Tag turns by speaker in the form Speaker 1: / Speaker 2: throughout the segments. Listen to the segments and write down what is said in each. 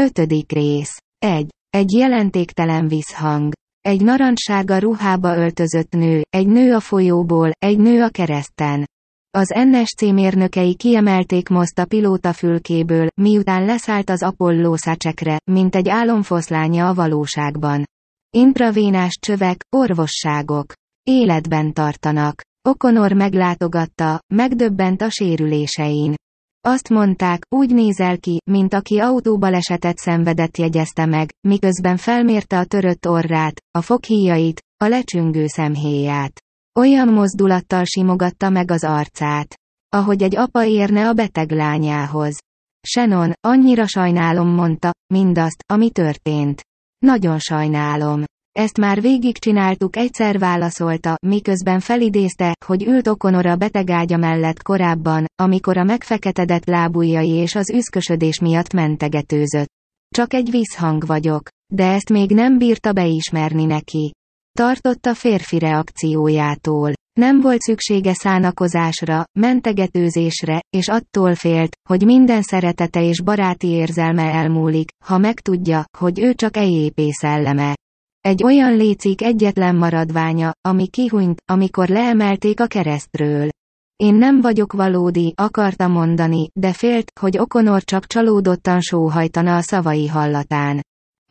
Speaker 1: Ötödik rész. Egy. Egy jelentéktelen visszhang. Egy narancsága ruhába öltözött nő, egy nő a folyóból, egy nő a kereszten. Az NSC mérnökei kiemelték most a pilóta fülkéből, miután leszállt az Apollo szácsekre, mint egy álomfoszlánya a valóságban. Intravénás csövek, orvosságok. Életben tartanak. Okonor meglátogatta, megdöbbent a sérülésein. Azt mondták, úgy nézel ki, mint aki autóbalesetet szenvedett jegyezte meg, miközben felmérte a törött orrát, a foghíjait, a lecsüngő szemhéját. Olyan mozdulattal simogatta meg az arcát, ahogy egy apa érne a beteg lányához. Shannon, annyira sajnálom mondta, mindazt, ami történt. Nagyon sajnálom. Ezt már végigcsináltuk egyszer válaszolta, miközben felidézte, hogy ült Okonora betegágya mellett korábban, amikor a megfeketedett lábujjai és az üszkösödés miatt mentegetőzött. Csak egy visszhang vagyok. De ezt még nem bírta beismerni neki. Tartott a férfi reakciójától. Nem volt szüksége szánakozásra, mentegetőzésre, és attól félt, hogy minden szeretete és baráti érzelme elmúlik, ha megtudja, hogy ő csak EJP szelleme. Egy olyan lécik egyetlen maradványa, ami kihunyt, amikor leemelték a keresztről. Én nem vagyok valódi, akarta mondani, de félt, hogy Okonor csak csalódottan sóhajtana a szavai hallatán.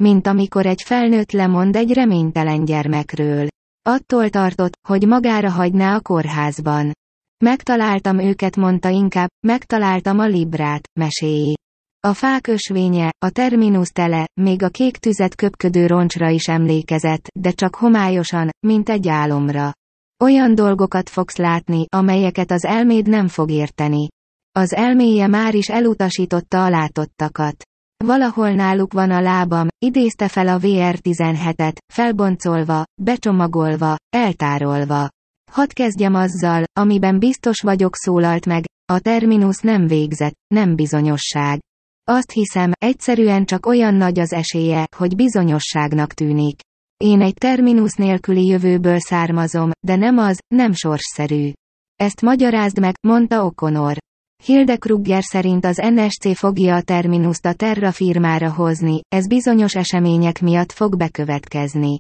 Speaker 1: Mint amikor egy felnőtt lemond egy reménytelen gyermekről. Attól tartott, hogy magára hagyná a kórházban. Megtaláltam őket mondta inkább, megtaláltam a Librát, meséi. A fák ösvénye, a terminus tele, még a kék tüzet köpködő roncsra is emlékezett, de csak homályosan, mint egy álomra. Olyan dolgokat fogsz látni, amelyeket az elméd nem fog érteni. Az elméje már is elutasította a látottakat. Valahol náluk van a lábam, idézte fel a VR17-et, felboncolva, becsomagolva, eltárolva. Hadd kezdjem azzal, amiben biztos vagyok szólalt meg, a terminus nem végzett, nem bizonyosság. Azt hiszem, egyszerűen csak olyan nagy az esélye, hogy bizonyosságnak tűnik. Én egy terminus nélküli jövőből származom, de nem az, nem sorsszerű. Ezt magyarázd meg, mondta Okonor. Hilde Kruger szerint az NSC fogja a terminuszt a Terra firmára hozni, ez bizonyos események miatt fog bekövetkezni.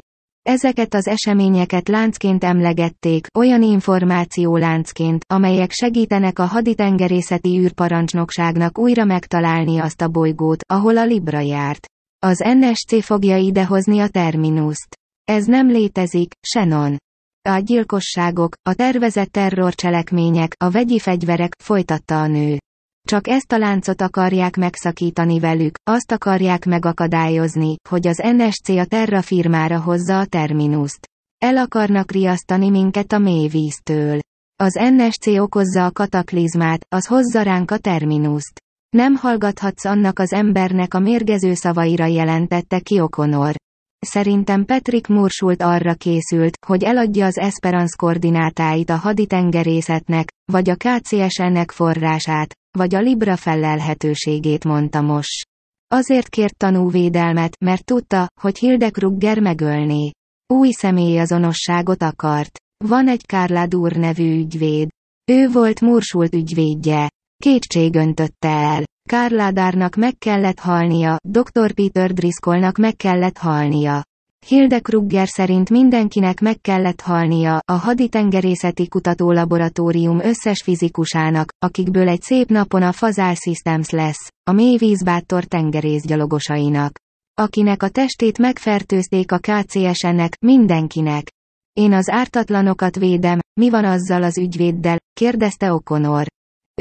Speaker 1: Ezeket az eseményeket láncként emlegették, olyan információ láncként, amelyek segítenek a haditengerészeti űrparancsnokságnak újra megtalálni azt a bolygót, ahol a Libra járt. Az NSC fogja idehozni a terminuszt. Ez nem létezik, Shannon. A gyilkosságok, a tervezett terrorcselekmények, a vegyi fegyverek, folytatta a nőt. Csak ezt a láncot akarják megszakítani velük, azt akarják megakadályozni, hogy az NSC a Terra firmára hozza a terminuszt. El akarnak riasztani minket a mélyvíztől. Az NSC okozza a kataklizmát, az hozza ránk a terminuszt. Nem hallgathatsz annak az embernek a mérgező szavaira jelentette ki Okonor. Szerintem Patrick Mursult arra készült, hogy eladja az Esperance koordinátáit a haditengerészetnek, vagy a KCSN-nek forrását, vagy a Libra felelhetőségét mondta Mos. Azért kért tanúvédelmet, mert tudta, hogy Hildekrugger megölné. Új személyazonosságot akart. Van egy Carla Dur nevű ügyvéd. Ő volt Mursult ügyvédje. Kétség öntötte el. Kárládárnak meg kellett halnia, Dr. Peter Driscollnak meg kellett halnia. Hilde Krugger szerint mindenkinek meg kellett halnia, a haditengerészeti kutatólaboratórium összes fizikusának, akikből egy szép napon a Fazal Systems lesz, a mélyvízbátor tengerészgyalogosainak. Akinek a testét megfertőzték a kcs nek mindenkinek. Én az ártatlanokat védem, mi van azzal az ügyvéddel, kérdezte Okonor.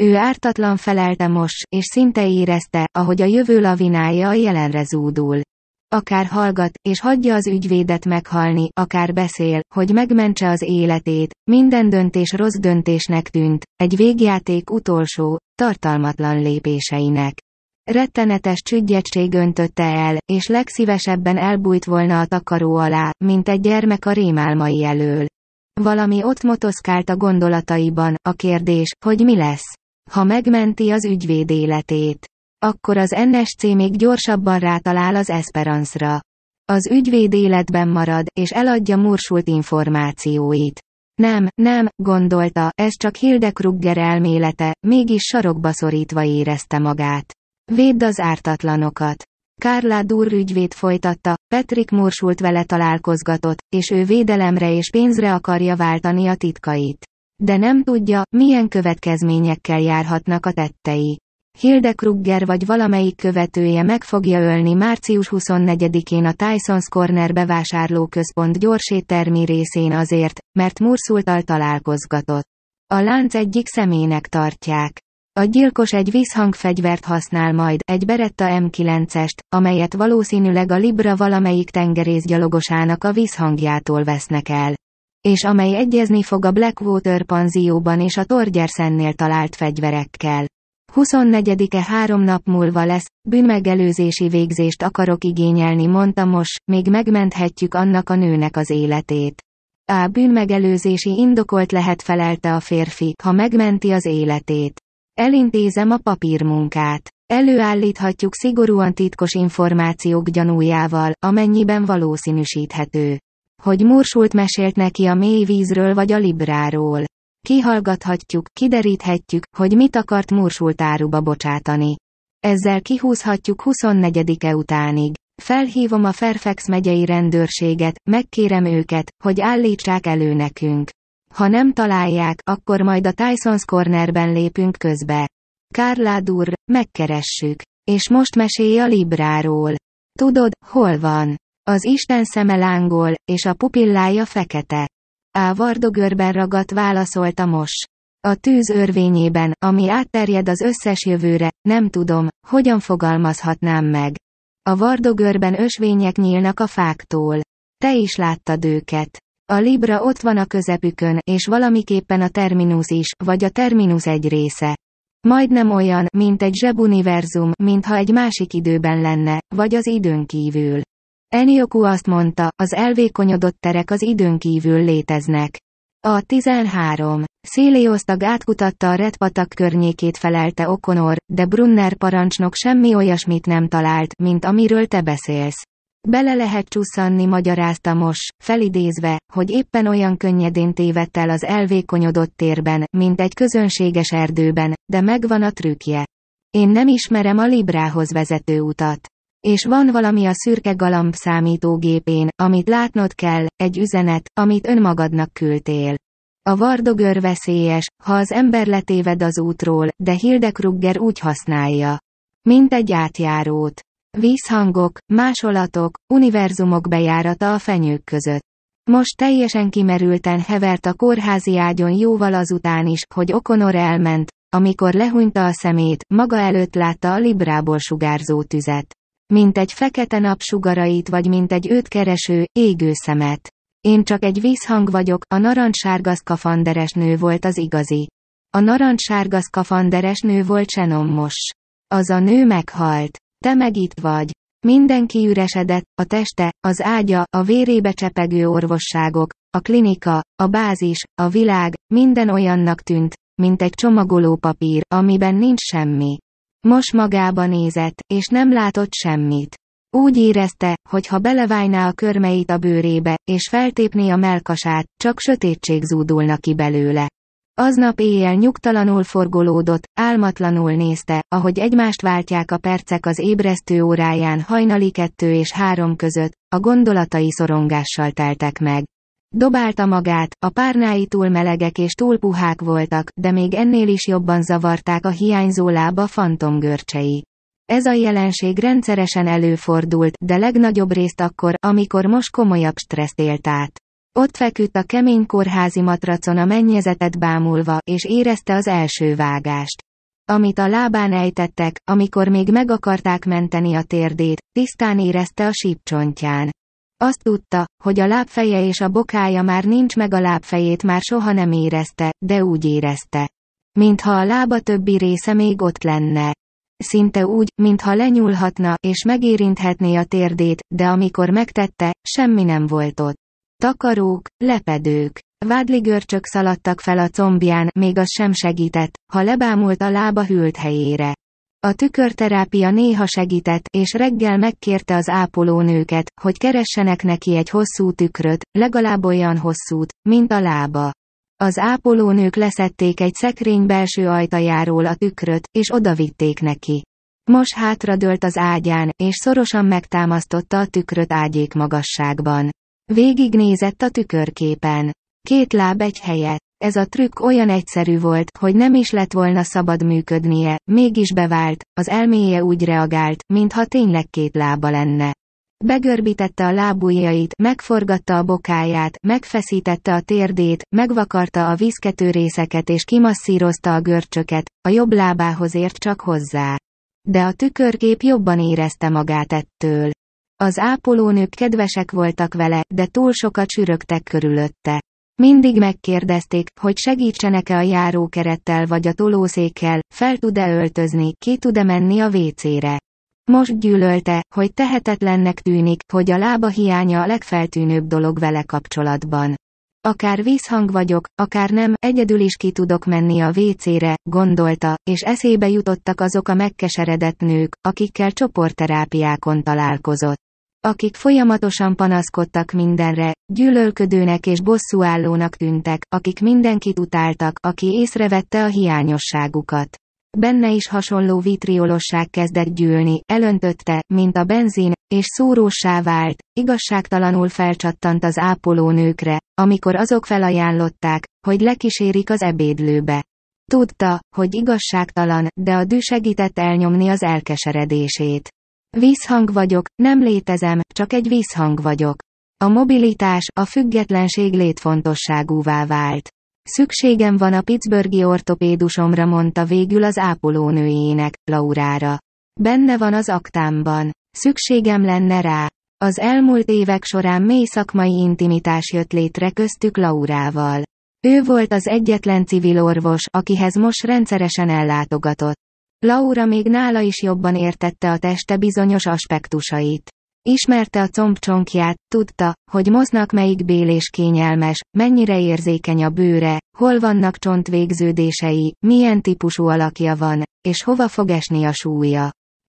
Speaker 1: Ő ártatlan felelte mos, és szinte érezte, ahogy a jövő lavinája a jelenre zúdul. Akár hallgat, és hagyja az ügyvédet meghalni, akár beszél, hogy megmentse az életét, minden döntés rossz döntésnek tűnt, egy végjáték utolsó, tartalmatlan lépéseinek. Rettenetes csüggyettség öntötte el, és legszívesebben elbújt volna a takaró alá, mint egy gyermek a rémálmai elől. Valami ott motoszkált a gondolataiban, a kérdés, hogy mi lesz. Ha megmenti az ügyvéd életét, akkor az NSC még gyorsabban rátalál az Esperance-ra. Az ügyvéd életben marad, és eladja mursult információit. Nem, nem, gondolta, ez csak Krugger elmélete, mégis sarokba szorítva érezte magát. Védd az ártatlanokat. Kárlá Dúr ügyvéd folytatta, Petrik morsult vele találkozgatott, és ő védelemre és pénzre akarja váltani a titkait. De nem tudja, milyen következményekkel járhatnak a tettei. Hilde Krugger vagy valamelyik követője meg fogja ölni március 24-én a Tyson's Corner bevásárlóközpont gyors éttermi részén azért, mert Murszultal találkozgatott. A lánc egyik szemének tartják. A gyilkos egy vízhangfegyvert használ majd, egy Beretta M9-est, amelyet valószínűleg a Libra valamelyik tengerészgyalogosának a vízhangjától vesznek el és amely egyezni fog a Blackwater panzióban és a Torgyerszennél talált fegyverekkel. 24-e három nap múlva lesz, bűnmegelőzési végzést akarok igényelni mondta most, még megmenthetjük annak a nőnek az életét. A bűnmegelőzési indokolt lehet felelte a férfi, ha megmenti az életét. Elintézem a papírmunkát. Előállíthatjuk szigorúan titkos információk gyanújával, amennyiben valószínűsíthető hogy Mursult mesélt neki a mély vízről vagy a Libráról. Kihallgathatjuk, kideríthetjük, hogy mit akart Mursult áruba bocsátani. Ezzel kihúzhatjuk 24-e utánig. Felhívom a Fairfax megyei rendőrséget, megkérem őket, hogy állítsák elő nekünk. Ha nem találják, akkor majd a Tyson's Cornerben lépünk közbe. Kárlád úr, megkeressük. És most mesélj a Libráról. Tudod, hol van? Az Isten szeme lángol, és a pupillája fekete. A vardogörben ragadt válaszolta most. A tűz örvényében, ami átterjed az összes jövőre, nem tudom, hogyan fogalmazhatnám meg. A vardogörben ösvények nyílnak a fáktól. Te is láttad őket. A Libra ott van a közepükön, és valamiképpen a terminus is, vagy a terminus egy része. Majdnem olyan, mint egy zsebuniverzum, mintha egy másik időben lenne, vagy az időn kívül. Enioku azt mondta, az elvékonyodott terek az időn kívül léteznek. A 13. Széliosztag átkutatta a Redpatak környékét felelte Okonor, de Brunner parancsnok semmi olyasmit nem talált, mint amiről te beszélsz. Bele lehet csúszanni magyarázta Mos, felidézve, hogy éppen olyan könnyedén tévedt el az elvékonyodott térben, mint egy közönséges erdőben, de megvan a trükkje. Én nem ismerem a Librához vezető utat és van valami a szürke galamb számítógépén, amit látnod kell, egy üzenet, amit önmagadnak küldtél. A vardogör veszélyes, ha az ember letéved az útról, de Hildekrugger úgy használja. Mint egy átjárót. Vízhangok, másolatok, univerzumok bejárata a fenyők között. Most teljesen kimerülten hevert a kórházi ágyon jóval azután is, hogy Okonor elment, amikor lehunyta a szemét, maga előtt látta a librából sugárzó tüzet mint egy fekete napsugarait sugarait vagy mint egy őt kereső, égő szemet. Én csak egy vízhang vagyok, a narancssárga szkafanderes nő volt az igazi. A narancssárga szkafanderes nő volt senommos. Az a nő meghalt. Te meg itt vagy. Mindenki üresedett, a teste, az ágya, a vérébe csepegő orvosságok, a klinika, a bázis, a világ, minden olyannak tűnt, mint egy csomagoló papír, amiben nincs semmi. Most magába nézett, és nem látott semmit. Úgy érezte, hogy ha beleválná a körmeit a bőrébe, és feltépné a melkasát, csak sötétség zúdulna ki belőle. Aznap éjjel nyugtalanul forgolódott, álmatlanul nézte, ahogy egymást váltják a percek az ébresztő óráján hajnali kettő és három között, a gondolatai szorongással teltek meg. Dobálta magát, a párnái túl melegek és túl puhák voltak, de még ennél is jobban zavarták a hiányzó lába fantomgörcsei. Ez a jelenség rendszeresen előfordult, de legnagyobb részt akkor, amikor most komolyabb stresszt élt át. Ott feküdt a kemény kórházi matracon a mennyezetet bámulva, és érezte az első vágást. Amit a lábán ejtettek, amikor még meg akarták menteni a térdét, tisztán érezte a sípcsontján. Azt tudta, hogy a lábfeje és a bokája már nincs meg a lábfejét már soha nem érezte, de úgy érezte. Mintha a lába többi része még ott lenne. Szinte úgy, mintha lenyúlhatna, és megérinthetné a térdét, de amikor megtette, semmi nem volt ott. Takarók, lepedők. Vádli görcsök szaladtak fel a combján, még az sem segített, ha lebámult a lába hűlt helyére. A tükörterápia néha segített, és reggel megkérte az ápolónőket, hogy keressenek neki egy hosszú tükröt, legalább olyan hosszút, mint a lába. Az ápolónők leszették egy szekrény belső ajtajáról a tükröt, és odavitték neki. Most hátradőlt az ágyán, és szorosan megtámasztotta a tükröt ágyék magasságban. Végignézett a tükörképen. Két láb egy helyet. Ez a trükk olyan egyszerű volt, hogy nem is lett volna szabad működnie, mégis bevált, az elméje úgy reagált, mintha tényleg két lába lenne. Begörbítette a lábujjait, megforgatta a bokáját, megfeszítette a térdét, megvakarta a vízkető részeket és kimasszírozta a görcsöket, a jobb lábához ért csak hozzá. De a tükörkép jobban érezte magát ettől. Az ápolónők kedvesek voltak vele, de túl sokat sürögtek körülötte. Mindig megkérdezték, hogy segítsenek-e a járókerettel vagy a tolószékkel, fel tud-e öltözni, ki tud-e menni a vécére. Most gyűlölte, hogy tehetetlennek tűnik, hogy a lába hiánya a legfeltűnőbb dolog vele kapcsolatban. Akár vízhang vagyok, akár nem, egyedül is ki tudok menni a vécére, gondolta, és eszébe jutottak azok a megkeseredett nők, akikkel csoportterápiákon találkozott akik folyamatosan panaszkodtak mindenre, gyűlölködőnek és bosszúállónak tűntek, akik mindenkit utáltak, aki észrevette a hiányosságukat. Benne is hasonló vitriolosság kezdett gyűlni, elöntötte, mint a benzin, és szórósá vált, igazságtalanul felcsattant az ápolónőkre, amikor azok felajánlották, hogy lekísérik az ebédlőbe. Tudta, hogy igazságtalan, de a dű segített elnyomni az elkeseredését. Vízhang vagyok, nem létezem, csak egy vízhang vagyok. A mobilitás, a függetlenség létfontosságúvá vált. Szükségem van a Pittsburghi ortopédusomra mondta végül az ápolónőjének, Laurára. Benne van az aktámban. Szükségem lenne rá. Az elmúlt évek során mély szakmai intimitás jött létre köztük Laurával. Ő volt az egyetlen civil orvos, akihez most rendszeresen ellátogatott. Laura még nála is jobban értette a teste bizonyos aspektusait. Ismerte a combcsonkját, tudta, hogy moznak melyik bélés kényelmes, mennyire érzékeny a bőre, hol vannak csontvégződései, milyen típusú alakja van, és hova fog esni a súlya.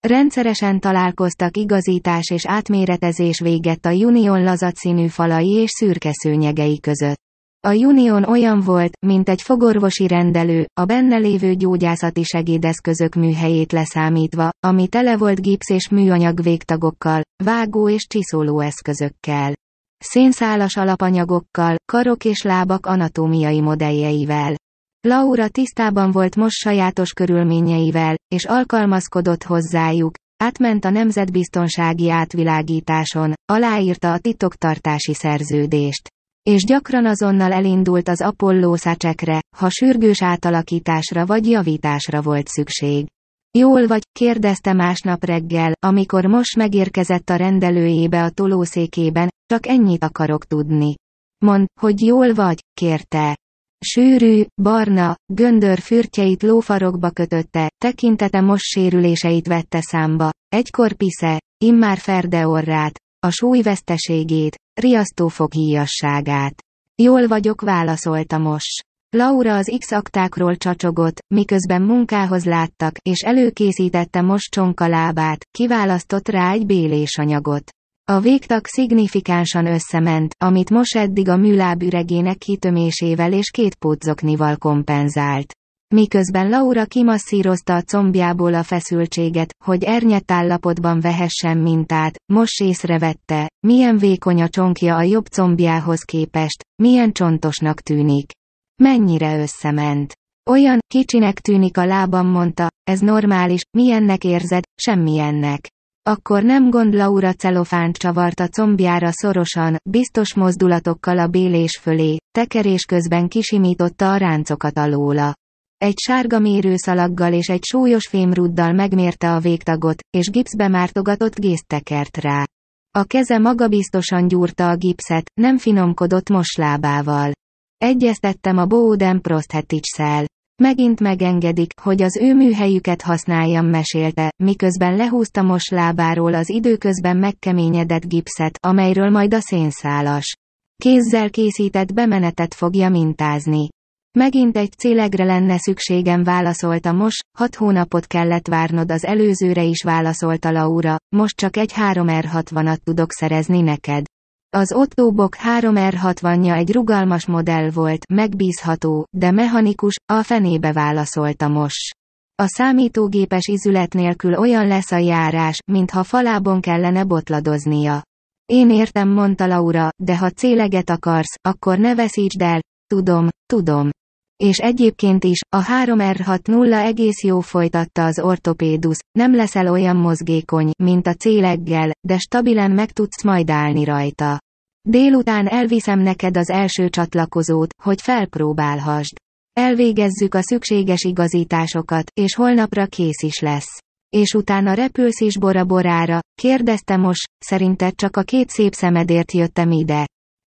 Speaker 1: Rendszeresen találkoztak igazítás és átméretezés végett a Union lazat színű falai és szürke szőnyegei között. A Union olyan volt, mint egy fogorvosi rendelő, a benne lévő gyógyászati segédeszközök műhelyét leszámítva, ami tele volt gipsz és műanyag végtagokkal, vágó és csiszoló eszközökkel. Szénszálas alapanyagokkal, karok és lábak anatómiai modelljeivel. Laura tisztában volt most sajátos körülményeivel, és alkalmazkodott hozzájuk, átment a nemzetbiztonsági átvilágításon, aláírta a titoktartási szerződést és gyakran azonnal elindult az Apollo szecsekre, ha sürgős átalakításra vagy javításra volt szükség. Jól vagy, kérdezte másnap reggel, amikor most megérkezett a rendelőjébe a tolószékében, csak ennyit akarok tudni. Mond, hogy jól vagy, kérte. Sűrű, barna, göndör fürtjeit lófarokba kötötte, tekintete most sérüléseit vette számba, egykor pisze, immár orrát, a súlyveszteségét, riasztó híjasságát. Jól vagyok válaszolta most. Laura az X-aktákról csacsogott, miközben munkához láttak, és előkészítette most csonka lábát, kiválasztott rá egy bélésanyagot. A végtag szignifikánsan összement, amit most eddig a műláb üregének kitömésével és két pótzoknival kompenzált miközben Laura kimasszírozta a combjából a feszültséget, hogy ernyett állapotban vehessen mintát, most észrevette, milyen vékony a csonkja a jobb combjához képest, milyen csontosnak tűnik. Mennyire összement. Olyan, kicsinek tűnik a lábam mondta, ez normális, milyennek érzed, semmilyennek. Akkor nem gond Laura celofánt csavart a combjára szorosan, biztos mozdulatokkal a bélés fölé, tekerés közben kisimította a ráncokat alóla. Egy sárga mérőszalaggal és egy súlyos fémruddal megmérte a végtagot, és gipszbe mártogatott gézt tekert rá. A keze magabiztosan gyúrta a gipszet, nem finomkodott moslábával. Egyeztettem a Bowden Prosthetics-szel. Megint megengedik, hogy az ő műhelyüket használjam mesélte, miközben lehúzta moslábáról az időközben megkeményedett gipszet, amelyről majd a szénszálas. Kézzel készített bemenetet fogja mintázni. Megint egy célegre lenne szükségem válaszolta most, hat hónapot kellett várnod az előzőre is válaszolta Laura, most csak egy 3R60-at er tudok szerezni neked. Az Otto Bock 3R60-ja er egy rugalmas modell volt, megbízható, de mechanikus, a fenébe válaszolta most. A számítógépes izület nélkül olyan lesz a járás, mintha falábon kellene botladoznia. Én értem, mondta Laura, de ha céleget akarsz, akkor ne veszítsd el, tudom, tudom, és egyébként is, a 3R60 egész jó folytatta az ortopédus, nem leszel olyan mozgékony, mint a céleggel, de stabilen meg tudsz majd állni rajta. Délután elviszem neked az első csatlakozót, hogy felpróbálhasd. Elvégezzük a szükséges igazításokat, és holnapra kész is lesz. És utána repülsz is Bora Borára, kérdezte most, szerinted csak a két szép szemedért jöttem ide.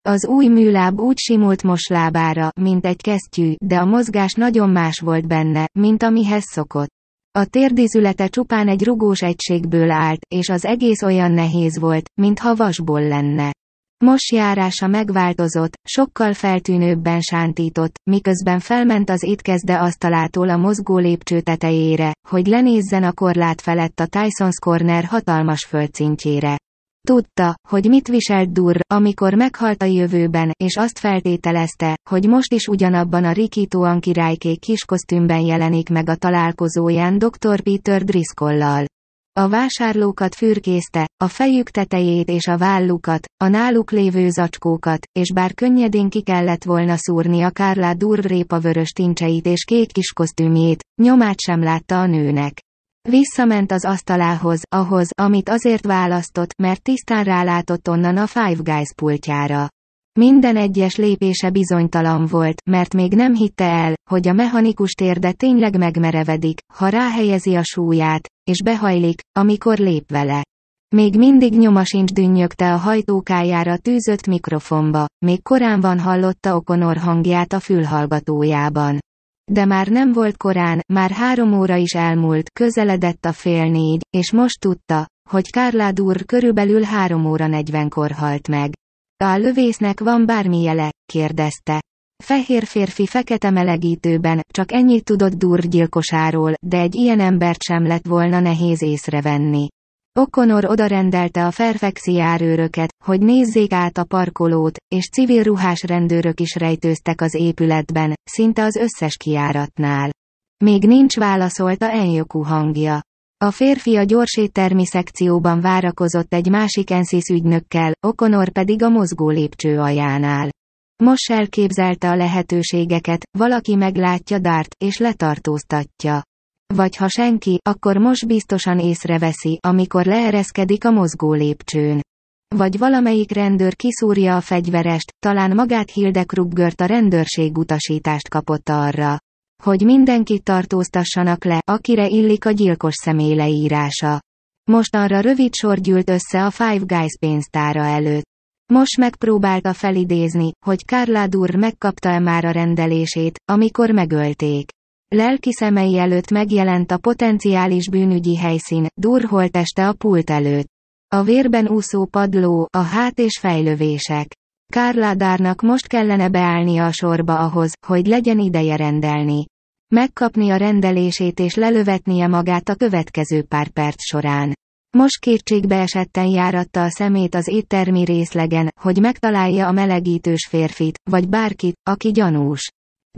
Speaker 1: Az új műláb úgy simult lábára, mint egy kesztyű, de a mozgás nagyon más volt benne, mint amihez szokott. A térdizülete csupán egy rugós egységből állt, és az egész olyan nehéz volt, mintha vasból lenne. Most járása megváltozott, sokkal feltűnőbben sántított, miközben felment az étkezde asztalától a mozgó lépcső tetejére, hogy lenézzen a korlát felett a Tyson's Corner hatalmas földszintjére. Tudta, hogy mit viselt Durr, amikor meghalt a jövőben, és azt feltételezte, hogy most is ugyanabban a rikítóan királykék kosztümben jelenik meg a találkozóján dr. Peter Driscollal. A vásárlókat fürkészte, a fejük tetejét és a vállukat, a náluk lévő zacskókat, és bár könnyedén ki kellett volna szúrni a Kárlá répa vörös tincseit és kék kis kosztümjét, nyomát sem látta a nőnek. Visszament az asztalához, ahhoz, amit azért választott, mert tisztán rálátott onnan a Five Guys pultjára. Minden egyes lépése bizonytalan volt, mert még nem hitte el, hogy a mechanikus térde tényleg megmerevedik, ha ráhelyezi a súlyát, és behajlik, amikor lép vele. Még mindig nyoma sincs dünnyögte a hajtókájára tűzött mikrofonba, még korán van hallotta Okonor hangját a fülhallgatójában. De már nem volt korán, már három óra is elmúlt, közeledett a fél négy, és most tudta, hogy Kárlád úr körülbelül három óra negyvenkor halt meg. A lövésznek van bármi jele? kérdezte. Fehér férfi fekete melegítőben, csak ennyit tudott durgyilkosáról, de egy ilyen embert sem lett volna nehéz észrevenni. Okonor odarendelte a Fairfaxi járőröket, hogy nézzék át a parkolót, és civil ruhás rendőrök is rejtőztek az épületben, szinte az összes kiáratnál. Még nincs válaszolt a Enjoku hangja. A férfi a gyors éttermi szekcióban várakozott egy másik enszisz ügynökkel, Okonor pedig a mozgó lépcső aljánál. Most elképzelte a lehetőségeket, valaki meglátja Dart, és letartóztatja. Vagy ha senki, akkor most biztosan észreveszi, amikor leereszkedik a mozgó lépcsőn. Vagy valamelyik rendőr kiszúrja a fegyverest, talán magát Hildekrubgört a rendőrség utasítást kapott arra, hogy mindenkit tartóztassanak le, akire illik a gyilkos személy leírása. Most arra rövid sor gyűlt össze a Five Guys pénztára előtt. Most megpróbálta felidézni, hogy Carla Dur megkapta-e már a rendelését, amikor megölték. Lelki szemei előtt megjelent a potenciális bűnügyi helyszín, durholteste a pult előtt. A vérben úszó padló, a hát és fejlövések. Kárládárnak most kellene beállni a sorba ahhoz, hogy legyen ideje rendelni. Megkapni a rendelését és lelövetnie magát a következő pár perc során. Most kétségbeesetten járatta a szemét az éttermi részlegen, hogy megtalálja a melegítős férfit, vagy bárkit, aki gyanús.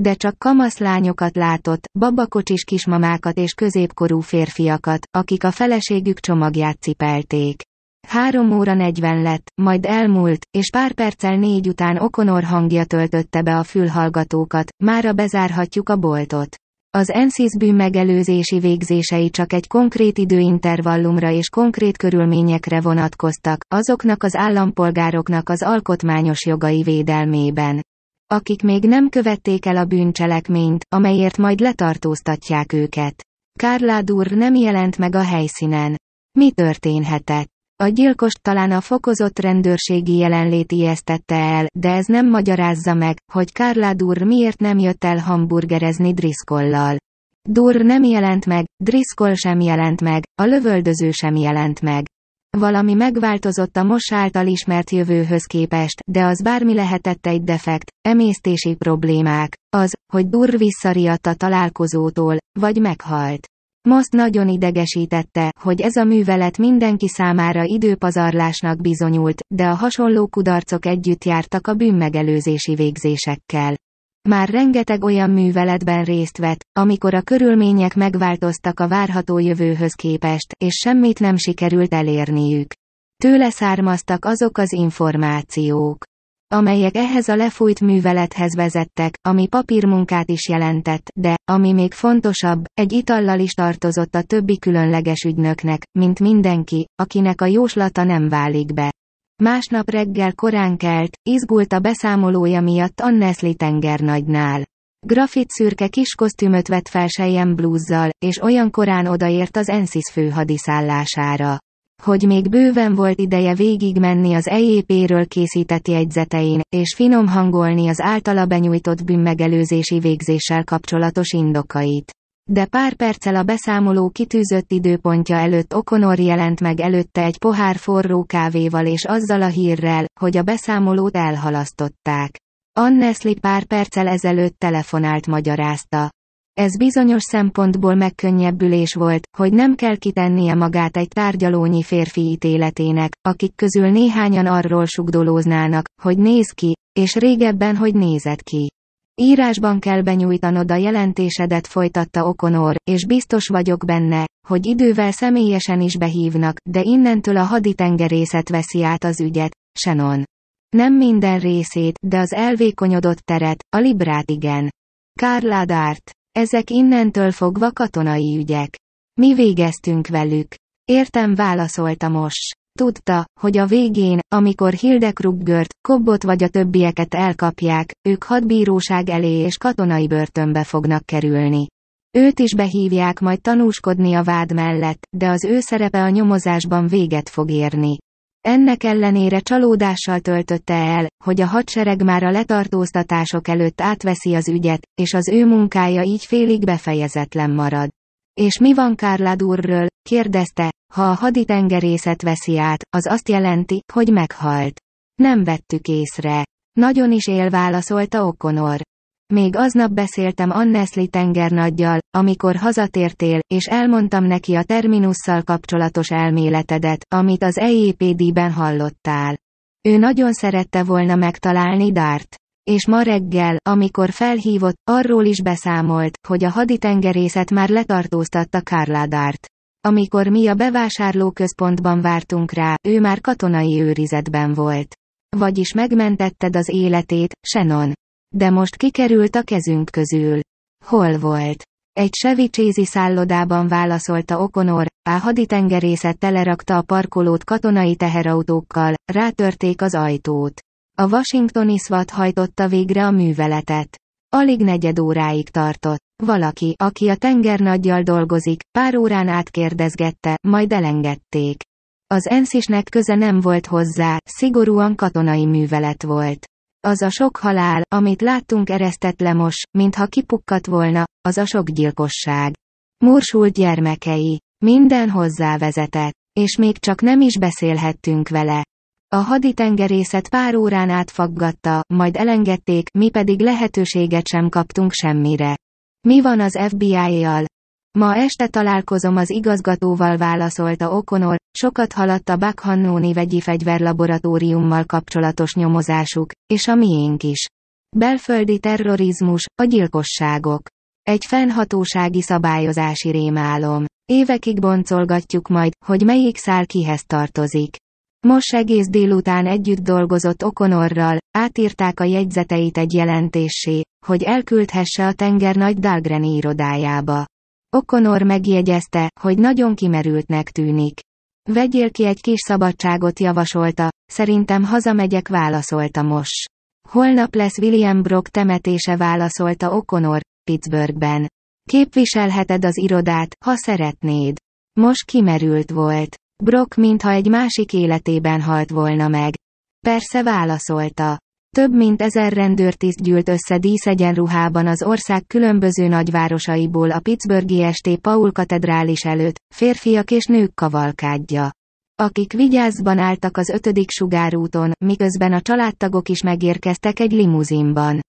Speaker 1: De csak kamaszlányokat látott, babakocsis kismamákat és középkorú férfiakat, akik a feleségük csomagját cipelték. Három óra negyven lett, majd elmúlt, és pár perccel négy után Okonor hangja töltötte be a fülhallgatókat, mára bezárhatjuk a boltot. Az NSZIS bűn megelőzési végzései csak egy konkrét időintervallumra és konkrét körülményekre vonatkoztak, azoknak az állampolgároknak az alkotmányos jogai védelmében, akik még nem követték el a bűncselekményt, amelyért majd letartóztatják őket. Kárládur nem jelent meg a helyszínen. Mi történhetett? A gyilkost talán a fokozott rendőrségi jelenlét ijesztette el, de ez nem magyarázza meg, hogy Kárládur miért nem jött el hamburgerezni Driscollal. Dur nem jelent meg, Driscoll sem jelent meg, a lövöldöző sem jelent meg. Valami megváltozott a Mos által ismert jövőhöz képest, de az bármi lehetett egy defekt, emésztési problémák, az, hogy Durr visszariadt a találkozótól, vagy meghalt. Most nagyon idegesítette, hogy ez a művelet mindenki számára időpazarlásnak bizonyult, de a hasonló kudarcok együtt jártak a bűnmegelőzési végzésekkel. Már rengeteg olyan műveletben részt vett, amikor a körülmények megváltoztak a várható jövőhöz képest, és semmit nem sikerült elérniük. Tőle származtak azok az információk, amelyek ehhez a lefújt művelethez vezettek, ami papírmunkát is jelentett, de, ami még fontosabb, egy itallal is tartozott a többi különleges ügynöknek, mint mindenki, akinek a jóslata nem válik be. Másnap reggel korán kelt, izgult a beszámolója miatt Annesli tengernagynál. Grafit szürke kis kosztümöt vett fel sejjem blúzzal, és olyan korán odaért az Ensis főhadiszállására. Hogy még bőven volt ideje végigmenni az EJP-ről e készített jegyzetein, és finom hangolni az általa benyújtott bűnmegelőzési végzéssel kapcsolatos indokait. De pár perccel a beszámoló kitűzött időpontja előtt Okonor jelent meg előtte egy pohár forró kávéval és azzal a hírrel, hogy a beszámolót elhalasztották. Annesli pár perccel ezelőtt telefonált magyarázta. Ez bizonyos szempontból megkönnyebbülés volt, hogy nem kell kitennie magát egy tárgyalónyi férfi ítéletének, akik közül néhányan arról sugdolóznának, hogy néz ki, és régebben hogy nézett ki. Írásban kell benyújtanod a jelentésedet folytatta Okonor, és biztos vagyok benne, hogy idővel személyesen is behívnak, de innentől a haditengerészet veszi át az ügyet, senon. Nem minden részét, de az elvékonyodott teret, a Librát igen. Kárládárt. Ezek innentől fogva katonai ügyek. Mi végeztünk velük. Értem válaszolta most. Tudta, hogy a végén, amikor Hildekruggört, Kobbot vagy a többieket elkapják, ők hadbíróság elé és katonai börtönbe fognak kerülni. Őt is behívják majd tanúskodni a vád mellett, de az ő szerepe a nyomozásban véget fog érni. Ennek ellenére csalódással töltötte el, hogy a hadsereg már a letartóztatások előtt átveszi az ügyet, és az ő munkája így félig befejezetlen marad. És mi van Kárlád úrről? kérdezte, ha a haditengerészet veszi át, az azt jelenti, hogy meghalt. Nem vettük észre. Nagyon is él válaszolta Okonor. Még aznap beszéltem Annesli tengernaggyal, amikor hazatértél, és elmondtam neki a terminusszal kapcsolatos elméletedet, amit az EJPD-ben e hallottál. Ő nagyon szerette volna megtalálni Dart, És ma reggel, amikor felhívott, arról is beszámolt, hogy a haditengerészet már letartóztatta Dart. Amikor mi a bevásárlóközpontban vártunk rá, ő már katonai őrizetben volt. Vagyis megmentetted az életét, Shannon. De most kikerült a kezünk közül. Hol volt? Egy sevicsézi szállodában válaszolta Okonor, a haditengerészet telerakta a parkolót katonai teherautókkal, rátörték az ajtót. A washingtoni SWAT hajtotta végre a műveletet. Alig negyed óráig tartott. Valaki, aki a tengernaggyal dolgozik, pár órán átkérdezgette, majd elengedték. Az enszisnek köze nem volt hozzá, szigorúan katonai művelet volt. Az a sok halál, amit láttunk eresztett lemos, mintha kipukkat volna, az a sok gyilkosság. Morsult gyermekei. Minden hozzá vezetett, És még csak nem is beszélhettünk vele. A haditengerészet pár órán átfaggatta, majd elengedték, mi pedig lehetőséget sem kaptunk semmire. Mi van az FBI-jal? Ma este találkozom az igazgatóval válaszolta Okonor, sokat haladt a Bakhannóni vegyi fegyverlaboratóriummal kapcsolatos nyomozásuk, és a miénk is. Belföldi terrorizmus, a gyilkosságok. Egy fennhatósági szabályozási rémálom. Évekig boncolgatjuk majd, hogy melyik szál kihez tartozik. Most egész délután együtt dolgozott Okonorral, átírták a jegyzeteit egy jelentéssé, hogy elküldhesse a tengernagy Dalgreni irodájába. Okonor megjegyezte, hogy nagyon kimerültnek tűnik. Vegyél ki egy kis szabadságot javasolta, szerintem hazamegyek válaszolta most. Holnap lesz William Brock temetése válaszolta Okonor, Pittsburghben. Képviselheted az irodát, ha szeretnéd. Most kimerült volt. Brock mintha egy másik életében halt volna meg. Persze válaszolta. Több mint ezer rendőrtiszt gyűlt össze díszegyenruhában az ország különböző nagyvárosaiból a Pittsburghi ST Paul katedrális előtt, férfiak és nők kavalkádja. Akik vigyázban álltak az ötödik sugárúton, miközben a családtagok is megérkeztek egy limuzinban.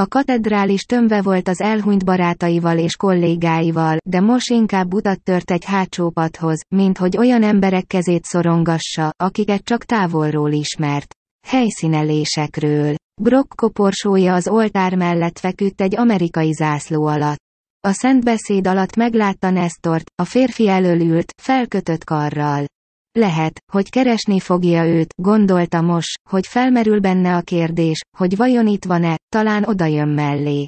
Speaker 1: A katedrális tömve volt az elhunyt barátaival és kollégáival, de most inkább utat tört egy hátsó padhoz, mint hogy olyan emberek kezét szorongassa, akiket csak távolról ismert. Helyszínelésekről. Brock koporsója az oltár mellett feküdt egy amerikai zászló alatt. A szent beszéd alatt meglátta Nestort, a férfi elől felkötött karral. Lehet, hogy keresni fogja őt, gondolta most, hogy felmerül benne a kérdés, hogy vajon itt van-e, talán odajön mellé.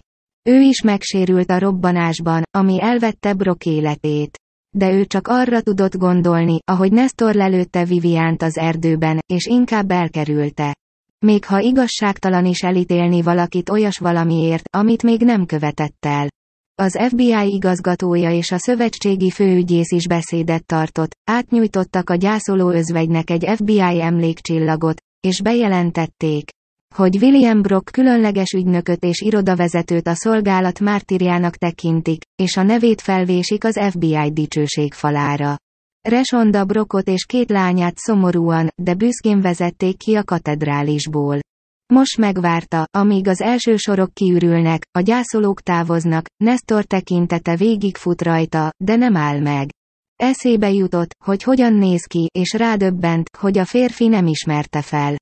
Speaker 1: Ő is megsérült a robbanásban, ami elvette Brock életét de ő csak arra tudott gondolni, ahogy Nestor lelőtte Viviánt az erdőben, és inkább elkerülte. Még ha igazságtalan is elítélni valakit olyas valamiért, amit még nem követett el. Az FBI igazgatója és a szövetségi főügyész is beszédet tartott, átnyújtottak a gyászoló özvegynek egy FBI emlékcsillagot, és bejelentették, hogy William Brock különleges ügynököt és irodavezetőt a szolgálat mártírjának tekintik, és a nevét felvésik az FBI dicsőség falára. Resonda Brockot és két lányát szomorúan, de büszkén vezették ki a katedrálisból. Most megvárta, amíg az első sorok kiürülnek, a gyászolók távoznak, Nestor tekintete végigfut rajta, de nem áll meg. Eszébe jutott, hogy hogyan néz ki, és rádöbbent, hogy a férfi nem ismerte fel.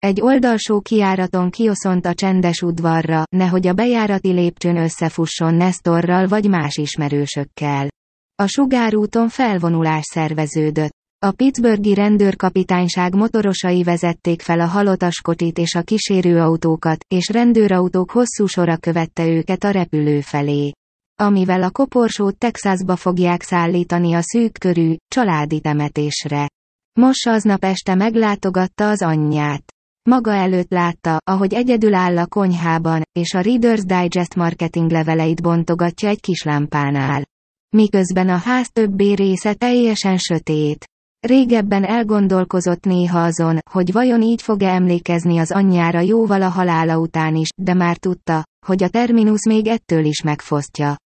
Speaker 1: Egy oldalsó kiáraton kioszont a csendes udvarra, nehogy a bejárati lépcsőn összefusson Nestorral vagy más ismerősökkel. A sugárúton felvonulás szerveződött. A Pittsburghi rendőrkapitányság motorosai vezették fel a halotas kocsit és a kísérőautókat, és rendőrautók hosszú sora követte őket a repülő felé. Amivel a koporsót Texasba fogják szállítani a szűk körű, családi temetésre. Mossa aznap este meglátogatta az anyját. Maga előtt látta, ahogy egyedül áll a konyhában, és a Reader's Digest marketing leveleit bontogatja egy kis lámpánál. Miközben a ház többé része teljesen sötét. Régebben elgondolkozott néha azon, hogy vajon így fog-e emlékezni az anyjára jóval a halála után is, de már tudta, hogy a terminus még ettől is megfosztja.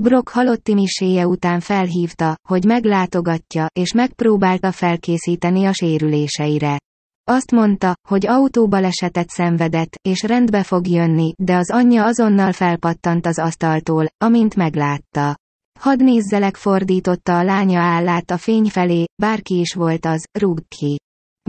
Speaker 1: Brock halotti miséje után felhívta, hogy meglátogatja, és megpróbálta felkészíteni a sérüléseire. Azt mondta, hogy autóbalesetet szenvedett, és rendbe fog jönni, de az anyja azonnal felpattant az asztaltól, amint meglátta. Hadd nézzelek fordította a lánya állát a fény felé, bárki is volt az, rúgd ki.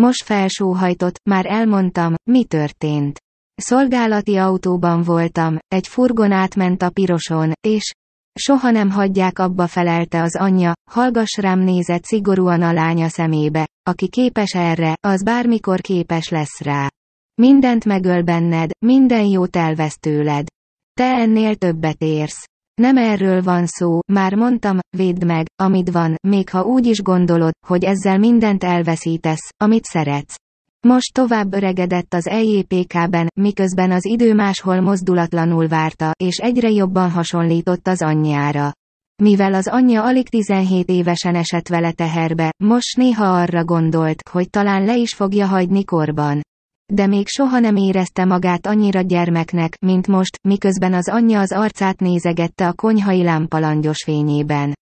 Speaker 1: Most felsóhajtott, már elmondtam, mi történt. Szolgálati autóban voltam, egy furgon átment a piroson, és, Soha nem hagyják abba felelte az anyja, hallgass rám nézett szigorúan a lánya szemébe, aki képes erre, az bármikor képes lesz rá. Mindent megöl benned, minden jót elvesz tőled. Te ennél többet érsz. Nem erről van szó, már mondtam, védd meg, amit van, még ha úgy is gondolod, hogy ezzel mindent elveszítesz, amit szeretsz. Most tovább öregedett az EJPK-ben, miközben az idő máshol mozdulatlanul várta, és egyre jobban hasonlított az anyjára. Mivel az anyja alig 17 évesen esett vele teherbe, most néha arra gondolt, hogy talán le is fogja hagyni korban. De még soha nem érezte magát annyira gyermeknek, mint most, miközben az anyja az arcát nézegette a konyhai lámpalangyos fényében.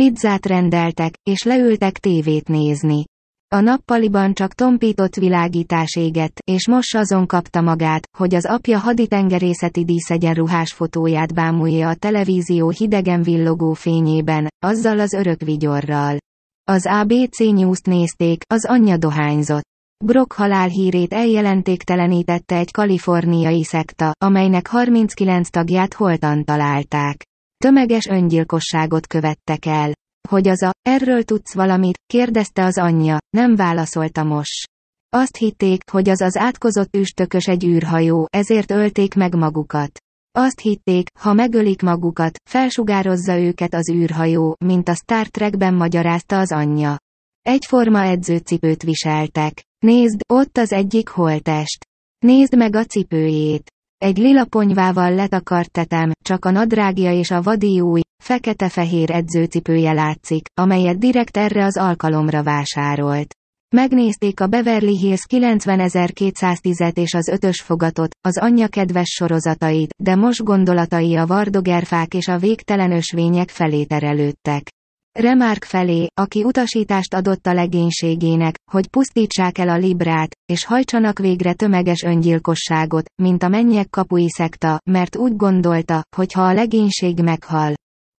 Speaker 1: Pizzát rendeltek, és leültek tévét nézni. A nappaliban csak tompított világítás égett, és most azon kapta magát, hogy az apja haditengerészeti díszegyenruhás fotóját bámulja a televízió hidegen villogó fényében, azzal az örök vigyorral. Az ABC News-t nézték, az anyja dohányzott. Brock halálhírét eljelentéktelenítette egy kaliforniai szekta, amelynek 39 tagját holtan találták. Tömeges öngyilkosságot követtek el. Hogy az a, erről tudsz valamit, kérdezte az anyja, nem válaszolta mos. Azt hitték, hogy az az átkozott üstökös egy űrhajó, ezért ölték meg magukat. Azt hitték, ha megölik magukat, felsugározza őket az űrhajó, mint a Star Trekben magyarázta az anyja. Egyforma edzőcipőt viseltek. Nézd, ott az egyik holtest. Nézd meg a cipőjét. Egy lila ponyvával letakart tetem, csak a nadrágja és a vadi új, Fekete-fehér edzőcipője látszik, amelyet direkt erre az alkalomra vásárolt. Megnézték a Beverly Hills 90210-et és az ötös fogatot, az anyja kedves sorozatait, de most gondolatai a vardogerfák és a végtelen ösvények felé terelődtek. Remark felé, aki utasítást adott a legénységének, hogy pusztítsák el a Librát, és hajtsanak végre tömeges öngyilkosságot, mint a mennyek kapui szekta, mert úgy gondolta, hogy ha a legénység meghal,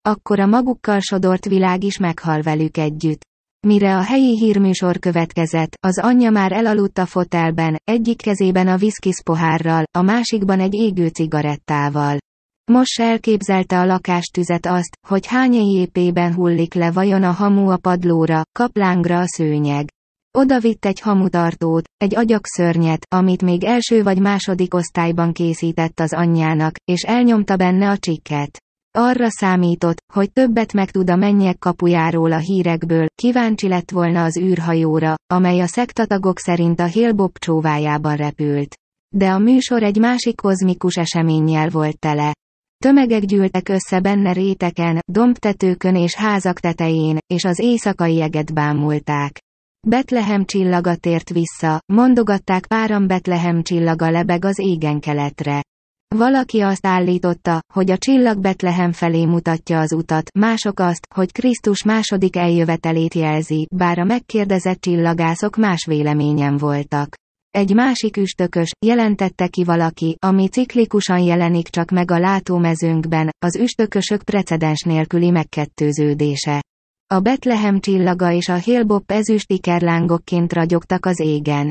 Speaker 1: akkor a magukkal sodort világ is meghal velük együtt. Mire a helyi hírműsor következett, az anyja már elaludt a fotelben, egyik kezében a viszkisz pohárral, a másikban egy égő cigarettával. Most elképzelte a lakástüzet azt, hogy hány épében hullik le vajon a hamu a padlóra, kaplángra a szőnyeg. Oda vitt egy hamutartót, egy agyakszörnyet, amit még első vagy második osztályban készített az anyjának, és elnyomta benne a csikket. Arra számított, hogy többet megtud a mennyek kapujáról a hírekből, kíváncsi lett volna az űrhajóra, amely a szektatagok szerint a Hélbob csóvájában repült. De a műsor egy másik kozmikus eseménnyel volt tele. Tömegek gyűltek össze benne réteken, dombtetőkön és házak tetején, és az éjszakai jeget bámulták. Betlehem csillaga tért vissza, mondogatták páram Betlehem csillaga lebeg az égen keletre. Valaki azt állította, hogy a csillag Betlehem felé mutatja az utat, mások azt, hogy Krisztus második eljövetelét jelzi, bár a megkérdezett csillagászok más véleményen voltak. Egy másik üstökös, jelentette ki valaki, ami ciklikusan jelenik csak meg a látómezőnkben, az üstökösök precedens nélküli megkettőződése. A Betlehem csillaga és a ezüst ikerlángokként ragyogtak az égen.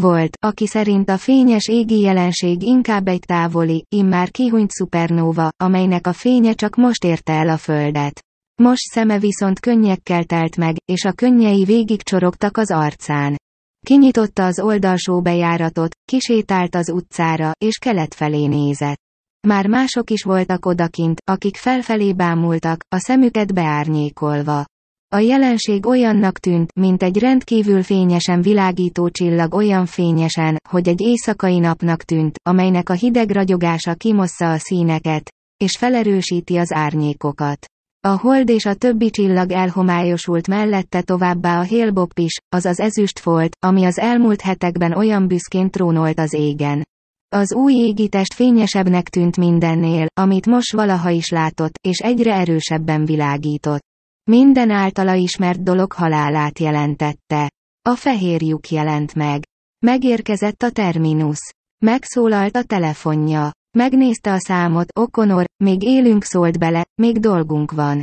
Speaker 1: Volt, aki szerint a fényes égi jelenség inkább egy távoli, immár kihunyt szupernóva, amelynek a fénye csak most érte el a Földet. Most szeme viszont könnyekkel telt meg, és a könnyei végigcsorogtak az arcán. Kinyitotta az oldalsó bejáratot, kisétált az utcára, és kelet felé nézett. Már mások is voltak odakint, akik felfelé bámultak, a szemüket beárnyékolva. A jelenség olyannak tűnt, mint egy rendkívül fényesen világító csillag olyan fényesen, hogy egy éjszakai napnak tűnt, amelynek a hideg ragyogása kimossza a színeket, és felerősíti az árnyékokat. A hold és a többi csillag elhomályosult mellette továbbá a hélbopp is, az az ezüst volt, ami az elmúlt hetekben olyan büszkén trónolt az égen. Az új égitest fényesebbnek tűnt mindennél, amit most valaha is látott, és egyre erősebben világított. Minden általa ismert dolog halálát jelentette. A fehér lyuk jelent meg. Megérkezett a terminus. Megszólalt a telefonja. Megnézte a számot, Okonor, még élünk szólt bele, még dolgunk van.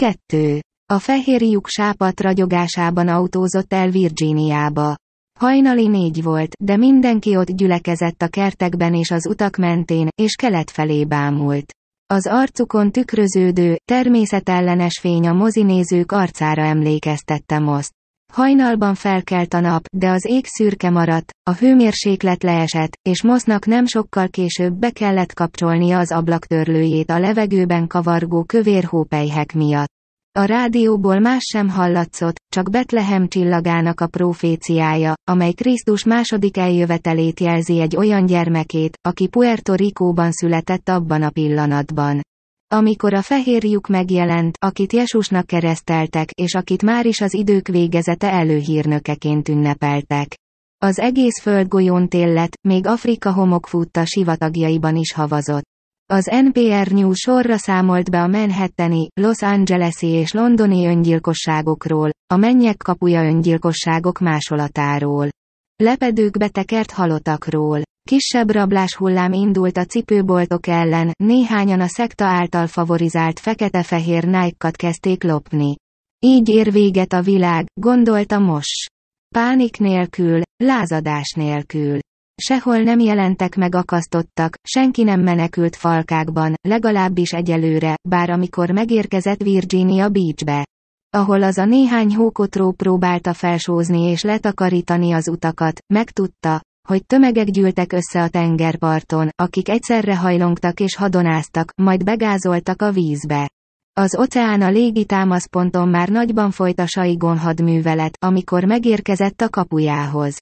Speaker 1: Kettő. A fehér lyuk sápat ragyogásában autózott el Virginiába. Hajnali négy volt, de mindenki ott gyülekezett a kertekben és az utak mentén, és kelet felé bámult. Az arcukon tükröződő, természetellenes fény a mozinézők arcára emlékeztette most. Hajnalban felkelt a nap, de az ég szürke maradt, a hőmérséklet leesett, és Mosznak nem sokkal később be kellett kapcsolnia az ablaktörlőjét a levegőben kavargó kövér hópelyhek miatt. A rádióból más sem hallatszott, csak Betlehem csillagának a proféciája, amely Krisztus második eljövetelét jelzi egy olyan gyermekét, aki Puerto Rico-ban született abban a pillanatban. Amikor a fehér lyuk megjelent, akit Jesusnak kereszteltek, és akit már is az idők végezete előhírnökeként ünnepeltek. Az egész földgolyón tél lett, még Afrika homokfutta sivatagjaiban is havazott. Az NPR New sorra számolt be a Manhattani, Los Angelesi és londoni öngyilkosságokról, a mennyek kapuja öngyilkosságok másolatáról. Lepedőkbe tekert halotakról. Kisebb rablás hullám indult a cipőboltok ellen, néhányan a szekta által favorizált fekete-fehér nájkat kezdték lopni. Így ér véget a világ, gondolta Mos. Pánik nélkül, lázadás nélkül. Sehol nem jelentek meg akasztottak, senki nem menekült falkákban, legalábbis egyelőre, bár amikor megérkezett Virginia Beachbe, ahol az a néhány hókotró próbálta felsózni és letakarítani az utakat, megtudta, hogy tömegek gyűltek össze a tengerparton, akik egyszerre hajlongtak és hadonáztak, majd begázoltak a vízbe. Az oceán a légi támaszponton már nagyban folyt a Saigon hadművelet, amikor megérkezett a kapujához.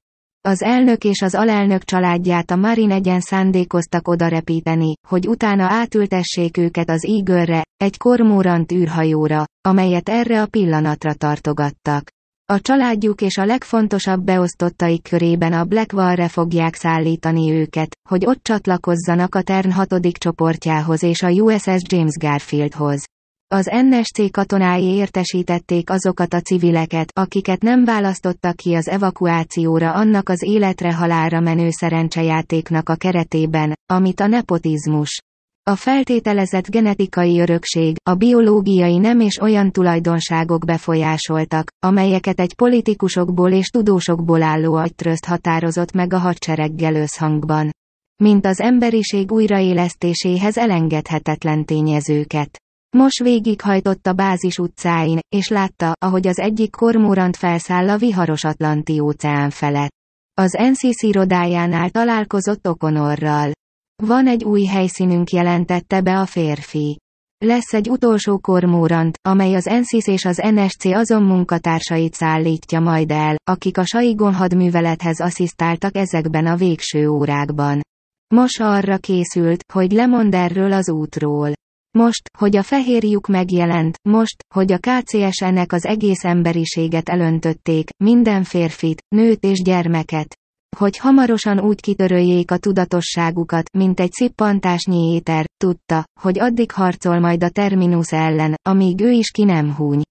Speaker 1: Az elnök és az alelnök családját a egyen szándékoztak odarepíteni, hogy utána átültessék őket az ígörre, egy kormórant űrhajóra, amelyet erre a pillanatra tartogattak. A családjuk és a legfontosabb beosztottaik körében a Blackwall-re fogják szállítani őket, hogy ott csatlakozzanak a TERN 6. csoportjához és a USS James Garfieldhoz. Az NSC katonái értesítették azokat a civileket, akiket nem választottak ki az evakuációra annak az életre halára menő szerencsejátéknak a keretében, amit a nepotizmus. A feltételezett genetikai örökség, a biológiai nem és olyan tulajdonságok befolyásoltak, amelyeket egy politikusokból és tudósokból álló agytrözt határozott meg a hadsereggel összhangban. Mint az emberiség újraélesztéséhez elengedhetetlen tényezőket. Most végighajtott a bázis utcáin, és látta, ahogy az egyik kormórant felszáll a viharos Atlanti óceán felett. Az NCC irodájánál találkozott Okonorral. Van egy új helyszínünk jelentette be a férfi. Lesz egy utolsó kormórant, amely az NCC és az NSC azon munkatársait szállítja majd el, akik a Saigon hadművelethez asszisztáltak ezekben a végső órákban. Mos arra készült, hogy lemond erről az útról. Most, hogy a fehér lyuk megjelent, most, hogy a KCSN-ek az egész emberiséget elöntötték, minden férfit, nőt és gyermeket. Hogy hamarosan úgy kitöröljék a tudatosságukat, mint egy szippantásnyi éter, tudta, hogy addig harcol majd a Terminus ellen, amíg ő is ki nem húny.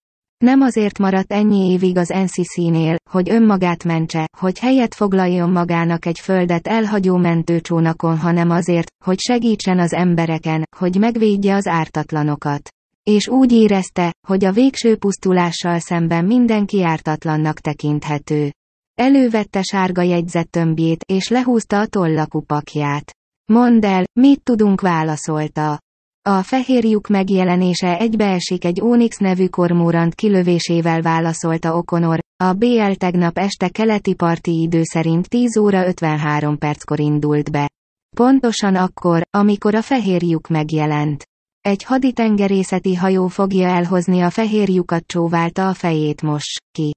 Speaker 1: Nem azért maradt ennyi évig az NCC-nél, hogy önmagát mentse, hogy helyet foglaljon magának egy földet elhagyó mentőcsónakon, hanem azért, hogy segítsen az embereken, hogy megvédje az ártatlanokat. És úgy érezte, hogy a végső pusztulással szemben mindenki ártatlannak tekinthető. Elővette sárga tömbjét, és lehúzta a tollakupakját. Mondd el, mit tudunk válaszolta. A fehér lyuk megjelenése egybeesik egy Onyx nevű kormórant kilövésével válaszolta Okonor, a BL tegnap este keleti parti idő szerint 10 óra 53 perckor indult be. Pontosan akkor, amikor a fehér lyuk megjelent. Egy haditengerészeti hajó fogja elhozni a fehér lyukat csóválta a fejét most ki.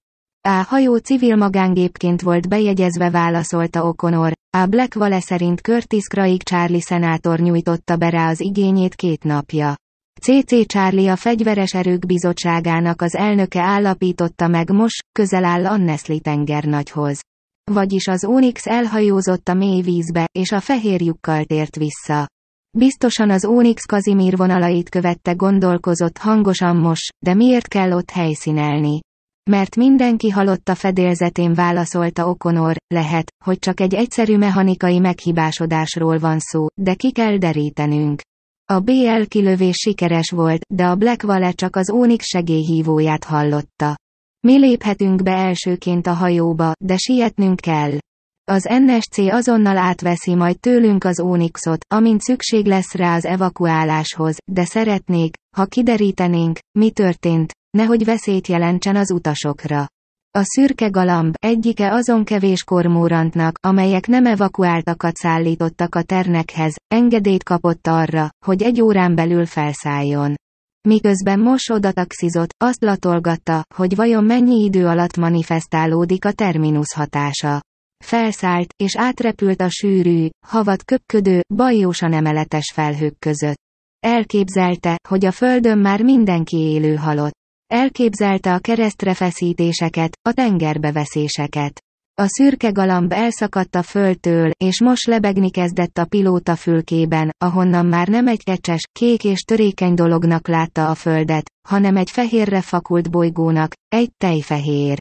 Speaker 1: A hajó civil magángépként volt bejegyezve válaszolta Okonor, a Black Vale szerint Curtis Craig Charlie szenátor nyújtotta be rá az igényét két napja. CC Charlie a Fegyveres Erők Bizottságának az elnöke állapította meg most, közel áll Annesli tengernagyhoz. Vagyis az Onyx elhajózott a mély vízbe, és a fehér lyukkal tért vissza. Biztosan az Onyx Kazimír vonalait követte gondolkozott hangosan most, de miért kell ott helyszínelni? Mert mindenki halott a fedélzetén válaszolta Okonor, lehet, hogy csak egy egyszerű mechanikai meghibásodásról van szó, de ki kell derítenünk. A BL kilövés sikeres volt, de a Black Wallet csak az Ónik segélyhívóját hallotta. Mi léphetünk be elsőként a hajóba, de sietnünk kell. Az NSC azonnal átveszi majd tőlünk az Onyxot, amint szükség lesz rá az evakuáláshoz, de szeretnék, ha kiderítenénk, mi történt, nehogy veszélyt jelentsen az utasokra. A szürke galamb egyike azon kevés kormórantnak, amelyek nem evakuáltakat szállítottak a ternekhez, engedélyt kapott arra, hogy egy órán belül felszálljon. Miközben Mos taxizott, azt latolgatta, hogy vajon mennyi idő alatt manifestálódik a terminus hatása. Felszállt, és átrepült a sűrű, havat köpködő, bajósan emeletes felhők között. Elképzelte, hogy a földön már mindenki élő halott. Elképzelte a keresztre feszítéseket, a veszéseket. A szürke galamb elszakadt a földtől, és most lebegni kezdett a pilóta fülkében, ahonnan már nem egy kecses, kék és törékeny dolognak látta a földet, hanem egy fehérre fakult bolygónak, egy tejfehér.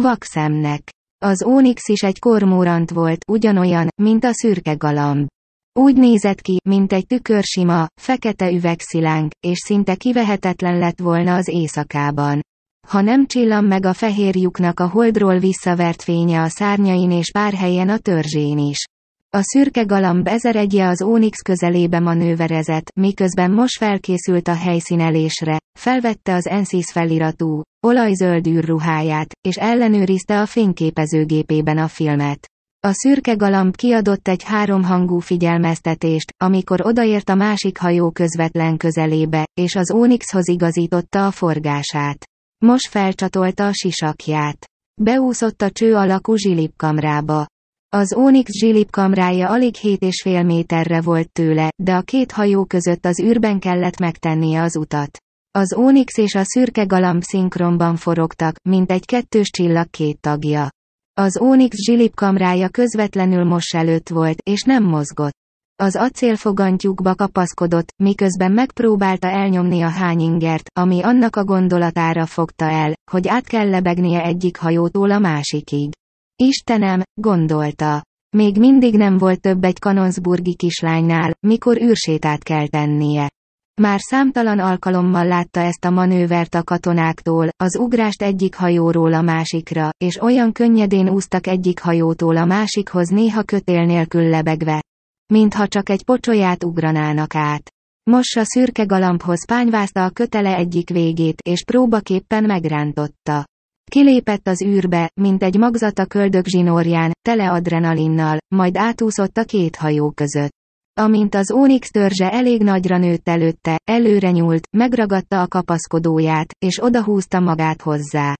Speaker 1: Vakszemnek. Az Ónix is egy kormórant volt, ugyanolyan, mint a szürke galamb. Úgy nézett ki, mint egy tükörsima, fekete üvegszilánk, és szinte kivehetetlen lett volna az éjszakában. Ha nem csillan meg a fehér lyuknak a holdról visszavert fénye a szárnyain és pár helyen a törzsén is. A szürke galamb ezeregje az Ónix közelébe manőverezett, miközben most felkészült a helyszínelésre, felvette az Ensis feliratú, olajzöld űrruháját, és ellenőrizte a fényképezőgépében a filmet. A szürke galamb kiadott egy háromhangú figyelmeztetést, amikor odaért a másik hajó közvetlen közelébe, és az Onyxhoz igazította a forgását. Most felcsatolta a sisakját. Beúszott a cső alakú zsilipkamrába. Az Onyx zsilipkamrája alig 7,5 méterre volt tőle, de a két hajó között az űrben kellett megtennie az utat. Az Onyx és a szürke galamb szinkronban forogtak, mint egy kettős csillag két tagja. Az Onyx zsilipkamrája közvetlenül mos előtt volt, és nem mozgott. Az acélfogantyúkba kapaszkodott, miközben megpróbálta elnyomni a hányingert, ami annak a gondolatára fogta el, hogy át kell lebegnie egyik hajótól a másikig. Istenem, gondolta. Még mindig nem volt több egy kanonsburgi kislánynál, mikor űrsétát kell tennie. Már számtalan alkalommal látta ezt a manővert a katonáktól, az ugrást egyik hajóról a másikra, és olyan könnyedén úsztak egyik hajótól a másikhoz néha kötél nélkül lebegve. Mintha csak egy pocsolyát ugranának át. Mossa szürke galambhoz pányvázta a kötele egyik végét, és próbaképpen megrántotta. Kilépett az űrbe, mint egy magzata a köldök zsinórján, tele adrenalinnal, majd átúszott a két hajó között. Amint az Onyx törzse elég nagyra nőtt előtte, előre nyúlt, megragadta a kapaszkodóját, és odahúzta magát hozzá.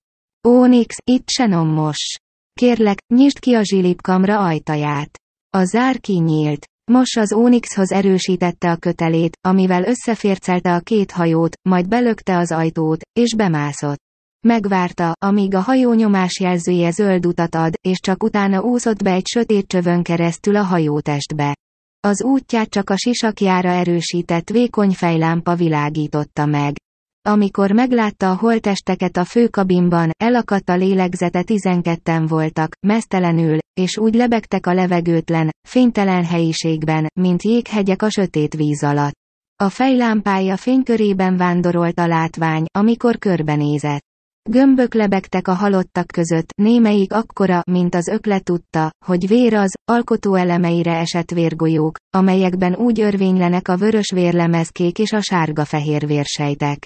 Speaker 1: Onyx, itt se nommos. Kérlek, nyisd ki a zsilipkamra ajtaját. A zár kinyílt. Mos az Onyxhoz erősítette a kötelét, amivel összefércelte a két hajót, majd belökte az ajtót, és bemászott. Megvárta, amíg a hajó jelzője zöld utat ad, és csak utána úszott be egy sötét csövön keresztül a hajótestbe. Az útját csak a sisakjára erősített vékony fejlámpa világította meg. Amikor meglátta a holtesteket a főkabinban, elakadt a lélegzete tizenketten voltak, mesztelenül, és úgy lebegtek a levegőtlen, fénytelen helyiségben, mint jéghegyek a sötét víz alatt. A fejlámpája fénykörében vándorolt a látvány, amikor körbenézett. Gömbök lebegtek a halottak között, némelyik akkora, mint az ökle tudta, hogy vér az, alkotó elemeire esett vérgolyók, amelyekben úgy örvénylenek a vörös vérlemezkék és a sárga-fehér vérsejtek.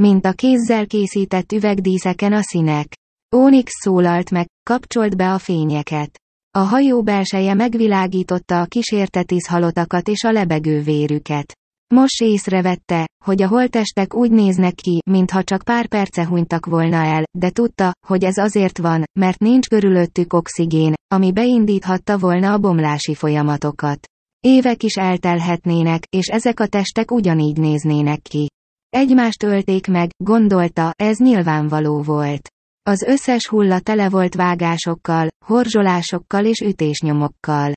Speaker 1: Mint a kézzel készített üvegdíszeken a színek. Ónix szólalt meg, kapcsolt be a fényeket. A hajó belseje megvilágította a kísérteti halottakat és a lebegő vérüket. Most észrevette, hogy a holtestek úgy néznek ki, mintha csak pár perce hunytak volna el, de tudta, hogy ez azért van, mert nincs körülöttük oxigén, ami beindíthatta volna a bomlási folyamatokat. Évek is eltelhetnének, és ezek a testek ugyanígy néznének ki. Egymást ölték meg, gondolta, ez nyilvánvaló volt. Az összes hulla tele volt vágásokkal, horzsolásokkal és ütésnyomokkal.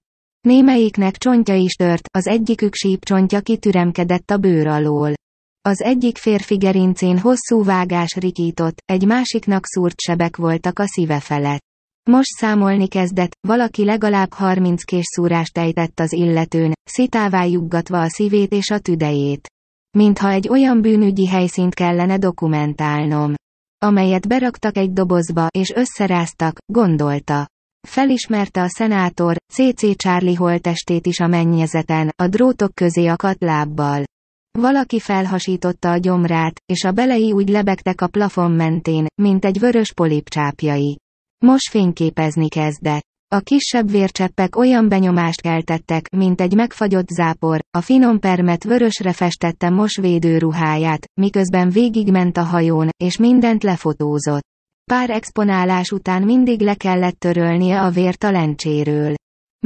Speaker 1: Némelyiknek csontja is tört, az egyikük sípcsontja kitüremkedett a bőr alól. Az egyik férfi gerincén hosszú vágás rikított, egy másiknak szúrt sebek voltak a szíve felett. Most számolni kezdett, valaki legalább harminc szúrást ejtett az illetőn, szitává juggatva a szívét és a tüdejét. Mintha egy olyan bűnügyi helyszínt kellene dokumentálnom. Amelyet beraktak egy dobozba és összeráztak, gondolta. Felismerte a szenátor, C.C. Charlie holtestét is a mennyezeten, a drótok közé akadt lábbal. Valaki felhasította a gyomrát, és a belei úgy lebegtek a plafon mentén, mint egy vörös polipcsápjai. Most fényképezni kezdett. A kisebb vércseppek olyan benyomást keltettek, mint egy megfagyott zápor, a finom permet vörösre festette mosvédő ruháját, miközben végigment a hajón, és mindent lefotózott. Pár exponálás után mindig le kellett törölnie a vért a lencséről.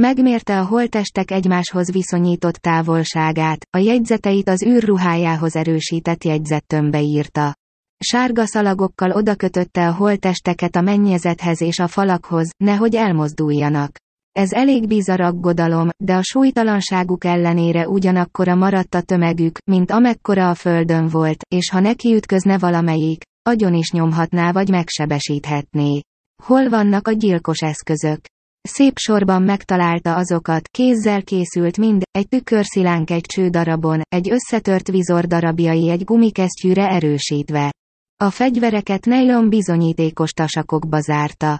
Speaker 1: Megmérte a holtestek egymáshoz viszonyított távolságát, a jegyzeteit az űrruhájához erősített jegyzettömbe írta. Sárga szalagokkal odakötötte a holtesteket a mennyezethez és a falakhoz, nehogy elmozduljanak. Ez elég bizarr aggodalom, de a súlytalanságuk ellenére ugyanakkora maradt a tömegük, mint amekkora a földön volt, és ha nekiütközne valamelyik, agyon is nyomhatná vagy megsebesíthetné. Hol vannak a gyilkos eszközök? Szép sorban megtalálta azokat, kézzel készült mind, egy tükörszilánk egy csődarabon, egy összetört vizor darabjai egy gumikesztyűre erősítve. A fegyvereket nejlon bizonyítékos tasakokba zárta.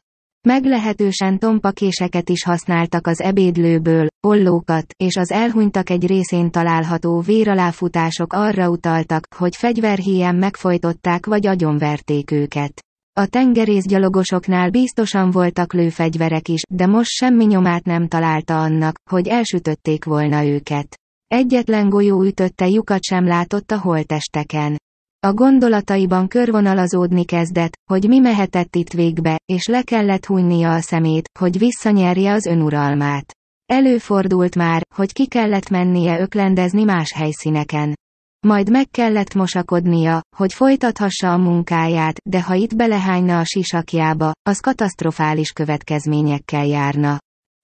Speaker 1: Meglehetősen tompa késeket is használtak az ebédlőből, ollókat, és az elhunytak egy részén található véraláfutások arra utaltak, hogy fegyverhíjen megfojtották vagy agyonverték őket. A tengerészgyalogosoknál biztosan voltak lőfegyverek is, de most semmi nyomát nem találta annak, hogy elsütötték volna őket. Egyetlen golyó ütötte lyukat sem látott a holtesteken. A gondolataiban körvonalazódni kezdett, hogy mi mehetett itt végbe, és le kellett hunynia a szemét, hogy visszanyerje az önuralmát. Előfordult már, hogy ki kellett mennie öklendezni más helyszíneken. Majd meg kellett mosakodnia, hogy folytathassa a munkáját, de ha itt belehányna a sisakjába, az katasztrofális következményekkel járna.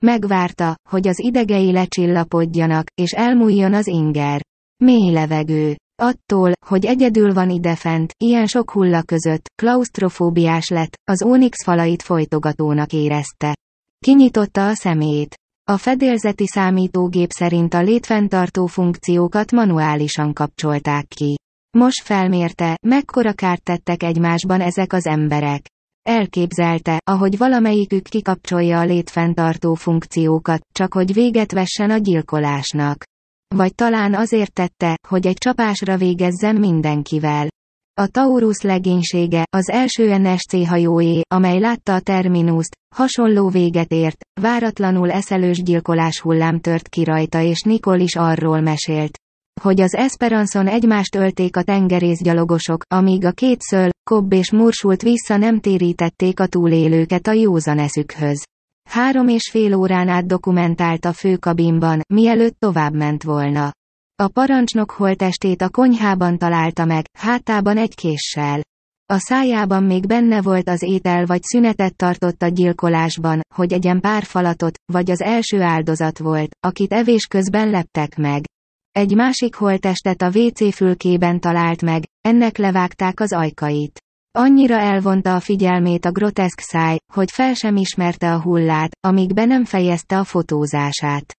Speaker 1: Megvárta, hogy az idegei lecsillapodjanak, és elmúljon az inger. Mély levegő. Attól, hogy egyedül van idefent, ilyen sok hulla között, klaustrofóbiás lett, az Onyx falait folytogatónak érezte. Kinyitotta a szemét. A fedélzeti számítógép szerint a létfenntartó funkciókat manuálisan kapcsolták ki. Most felmérte, mekkora kárt tettek egymásban ezek az emberek. Elképzelte, ahogy valamelyikük kikapcsolja a létfenntartó funkciókat, csak hogy véget vessen a gyilkolásnak. Vagy talán azért tette, hogy egy csapásra végezzen mindenkivel. A Taurus legénysége, az első NSC hajóé, amely látta a terminuszt, hasonló véget ért, váratlanul eszelős gyilkolás hullám tört ki rajta és Nikol is arról mesélt hogy az Esperanson egymást ölték a tengerészgyalogosok, amíg a két szöl, Kobb és Mursult vissza nem térítették a túlélőket a józan eszükhöz. Három és fél órán át dokumentált a főkabinban, mielőtt továbbment volna. A parancsnok holtestét a konyhában találta meg, hátában egy késsel. A szájában még benne volt az étel vagy szünetet tartott a gyilkolásban, hogy egyen pár falatot, vagy az első áldozat volt, akit evés közben leptek meg. Egy másik holtestet a WC fülkében talált meg, ennek levágták az ajkait. Annyira elvonta a figyelmét a groteszk száj, hogy fel sem ismerte a hullát, amíg be nem fejezte a fotózását.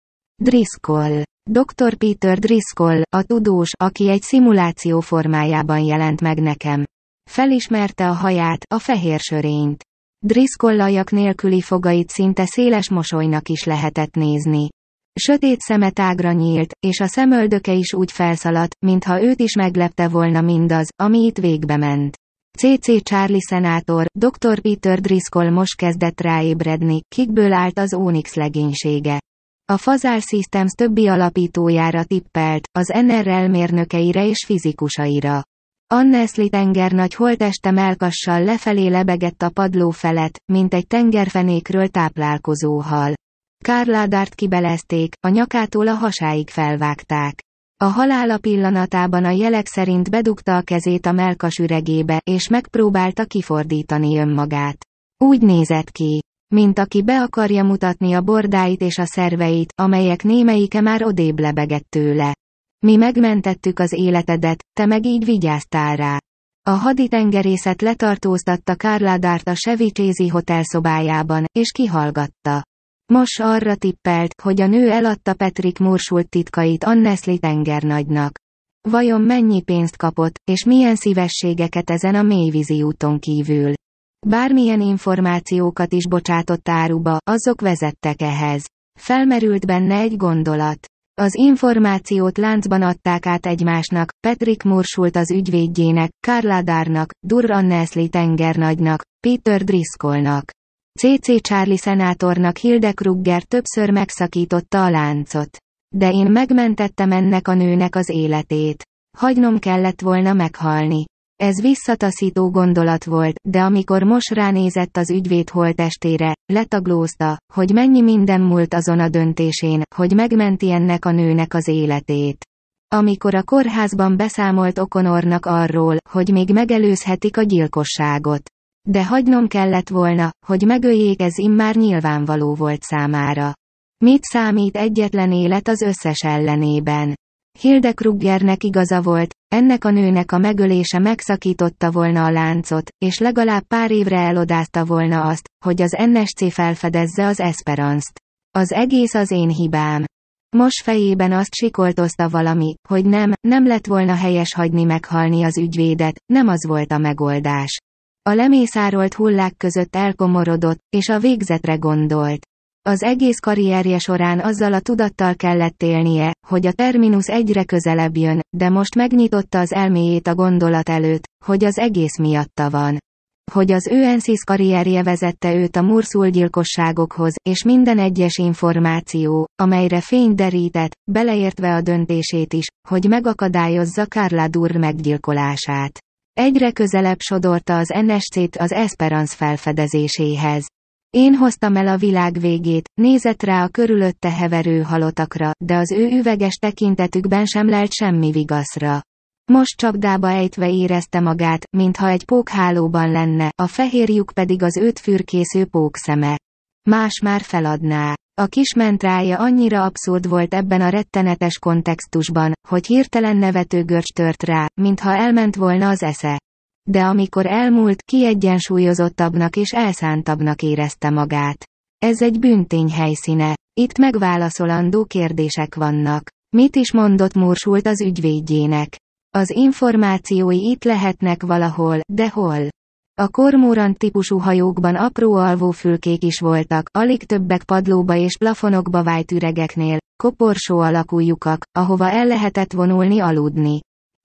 Speaker 1: Driscoll. Dr. Peter Driscoll, a tudós, aki egy szimuláció formájában jelent meg nekem. Felismerte a haját, a fehér sörényt. Driscoll ajak nélküli fogait szinte széles mosolynak is lehetett nézni. Sötét szeme tágra nyílt, és a szemöldöke is úgy felszaladt, mintha őt is meglepte volna mindaz, ami itt végbe ment. C.C. Charlie szenátor, dr. Peter Driscoll most kezdett ráébredni, kikből állt az Onyx legénysége. A Fazal Systems többi alapítójára tippelt, az NRL mérnökeire és fizikusaira. Annesli tenger nagy holteste melkassal lefelé lebegett a padló felett, mint egy tengerfenékről táplálkozó hal. Kárládárt kibelezték, a nyakától a hasáig felvágták. A halála pillanatában a jelek szerint bedugta a kezét a melkas üregébe, és megpróbálta kifordítani önmagát. Úgy nézett ki, mint aki be akarja mutatni a bordáit és a szerveit, amelyek némelyike már odébb lebegett tőle. Mi megmentettük az életedet, te meg így vigyáztál rá. A haditengerészet letartóztatta Kárládárt a Sevicsézi hotel szobájában, és kihallgatta. Mos arra tippelt, hogy a nő eladta Petrik morsult titkait Annesli tengernagynak. Vajon mennyi pénzt kapott, és milyen szívességeket ezen a mélyvízi úton kívül. Bármilyen információkat is bocsátott áruba, azok vezettek ehhez. Felmerült benne egy gondolat. Az információt láncban adták át egymásnak, Patrick morsult az ügyvédjének, Dur Durr Annesley tengernagynak, Peter Driscollnak. C.C. Charlie szenátornak Krugger többször megszakította a láncot. De én megmentettem ennek a nőnek az életét. Hagynom kellett volna meghalni. Ez visszataszító gondolat volt, de amikor most ránézett az ügyvéd holtestére, letaglózta, hogy mennyi minden múlt azon a döntésén, hogy megmenti ennek a nőnek az életét. Amikor a kórházban beszámolt Okonornak arról, hogy még megelőzhetik a gyilkosságot. De hagynom kellett volna, hogy megöljék ez immár nyilvánvaló volt számára. Mit számít egyetlen élet az összes ellenében? Hilde Krugernek igaza volt, ennek a nőnek a megölése megszakította volna a láncot, és legalább pár évre elodázta volna azt, hogy az NSC felfedezze az Esperanzt. Az egész az én hibám. Most fejében azt sikoltozta valami, hogy nem, nem lett volna helyes hagyni meghalni az ügyvédet, nem az volt a megoldás. A lemészárolt hullák között elkomorodott, és a végzetre gondolt. Az egész karrierje során azzal a tudattal kellett élnie, hogy a terminus egyre közelebb jön, de most megnyitotta az elméjét a gondolat előtt, hogy az egész miatta van. Hogy az ÖNSZIS karrierje vezette őt a Murszul gyilkosságokhoz, és minden egyes információ, amelyre fény derített, beleértve a döntését is, hogy megakadályozza Durr meggyilkolását. Egyre közelebb sodorta az NSC-t az Esperance felfedezéséhez. Én hoztam el a világ végét, nézett rá a körülötte heverő halottakra, de az ő üveges tekintetükben sem lelt semmi vigaszra. Most csapdába ejtve érezte magát, mintha egy pókhálóban lenne, a fehér lyuk pedig az őt fürkésző pókszeme. Más már feladná. A kis mentrája annyira abszurd volt ebben a rettenetes kontextusban, hogy hirtelen nevető görcs tört rá, mintha elment volna az esze. De amikor elmúlt, kiegyensúlyozottabbnak és elszántabbnak érezte magát. Ez egy büntény helyszíne. Itt megválaszolandó kérdések vannak. Mit is mondott Mursult az ügyvédjének? Az információi itt lehetnek valahol, de hol? A kormórant típusú hajókban apró alvófülkék is voltak, alig többek padlóba és plafonokba vájt üregeknél, koporsó alakú lyukak, ahova el lehetett vonulni aludni.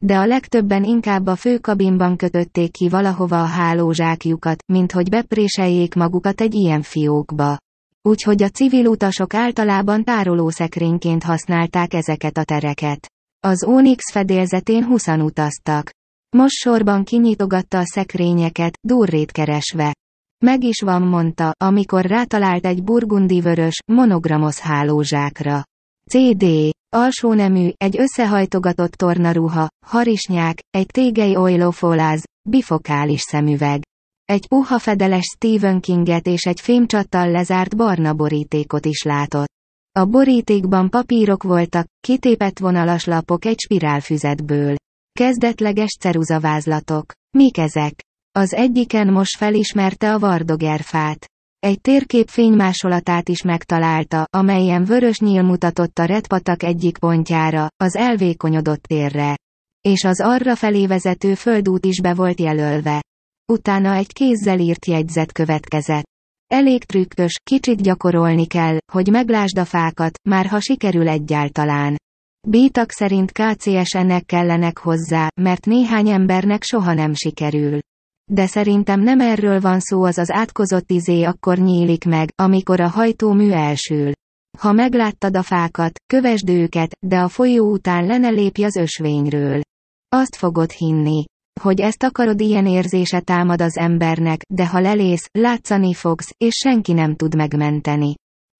Speaker 1: De a legtöbben inkább a főkabinban kötötték ki valahova a hálózsákjukat, mint hogy bepréseljék magukat egy ilyen fiókba. Úgyhogy a civil utasok általában tárolószekrényként használták ezeket a tereket. Az Onyx fedélzetén 20 utaztak. Most sorban kinyitogatta a szekrényeket, durrét keresve. Meg is van mondta, amikor rátalált egy burgundi vörös, monogramos hálózsákra. CD, alsónemű, egy összehajtogatott tornaruha, harisnyák, egy tégei oilofoláz, bifokális szemüveg. Egy puha fedeles Stephen Kinget és egy fémcsattal lezárt barna borítékot is látott. A borítékban papírok voltak, kitépett vonalas lapok egy spirálfüzetből. Kezdetleges ceruzavázlatok. Mik ezek? Az egyiken most felismerte a vardogerfát. Egy térkép fénymásolatát is megtalálta, amelyen vörös nyíl mutatott a redpatak egyik pontjára, az elvékonyodott térre. És az arra felé vezető földút is be volt jelölve. Utána egy kézzel írt jegyzet következett. Elég trükkös, kicsit gyakorolni kell, hogy meglásd a fákat, már ha sikerül egyáltalán. Bétak szerint KCSN-ek kellenek hozzá, mert néhány embernek soha nem sikerül. De szerintem nem erről van szó az az átkozott izé akkor nyílik meg, amikor a hajtómű elsül. Ha megláttad a fákat, kövesd őket, de a folyó után lene lépj az ösvényről. Azt fogod hinni, hogy ezt akarod ilyen érzése támad az embernek, de ha lelész, látszani fogsz, és senki nem tud megmenteni.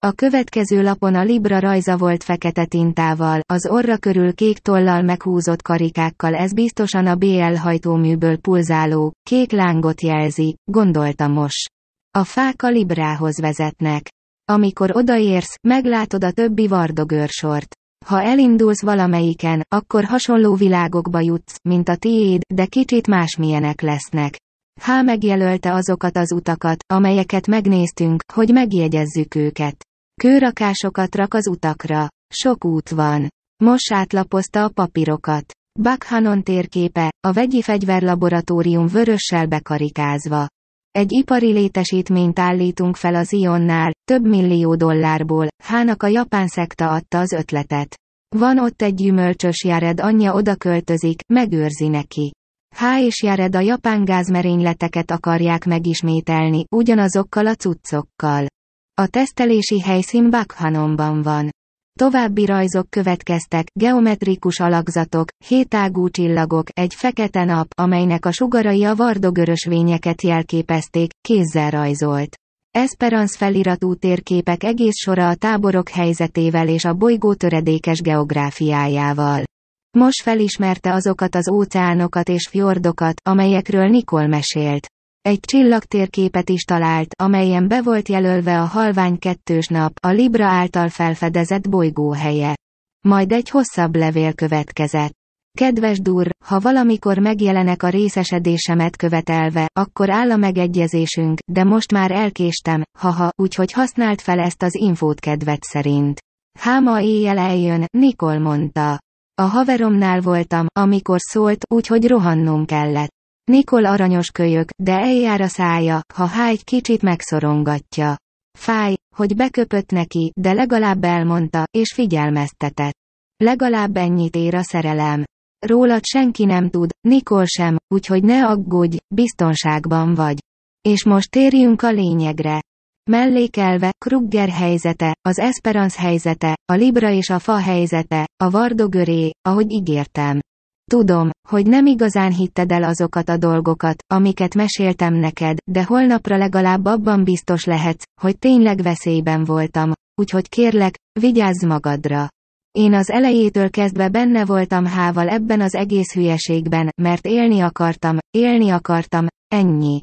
Speaker 1: A következő lapon a Libra rajza volt fekete tintával, az orra körül kék tollal meghúzott karikákkal ez biztosan a BL hajtóműből pulzáló, kék lángot jelzi, gondolta most. A fák a Librához vezetnek. Amikor odaérsz, meglátod a többi vardogőrsort. Ha elindulsz valamelyiken, akkor hasonló világokba jutsz, mint a tiéd, de kicsit másmilyenek lesznek. Há megjelölte azokat az utakat, amelyeket megnéztünk, hogy megjegyezzük őket. Kőrakásokat rak az utakra. Sok út van. Most átlapozta a papírokat. Bakhanon térképe, a vegyi fegyverlaboratórium vörössel bekarikázva. Egy ipari létesítményt állítunk fel az Ionnál, több millió dollárból, Hának a japán szekta adta az ötletet. Van ott egy gyümölcsös Jared anyja oda költözik, megőrzi neki. Há és Jared a japán gázmerényleteket akarják megismételni, ugyanazokkal a cuccokkal. A tesztelési helyszín Bakhanomban van. További rajzok következtek, geometrikus alakzatok, hétágú csillagok, egy fekete nap, amelynek a sugarai a vardogörösvényeket jelképezték, kézzel rajzolt. Esperance feliratú térképek egész sora a táborok helyzetével és a bolygó töredékes geográfiájával. Most felismerte azokat az óceánokat és fjordokat, amelyekről Nikol mesélt. Egy csillagtérképet is talált, amelyen be volt jelölve a halvány kettős nap, a Libra által felfedezett bolygó helye. Majd egy hosszabb levél következett. Kedves Dur, ha valamikor megjelenek a részesedésemet követelve, akkor áll a megegyezésünk, de most már elkéstem, haha, úgyhogy használt fel ezt az infót kedved szerint. Háma éjjel eljön, Nikol mondta. A haveromnál voltam, amikor szólt, úgyhogy rohannom kellett. Nikol aranyos kölyök, de eljár a szája, ha Há egy kicsit megszorongatja. Fáj, hogy beköpött neki, de legalább elmondta, és figyelmeztetett. Legalább ennyit ér a szerelem. Rólad senki nem tud, Nikol sem, úgyhogy ne aggódj, biztonságban vagy. És most térjünk a lényegre. Mellékelve, Krugger helyzete, az Esperance helyzete, a Libra és a Fa helyzete, a Vardogöré, ahogy ígértem. Tudom, hogy nem igazán hitted el azokat a dolgokat, amiket meséltem neked, de holnapra legalább abban biztos lehetsz, hogy tényleg veszélyben voltam, úgyhogy kérlek, vigyázz magadra. Én az elejétől kezdve benne voltam hával ebben az egész hülyeségben, mert élni akartam, élni akartam, ennyi.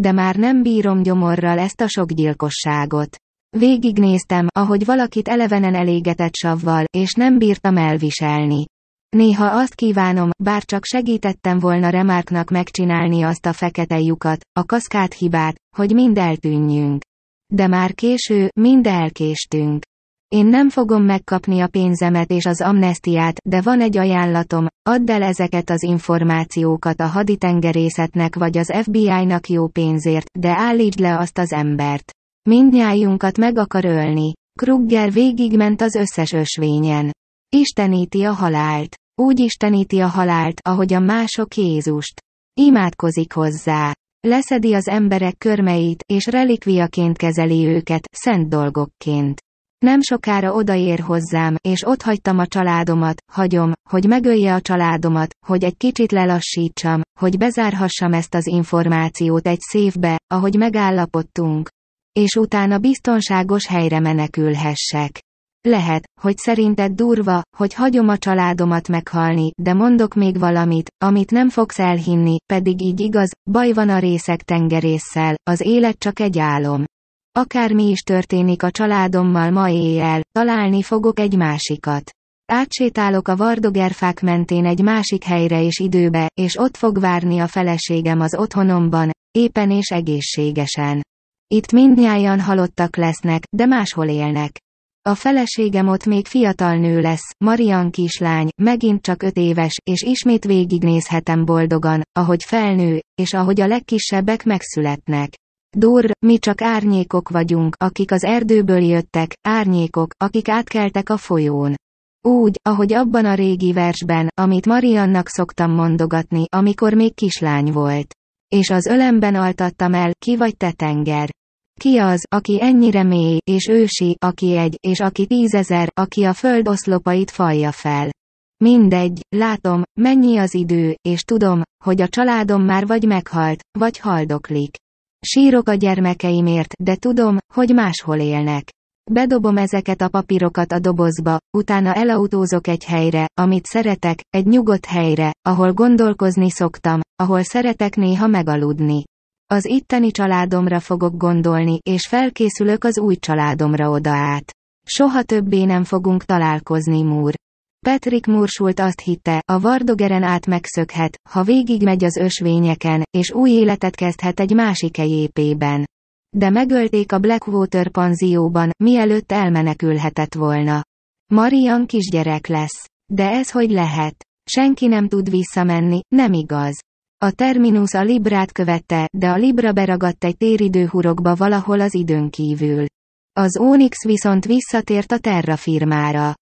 Speaker 1: De már nem bírom gyomorral ezt a sok gyilkosságot. Végignéztem, ahogy valakit elevenen elégetett savval, és nem bírtam elviselni. Néha azt kívánom, bár csak segítettem volna Remarknak megcsinálni azt a fekete lyukat, a kaszkád hibát, hogy mind eltűnjünk. De már késő, mind elkéstünk. Én nem fogom megkapni a pénzemet és az amnestiát, de van egy ajánlatom, add el ezeket az információkat a haditengerészetnek vagy az FBI-nak jó pénzért, de állítsd le azt az embert. Mindnyájunkat meg akar ölni. Krugger végigment az összes ösvényen. Isteníti a halált. Úgy isteníti a halált, ahogy a mások Jézust. Imádkozik hozzá. Leszedi az emberek körmeit, és relikviaként kezeli őket, szent dolgokként. Nem sokára odaér hozzám, és otthagytam a családomat, hagyom, hogy megölje a családomat, hogy egy kicsit lelassítsam, hogy bezárhassam ezt az információt egy szívbe, ahogy megállapodtunk. És utána biztonságos helyre menekülhessek. Lehet, hogy szerinted durva, hogy hagyom a családomat meghalni, de mondok még valamit, amit nem fogsz elhinni, pedig így igaz, baj van a részek tengerésszel, az élet csak egy álom. Akármi is történik a családommal ma éjjel, találni fogok egy másikat. Átsétálok a vardogerfák mentén egy másik helyre és időbe, és ott fog várni a feleségem az otthonomban, éppen és egészségesen. Itt mindnyájan halottak lesznek, de máshol élnek. A feleségem ott még fiatal nő lesz, Marian kislány, megint csak öt éves, és ismét végignézhetem boldogan, ahogy felnő, és ahogy a legkisebbek megszületnek. Dur, mi csak árnyékok vagyunk, akik az erdőből jöttek, árnyékok, akik átkeltek a folyón. Úgy, ahogy abban a régi versben, amit Mariannak szoktam mondogatni, amikor még kislány volt. És az ölemben altattam el, ki vagy te tenger. Ki az, aki ennyire mély, és ősi, aki egy, és aki tízezer, aki a föld oszlopait falja fel. Mindegy, látom, mennyi az idő, és tudom, hogy a családom már vagy meghalt, vagy haldoklik. Sírok a gyermekeimért, de tudom, hogy máshol élnek. Bedobom ezeket a papírokat a dobozba, utána elautózok egy helyre, amit szeretek, egy nyugodt helyre, ahol gondolkozni szoktam, ahol szeretek néha megaludni. Az itteni családomra fogok gondolni, és felkészülök az új családomra oda át. Soha többé nem fogunk találkozni, Múr. Patrick Mursult azt hitte, a Vardogeren át megszökhet, ha végigmegy az ösvényeken, és új életet kezdhet egy másik épében. De megölték a Blackwater panzióban, mielőtt elmenekülhetett volna. Marian kisgyerek lesz. De ez hogy lehet? Senki nem tud visszamenni, nem igaz. A terminus a Librát követte, de a Libra beragadt egy téridőhurokba valahol az időn kívül. Az Onyx viszont visszatért a Terra firmára.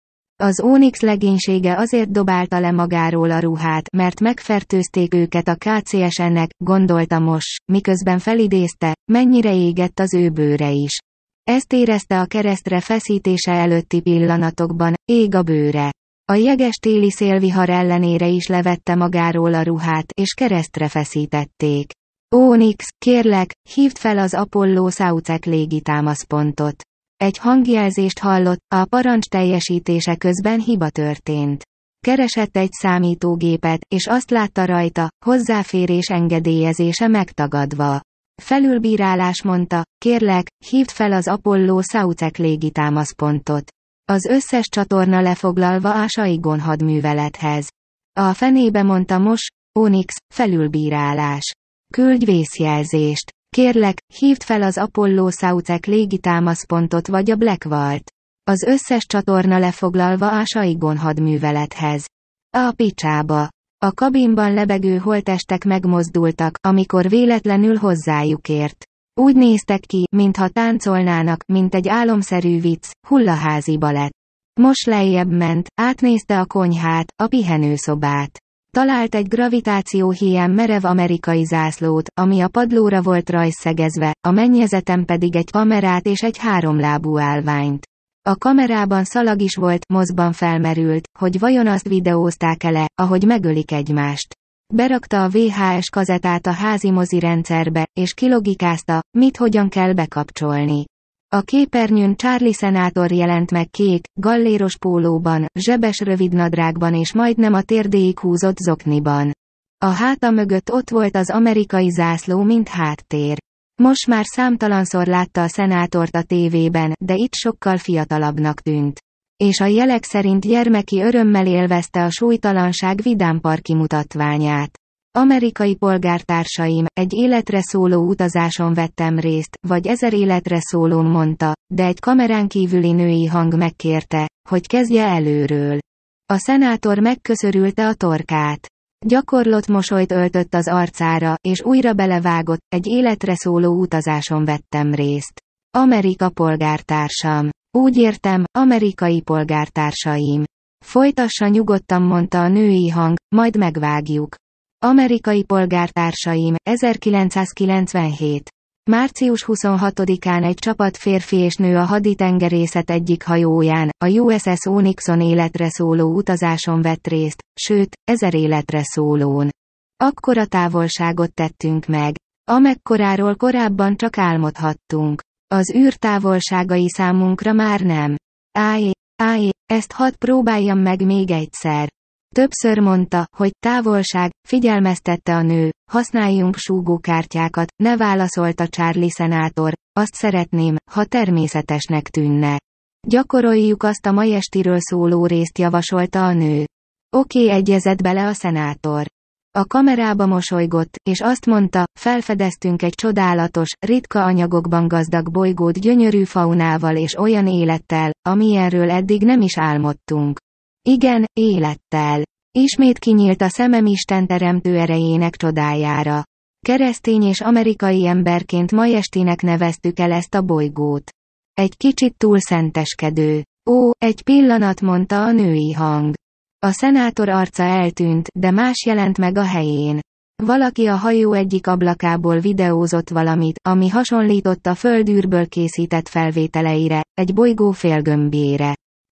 Speaker 1: Az Onyx legénysége azért dobálta le magáról a ruhát, mert megfertőzték őket a kcs nek gondolta Mos, miközben felidézte, mennyire égett az ő bőre is. Ezt érezte a keresztre feszítése előtti pillanatokban, ég a bőre. A jeges téli szélvihar ellenére is levette magáról a ruhát, és keresztre feszítették. Ónix, kérlek, hívd fel az Apollo Szaucek légitámaszpontot. Egy hangjelzést hallott, a parancs teljesítése közben hiba történt. Keresett egy számítógépet, és azt látta rajta, hozzáférés engedélyezése megtagadva. Felülbírálás mondta, kérlek, hívd fel az Apollo Szaucek légitámaszpontot. Az összes csatorna lefoglalva a Saigon hadművelethez. A fenébe mondta Mos, Onyx, felülbírálás. Küldj vészjelzést. Kérlek, hívd fel az Apollo Saucek légitámaszpontot vagy a Blackwalt. Az összes csatorna lefoglalva a Saigon hadművelethez. A picsába. A kabinban lebegő holtestek megmozdultak, amikor véletlenül hozzájuk ért. Úgy néztek ki, mintha táncolnának, mint egy álomszerű vicc, hullaházi balett. Most lejjebb ment, átnézte a konyhát, a pihenőszobát. Talált egy gravitáció hiány merev amerikai zászlót, ami a padlóra volt rajszegezve, a mennyezeten pedig egy kamerát és egy háromlábú állványt. A kamerában szalag is volt, mozban felmerült, hogy vajon azt videózták ele, ahogy megölik egymást. Berakta a VHS kazetát a házi mozi rendszerbe, és kilogikázta, mit hogyan kell bekapcsolni. A képernyőn Charlie szenátor jelent meg kék, galléros pólóban, zsebes rövidnadrágban és majdnem a térdéig húzott zokniban. A háta mögött ott volt az amerikai zászló, mint háttér. Most már számtalanszor látta a szenátort a tévében, de itt sokkal fiatalabbnak tűnt és a jelek szerint gyermeki örömmel élvezte a súlytalanság vidám parki mutatványát. Amerikai polgártársaim, egy életre szóló utazáson vettem részt, vagy ezer életre szólón mondta, de egy kamerán kívüli női hang megkérte, hogy kezdje előről. A szenátor megköszörülte a torkát. Gyakorlott mosolyt öltött az arcára, és újra belevágott, egy életre szóló utazáson vettem részt. Amerika polgártársam. Úgy értem, amerikai polgártársaim. Folytassa nyugodtan mondta a női hang, majd megvágjuk. Amerikai polgártársaim, 1997. Március 26-án egy csapat férfi és nő a haditengerészet egyik hajóján, a USS Onyxon életre szóló utazáson vett részt, sőt, ezer életre szólón. Akkora távolságot tettünk meg, amekkoráról korábban csak álmodhattunk. Az űr távolságai számunkra már nem. Áj, áj, ezt hadd próbáljam meg még egyszer. Többször mondta, hogy távolság, figyelmeztette a nő, használjunk súgókártyákat, ne válaszolta Charlie szenátor, azt szeretném, ha természetesnek tűnne. Gyakoroljuk azt a mai estiről szóló részt javasolta a nő. Oké egyezett bele a szenátor. A kamerába mosolygott, és azt mondta, felfedeztünk egy csodálatos, ritka anyagokban gazdag bolygót gyönyörű faunával és olyan élettel, amilyenről eddig nem is álmodtunk. Igen, élettel. Ismét kinyílt a szemem Isten teremtő erejének csodájára. Keresztény és amerikai emberként ma estének neveztük el ezt a bolygót. Egy kicsit túl szenteskedő. Ó, egy pillanat mondta a női hang. A szenátor arca eltűnt, de más jelent meg a helyén. Valaki a hajó egyik ablakából videózott valamit, ami hasonlított a földűrből készített felvételeire, egy bolygó félgömbjére.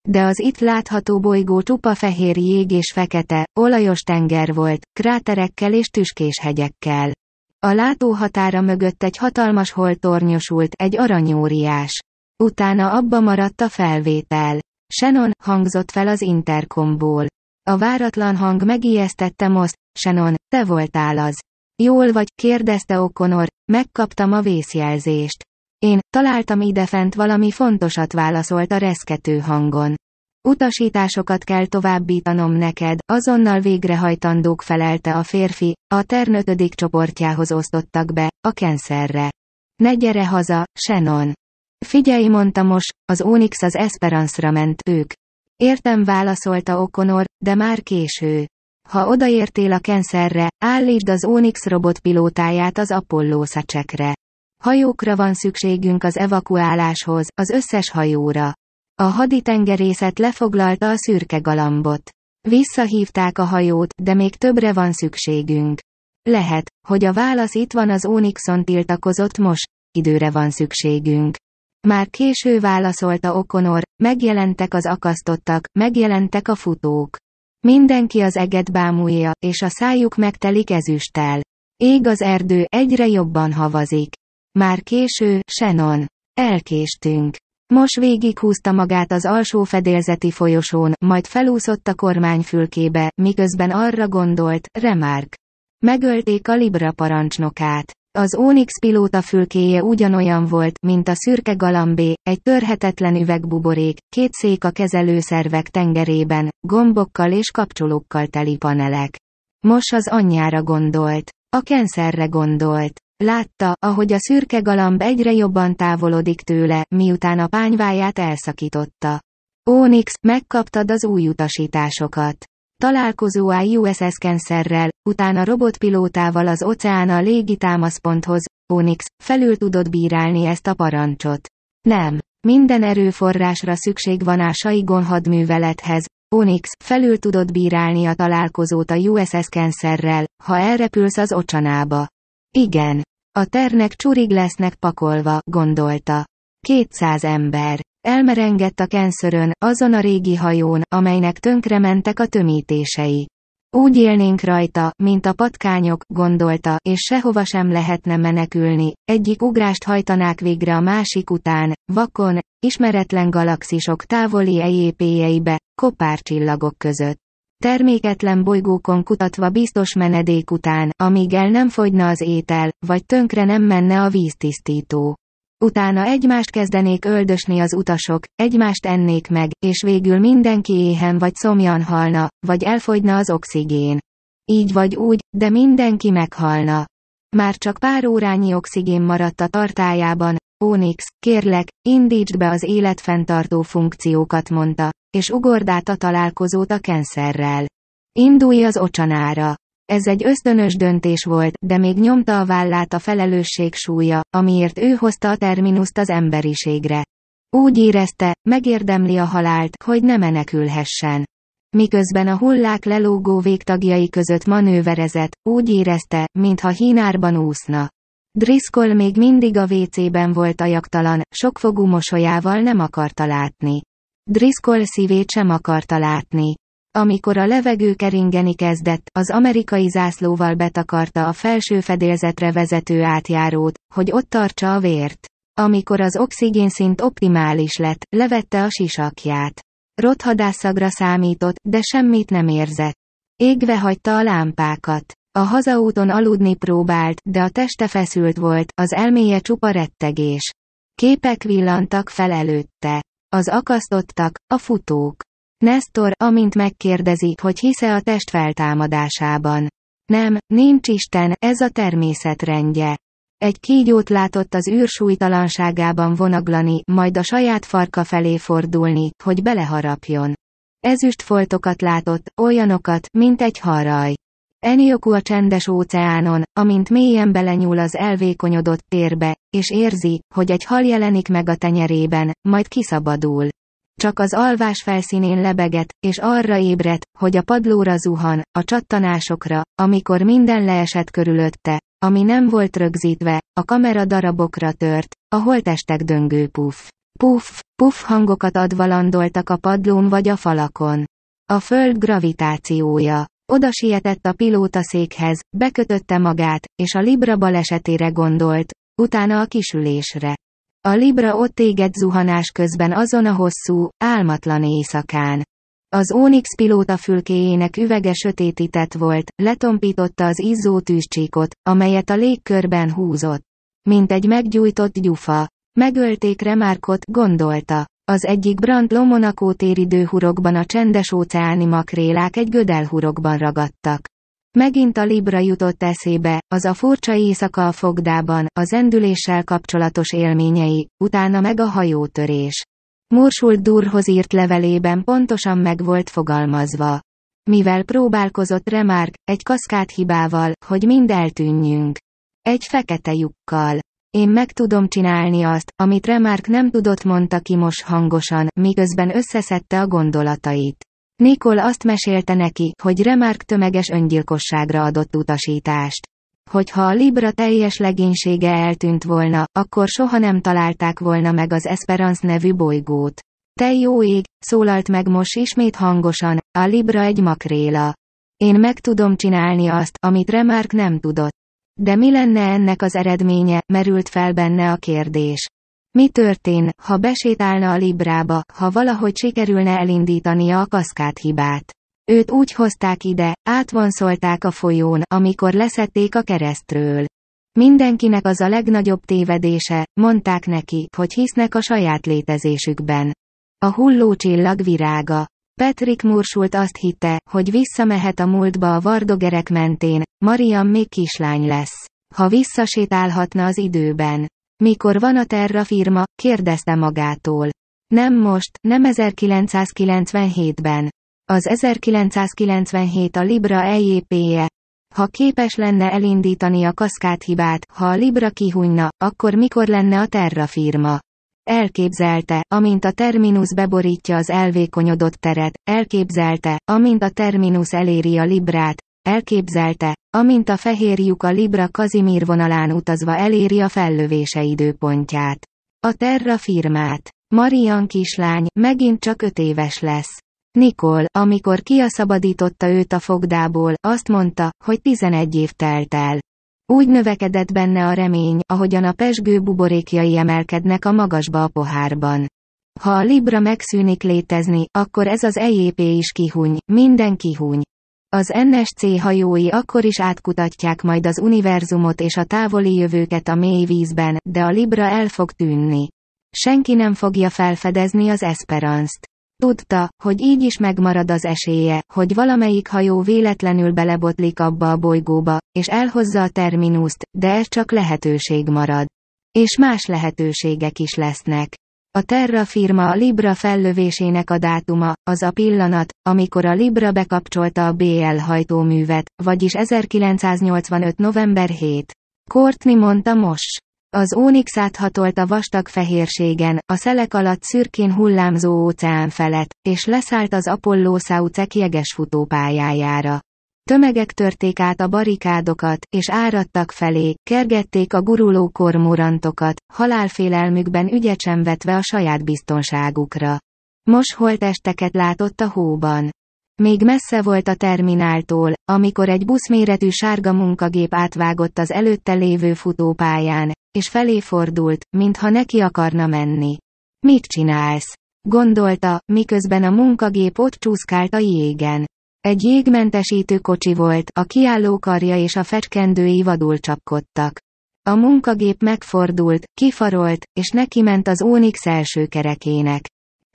Speaker 1: De az itt látható bolygó csupa fehér jég és fekete, olajos tenger volt, kráterekkel és tüskés hegyekkel. A látóhatára mögött egy hatalmas hol tornyosult, egy aranyóriás. Utána abba maradt a felvétel. Shannon, hangzott fel az interkomból. A váratlan hang megijesztette most, Shannon, te voltál az. Jól vagy, kérdezte Okonor, megkaptam a vészjelzést. Én, találtam idefent valami fontosat válaszolt a reszkető hangon. Utasításokat kell továbbítanom neked, azonnal végrehajtandók felelte a férfi, a ternötödik csoportjához osztottak be, a kenszerre. Ne gyere haza, Shannon! Figyelj mondta Mos, az Onyx az Esperance-ra ment, ők. Értem válaszolta Okonor, de már késő. Ha odaértél a kenszerre, állítsd az Onyx robot pilótáját az Apollo szacsekre. Hajókra van szükségünk az evakuáláshoz, az összes hajóra. A haditengerészet lefoglalta a szürke galambot. Visszahívták a hajót, de még többre van szükségünk. Lehet, hogy a válasz itt van az Onyxon tiltakozott most, időre van szükségünk. Már késő válaszolta Okonor, megjelentek az akasztottak, megjelentek a futók. Mindenki az eget bámulja, és a szájuk megtelik ezüsttel. Ég az erdő, egyre jobban havazik. Már késő, senon. Elkéstünk. Most végighúzta magát az alsó fedélzeti folyosón, majd felúszott a kormányfülkébe, miközben arra gondolt, Remark. Megölték a Libra parancsnokát. Az Onyx fülkéje ugyanolyan volt, mint a szürke galambé, egy törhetetlen üvegbuborék, két szék a kezelőszervek tengerében, gombokkal és kapcsolókkal teli panelek. Most az anyjára gondolt. A kenszerre gondolt. Látta, ahogy a szürke galamb egyre jobban távolodik tőle, miután a pányváját elszakította. Onyx, megkaptad az új utasításokat. Találkozó a USS Cancerrel, utána robotpilótával az a légi támaszponthoz, Onyx, felül tudod bírálni ezt a parancsot. Nem. Minden erőforrásra szükség van a Saigon hadművelethez, Onyx, felül tudod bírálni a találkozót a USS Cancerrel, ha elrepülsz az ocsanába. Igen. A ternek csurig lesznek pakolva, gondolta. 200 ember. Elmerengett a kenszörön, azon a régi hajón, amelynek mentek a tömítései. Úgy élnénk rajta, mint a patkányok, gondolta, és sehova sem lehetne menekülni, egyik ugrást hajtanák végre a másik után, vakon, ismeretlen galaxisok távoli ejépéjeibe, csillagok között. Terméketlen bolygókon kutatva biztos menedék után, amíg el nem fogyna az étel, vagy tönkre nem menne a víztisztító. Utána egymást kezdenék öldösni az utasok, egymást ennék meg, és végül mindenki éhen vagy szomjan halna, vagy elfogyna az oxigén. Így vagy úgy, de mindenki meghalna. Már csak pár órányi oxigén maradt a tartájában, Onyx kérlek, indítsd be az életfenntartó funkciókat mondta, és ugord át a találkozót a kenszerrel. Indulj az ocsanára. Ez egy ösztönös döntés volt, de még nyomta a vállát a felelősség súlya, amiért ő hozta a terminuszt az emberiségre. Úgy érezte, megérdemli a halált, hogy ne menekülhessen. Miközben a hullák lelógó végtagjai között manőverezett, úgy érezte, mintha hínárban úszna. Driscoll még mindig a WC-ben volt ajaktalan, sokfogú mosolyával nem akarta látni. Driscoll szívét sem akarta látni. Amikor a levegő keringeni kezdett, az amerikai zászlóval betakarta a felső fedélzetre vezető átjárót, hogy ott tartsa a vért. Amikor az oxigén szint optimális lett, levette a sisakját. Rothadásszagra számított, de semmit nem érzett. Égve hagyta a lámpákat. A hazaúton aludni próbált, de a teste feszült volt, az elméje csupa rettegés. Képek villantak fel előtte. Az akasztottak, a futók. Nestor, amint megkérdezi, hogy hisze a test feltámadásában. Nem, nincs Isten, ez a természet rendje. Egy kígyót látott az űrsújtalanságában vonaglani, majd a saját farka felé fordulni, hogy beleharapjon. Ezüst foltokat látott, olyanokat, mint egy haraj. Enioku a csendes óceánon, amint mélyen belenyúl az elvékonyodott térbe, és érzi, hogy egy hal jelenik meg a tenyerében, majd kiszabadul. Csak az alvás felszínén lebeget, és arra ébredt, hogy a padlóra zuhan, a csattanásokra, amikor minden leesett körülötte, ami nem volt rögzítve, a kamera darabokra tört, a holtestek döngő puff, puff, puff hangokat adva landoltak a padlón vagy a falakon. A föld gravitációja. Oda sietett a pilótaszékhez, bekötötte magát, és a Libra balesetére gondolt, utána a kisülésre. A Libra ott égett zuhanás közben azon a hosszú, álmatlan éjszakán. Az Onyx pilóta fülkéjének üvege sötétített volt, letompította az izzó tűzcsíkot, amelyet a légkörben húzott. Mint egy meggyújtott gyufa. Megölték Remárkot, gondolta. Az egyik Brand Lomonakó téridőhurokban a csendes óceáni makrélák egy gödelhurokban ragadtak. Megint a Libra jutott eszébe, az a furcsa éjszaka a fogdában, az zendüléssel kapcsolatos élményei, utána meg a hajótörés. Mursult Durhoz írt levelében pontosan meg volt fogalmazva. Mivel próbálkozott Remark, egy hibával, hogy mind eltűnjünk. Egy fekete lyukkal. Én meg tudom csinálni azt, amit Remark nem tudott mondta ki most hangosan, miközben összeszedte a gondolatait. Nikol azt mesélte neki, hogy Remark tömeges öngyilkosságra adott utasítást. Hogyha a Libra teljes legénysége eltűnt volna, akkor soha nem találták volna meg az Esperance nevű bolygót. Te jó ég, szólalt meg most ismét hangosan, a Libra egy makréla. Én meg tudom csinálni azt, amit Remark nem tudott. De mi lenne ennek az eredménye, merült fel benne a kérdés. Mi történ, ha besétálna a Librába, ha valahogy sikerülne elindítania a hibát? Őt úgy hozták ide, átvonszolták a folyón, amikor leszették a keresztről. Mindenkinek az a legnagyobb tévedése, mondták neki, hogy hisznek a saját létezésükben. A hulló csillag virága. Patrick Mursult azt hitte, hogy visszamehet a múltba a vardogerek mentén, Marian még kislány lesz. Ha visszasétálhatna az időben. Mikor van a Terra firma, kérdezte magától. Nem most, nem 1997-ben. Az 1997 a Libra EJP-je. Ha képes lenne elindítani a kaszkádhibát, ha a Libra kihunyna, akkor mikor lenne a Terra firma? Elképzelte, amint a terminus beborítja az elvékonyodott teret, elképzelte, amint a terminus eléri a Librát, Elképzelte, amint a fehér lyuk a Libra Kazimír vonalán utazva eléri a fellövése időpontját. A Terra firmát. Marian kislány, megint csak öt éves lesz. Nikol, amikor kiaszabadította szabadította őt a fogdából, azt mondta, hogy 11 év telt el. Úgy növekedett benne a remény, ahogyan a pesgő buborékjai emelkednek a magasba a pohárban. Ha a Libra megszűnik létezni, akkor ez az EJP is kihúny, minden kihúny. Az NSC hajói akkor is átkutatják majd az univerzumot és a távoli jövőket a mély vízben, de a Libra el fog tűnni. Senki nem fogja felfedezni az Esperanzt. Tudta, hogy így is megmarad az esélye, hogy valamelyik hajó véletlenül belebotlik abba a bolygóba, és elhozza a terminuszt, de ez csak lehetőség marad. És más lehetőségek is lesznek. A Terra firma Libra fellövésének a dátuma, az a pillanat, amikor a Libra bekapcsolta a BL hajtóművet, vagyis 1985. november 7. Courtney mondta most. Az Ónix áthatolt a vastag fehérségen, a szelek alatt szürkén hullámzó óceán felett, és leszállt az Apollo Saucek jeges futópályájára. Tömegek törték át a barikádokat, és áradtak felé, kergették a guruló kormorantokat, halálfélelmükben ügyet sem vetve a saját biztonságukra. Most holtesteket látott a hóban. Még messze volt a termináltól, amikor egy buszméretű sárga munkagép átvágott az előtte lévő futópályán, és felé fordult, mintha neki akarna menni. Mit csinálsz? Gondolta, miközben a munkagép ott csúszkált a jégen. Egy jégmentesítő kocsi volt, a kiálló karja és a fecskendői vadul csapkodtak. A munkagép megfordult, kifarolt, és neki ment az Ónix első kerekének.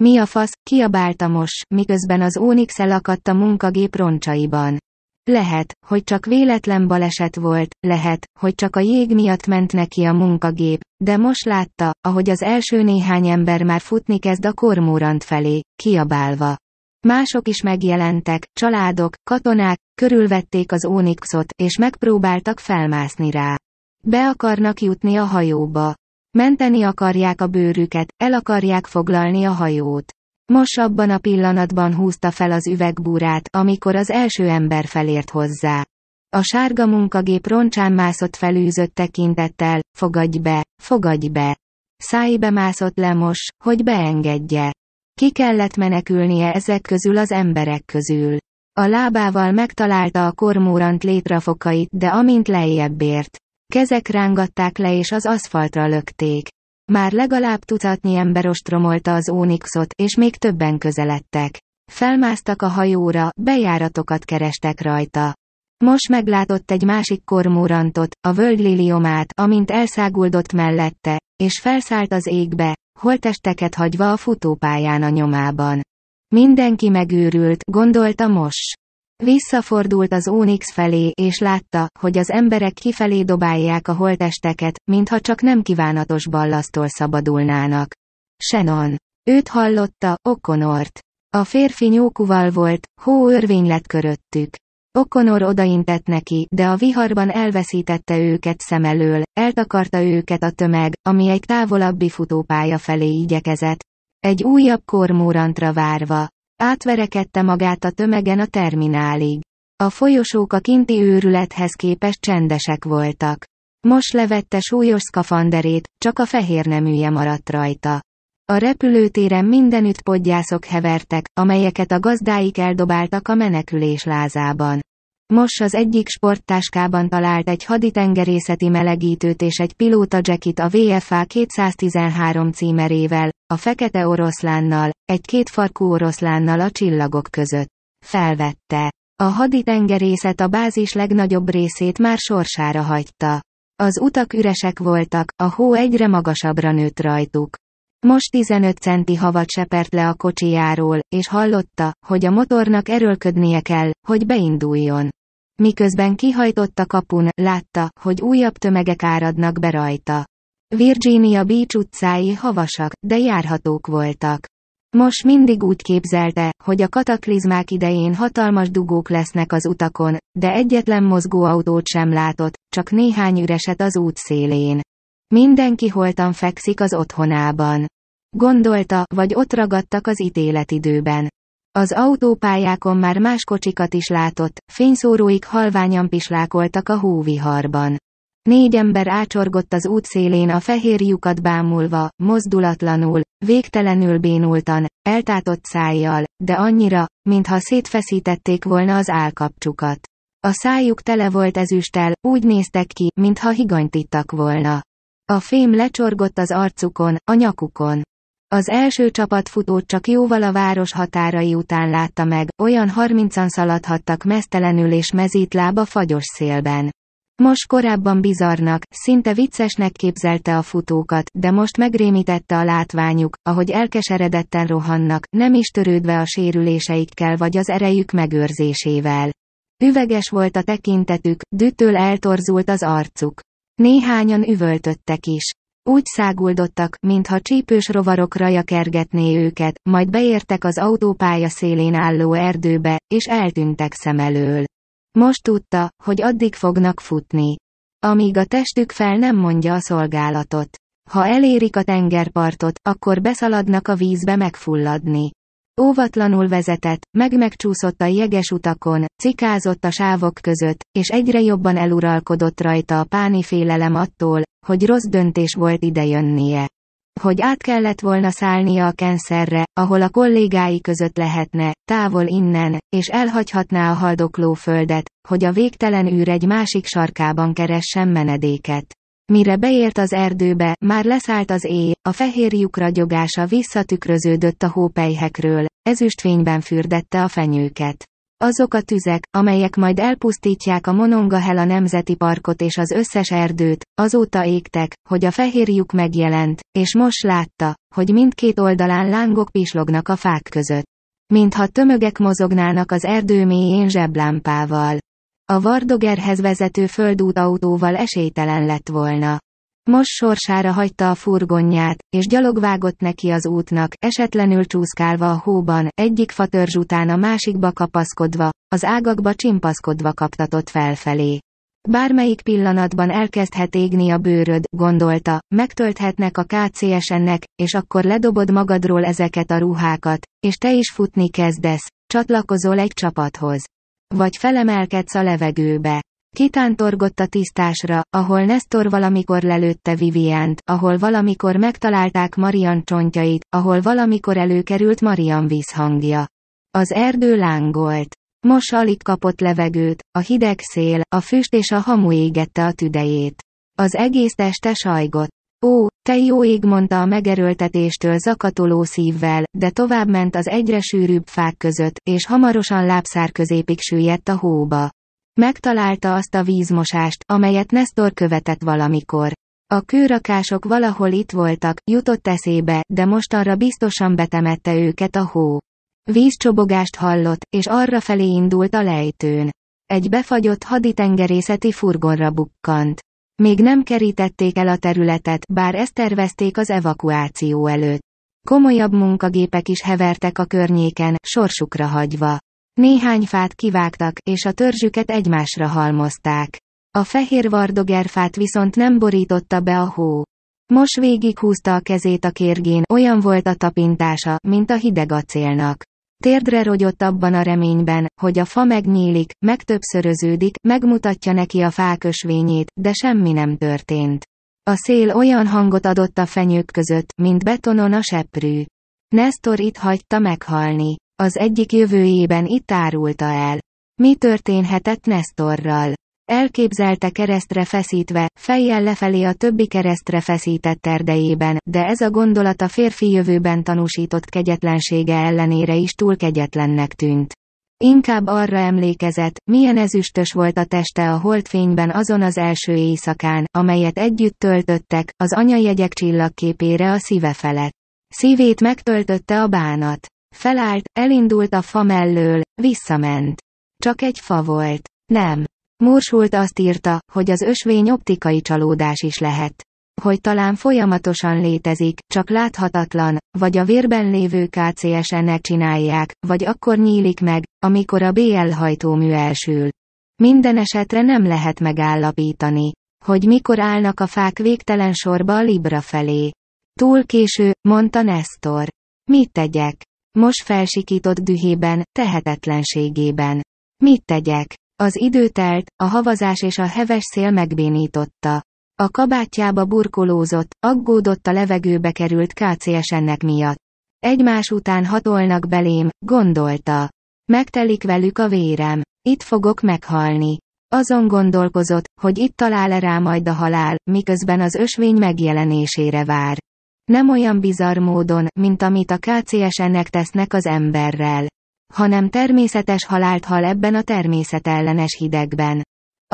Speaker 1: Mi a fasz, kiabálta most, miközben az Ónix elakadt a munkagép roncsaiban. Lehet, hogy csak véletlen baleset volt, lehet, hogy csak a jég miatt ment neki a munkagép, de most látta, ahogy az első néhány ember már futni kezd a kormórant felé, kiabálva. Mások is megjelentek, családok, katonák, körülvették az Onyxot, és megpróbáltak felmászni rá. Be akarnak jutni a hajóba. Menteni akarják a bőrüket, el akarják foglalni a hajót. Most abban a pillanatban húzta fel az üvegbúrát, amikor az első ember felért hozzá. A sárga munkagép roncsán mászott felűzött tekintettel, fogadj be, fogadj be. Szájbe mászott le most, hogy beengedje. Ki kellett menekülnie ezek közül az emberek közül. A lábával megtalálta a kormórant létrafokait, de amint lejjebb ért. Kezek rángatták le és az aszfaltra lökték. Már legalább tucatnyi ember ostromolta az Ónixot, és még többen közeledtek. Felmásztak a hajóra, bejáratokat kerestek rajta. Most meglátott egy másik kormórantot, a völgyliliomát, amint elszáguldott mellette, és felszállt az égbe, holtesteket hagyva a futópályán a nyomában. Mindenki megőrült, gondolta Mos. Visszafordult az Onyx felé, és látta, hogy az emberek kifelé dobálják a holtesteket, mintha csak nem kívánatos ballasztól szabadulnának. Shannon. Őt hallotta, Okonort. A férfi nyókuval volt, hó örvény lett köröttük. Okonor odaintett neki, de a viharban elveszítette őket szem elől, eltakarta őket a tömeg, ami egy távolabbi futópálya felé igyekezett. Egy újabb kormórantra várva. Átverekedte magát a tömegen a terminálig. A folyosók a kinti őrülethez képest csendesek voltak. Most levette súlyos szkafanderét, csak a fehér neműje maradt rajta. A repülőtéren mindenütt podgyászok hevertek, amelyeket a gazdáik eldobáltak a menekülés lázában. Mos az egyik sporttáskában talált egy haditengerészeti melegítőt és egy pilóta jacket a VFA 213 címerével, a fekete oroszlánnal, egy kétfarkú oroszlánnal a csillagok között. Felvette. A haditengerészet a bázis legnagyobb részét már sorsára hagyta. Az utak üresek voltak, a hó egyre magasabbra nőtt rajtuk. Most 15 centi havat sepert le a kocsijáról, és hallotta, hogy a motornak erőlködnie kell, hogy beinduljon. Miközben kihajtott a kapun, látta, hogy újabb tömegek áradnak be rajta. Virginia Beach utcái havasak, de járhatók voltak. Most mindig úgy képzelte, hogy a kataklizmák idején hatalmas dugók lesznek az utakon, de egyetlen mozgó autót sem látott, csak néhány üreset az út szélén. Mindenki holtan fekszik az otthonában. Gondolta, vagy ott ragadtak az ítéletidőben. Az autópályákon már más kocsikat is látott, fényszóróik halványan pislákoltak a hóviharban. Négy ember ácsorgott az útszélén a fehér lyukat bámulva, mozdulatlanul, végtelenül bénultan, eltátott szájjal, de annyira, mintha szétfeszítették volna az állkapcsukat. A szájuk tele volt ezüsttel, úgy néztek ki, mintha higanytittak volna. A fém lecsorgott az arcukon, a nyakukon. Az első csapatfutót csak jóval a város határai után látta meg, olyan harmincan szaladhattak mesztelenül és mezít lába fagyos szélben. Most korábban bizarnak, szinte viccesnek képzelte a futókat, de most megrémítette a látványuk, ahogy elkeseredetten rohannak, nem is törődve a sérüléseikkel vagy az erejük megőrzésével. Üveges volt a tekintetük, dütől eltorzult az arcuk. Néhányan üvöltöttek is. Úgy száguldottak, mintha csípős rovarok raja kergetné őket, majd beértek az autópálya szélén álló erdőbe, és eltűntek szem elől. Most tudta, hogy addig fognak futni. Amíg a testük fel nem mondja a szolgálatot. Ha elérik a tengerpartot, akkor beszaladnak a vízbe megfulladni. Óvatlanul vezetett, meg megcsúszott a jeges utakon, cikázott a sávok között, és egyre jobban eluralkodott rajta a páni félelem attól, hogy rossz döntés volt idejönnie. Hogy át kellett volna szállnia a kenszerre, ahol a kollégái között lehetne, távol innen, és elhagyhatná a haldokló földet, hogy a végtelen űr egy másik sarkában keressen menedéket. Mire beért az erdőbe, már leszállt az éj, a fehér lyuk ragyogása visszatükröződött a hópejhekről, ezüstfényben fürdette a fenyőket. Azok a tüzek, amelyek majd elpusztítják a Monongahela Nemzeti Parkot és az összes erdőt, azóta égtek, hogy a fehér lyuk megjelent, és most látta, hogy mindkét oldalán lángok pislognak a fák között. Mintha tömögek mozognának az erdő mélyén zseblámpával. A Vardogerhez vezető földút autóval esélytelen lett volna. Most sorsára hagyta a furgonját, és gyalogvágott neki az útnak, esetlenül csúszkálva a hóban, egyik fatörzs után a másikba kapaszkodva, az ágakba csimpaszkodva kaptatott felfelé. Bármelyik pillanatban elkezdhet égni a bőröd, gondolta, megtölthetnek a KCS-ennek, és akkor ledobod magadról ezeket a ruhákat, és te is futni kezdesz, csatlakozol egy csapathoz. Vagy felemelkedsz a levegőbe. Kitántorgott a tisztásra, ahol Nestor valamikor lelőtte Viviant, ahol valamikor megtalálták Marian csontjait, ahol valamikor előkerült Marian vízhangja. Az erdő lángolt. Most alig kapott levegőt, a hideg szél, a füst és a hamu égette a tüdejét. Az egész teste sajgott. Ó, te jó ég mondta a megerőltetéstől zakatoló szívvel, de továbbment az egyre sűrűbb fák között, és hamarosan lábszár középig süllyedt a hóba. Megtalálta azt a vízmosást, amelyet Nestor követett valamikor. A kőrakások valahol itt voltak, jutott eszébe, de mostanra biztosan betemette őket a hó. Vízcsobogást hallott, és arra felé indult a lejtőn. Egy befagyott haditengerészeti furgonra bukkant. Még nem kerítették el a területet, bár ezt tervezték az evakuáció előtt. Komolyabb munkagépek is hevertek a környéken, sorsukra hagyva. Néhány fát kivágtak, és a törzsüket egymásra halmozták. A fehér vardogerfát viszont nem borította be a hó. Most húzta a kezét a kérgén, olyan volt a tapintása, mint a hideg acélnak. Térdre rogyott abban a reményben, hogy a fa megnyílik, megtöbbszöröződik, megmutatja neki a fákösvényét, de semmi nem történt. A szél olyan hangot adott a fenyők között, mint betonon a seprű. Nestor itt hagyta meghalni. Az egyik jövőjében itt árulta el. Mi történhetett Nestorral? Elképzelte keresztre feszítve, fejjel lefelé a többi keresztre feszített erdejében, de ez a gondolat a férfi jövőben tanúsított kegyetlensége ellenére is túl kegyetlennek tűnt. Inkább arra emlékezett, milyen ezüstös volt a teste a holdfényben azon az első éjszakán, amelyet együtt töltöttek, az anyajegyek csillagképére a szíve felett. Szívét megtöltötte a bánat. Felállt, elindult a fa mellől, visszament. Csak egy fa volt. Nem, Mursult azt írta, hogy az ösvény optikai csalódás is lehet. Hogy talán folyamatosan létezik, csak láthatatlan, vagy a vérben lévő KCSN-et csinálják, vagy akkor nyílik meg, amikor a BL hajtómű elsül. Minden esetre nem lehet megállapítani, hogy mikor állnak a fák végtelen sorba a Libra felé. Túl késő, mondta Nestor. Mit tegyek? Most felsikított dühében, tehetetlenségében. Mit tegyek? Az idő telt, a havazás és a heves szél megbénította. A kabátjába burkolózott, aggódott a levegőbe került KCS-ennek miatt. Egymás után hatolnak belém, gondolta. Megtelik velük a vérem. Itt fogok meghalni. Azon gondolkozott, hogy itt talál-e rá majd a halál, miközben az ösvény megjelenésére vár. Nem olyan bizarr módon, mint amit a KCS-ennek tesznek az emberrel hanem természetes halált hal ebben a természetellenes hidegben.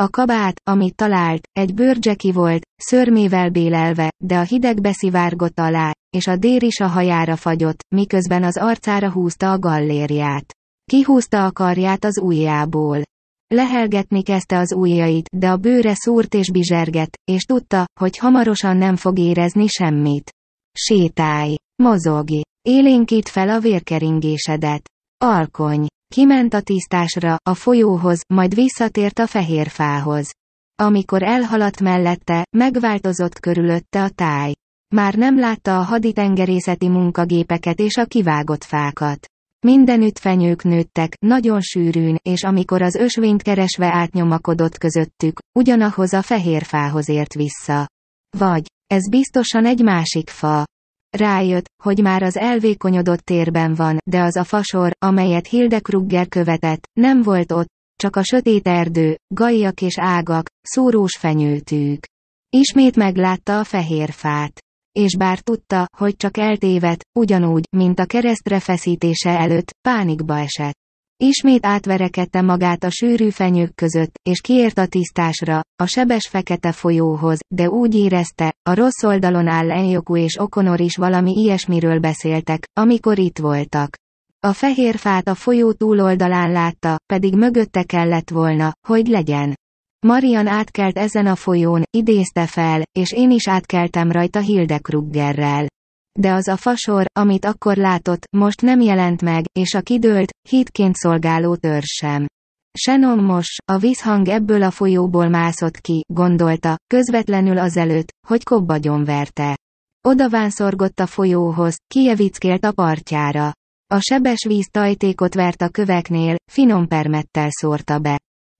Speaker 1: A kabát, amit talált, egy bőrcseki volt, szörmével bélelve, de a hideg beszivárgott alá, és a dér is a hajára fagyott, miközben az arcára húzta a gallériát. Kihúzta a karját az ujjából. Lehelgetni kezdte az ujjait, de a bőre szúrt és bizsergett, és tudta, hogy hamarosan nem fog érezni semmit. Sétálj! Mozogj! Élénkít fel a vérkeringésedet. Alkony. Kiment a tisztásra, a folyóhoz, majd visszatért a fehér fához. Amikor elhaladt mellette, megváltozott körülötte a táj. Már nem látta a haditengerészeti munkagépeket és a kivágott fákat. Mindenütt fenyők nőttek, nagyon sűrűn, és amikor az ösvényt keresve átnyomakodott közöttük, ugyanahoz a fehér fához ért vissza. Vagy, ez biztosan egy másik fa. Rájött, hogy már az elvékonyodott térben van, de az a fasor, amelyet Krugger követett, nem volt ott, csak a sötét erdő, gaiak és ágak, szúrós fenyőtűk. Ismét meglátta a fehér fát. És bár tudta, hogy csak eltévedt, ugyanúgy, mint a keresztre feszítése előtt, pánikba esett. Ismét átverekedte magát a sűrű fenyők között, és kiért a tisztásra, a sebes fekete folyóhoz, de úgy érezte, a rossz oldalon áll Enjoku és Okonor is valami ilyesmiről beszéltek, amikor itt voltak. A fehér fát a folyó túloldalán látta, pedig mögötte kellett volna, hogy legyen. Marian átkelt ezen a folyón, idézte fel, és én is átkeltem rajta Hildekruggerrel. De az a fasor, amit akkor látott, most nem jelent meg, és a kidőlt, hídként szolgáló tör sem. Shannon mos, a vízhang ebből a folyóból mászott ki, gondolta, közvetlenül azelőtt, hogy kobbagyon verte. szorgott a folyóhoz, kijevickélt a partjára. A sebes víz tajtékot vert a köveknél, finom permettel szórta be.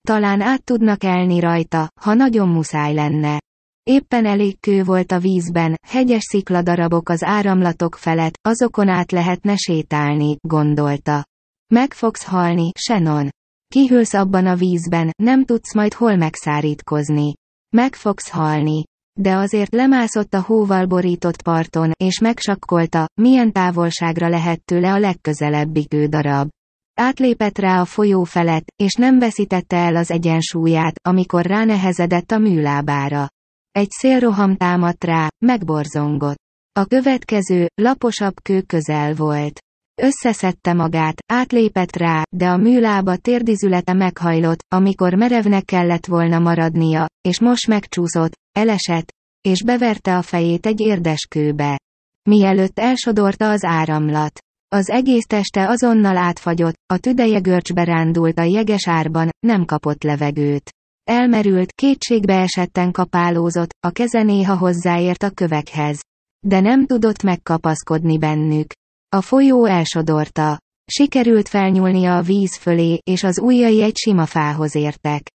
Speaker 1: Talán át tudnak elni rajta, ha nagyon muszáj lenne. Éppen elég kő volt a vízben, hegyes szikladarabok az áramlatok felett, azokon át lehetne sétálni, gondolta. Meg fogsz halni, Shannon. Kihűlsz abban a vízben, nem tudsz majd hol megszárítkozni. Meg fogsz halni. De azért lemászott a hóval borított parton, és megsakkolta, milyen távolságra lehet tőle a legközelebbi kődarab. Átlépett rá a folyó felett, és nem veszítette el az egyensúlyát, amikor ránehezedett a műlábára. Egy szélroham támadt rá, megborzongott. A következő, laposabb kő közel volt. Összeszedte magát, átlépett rá, de a műlába térdizülete meghajlott, amikor merevnek kellett volna maradnia, és most megcsúszott, elesett, és beverte a fejét egy érdeskőbe. Mielőtt elsodorta az áramlat. Az egész teste azonnal átfagyott, a tüdeje görcsbe rándult a jeges árban, nem kapott levegőt. Elmerült, kétségbeesetten kapálózott, a keze néha hozzáért a kövekhez. De nem tudott megkapaszkodni bennük. A folyó elsodorta. Sikerült felnyúlnia a víz fölé, és az ujjai egy sima fához értek.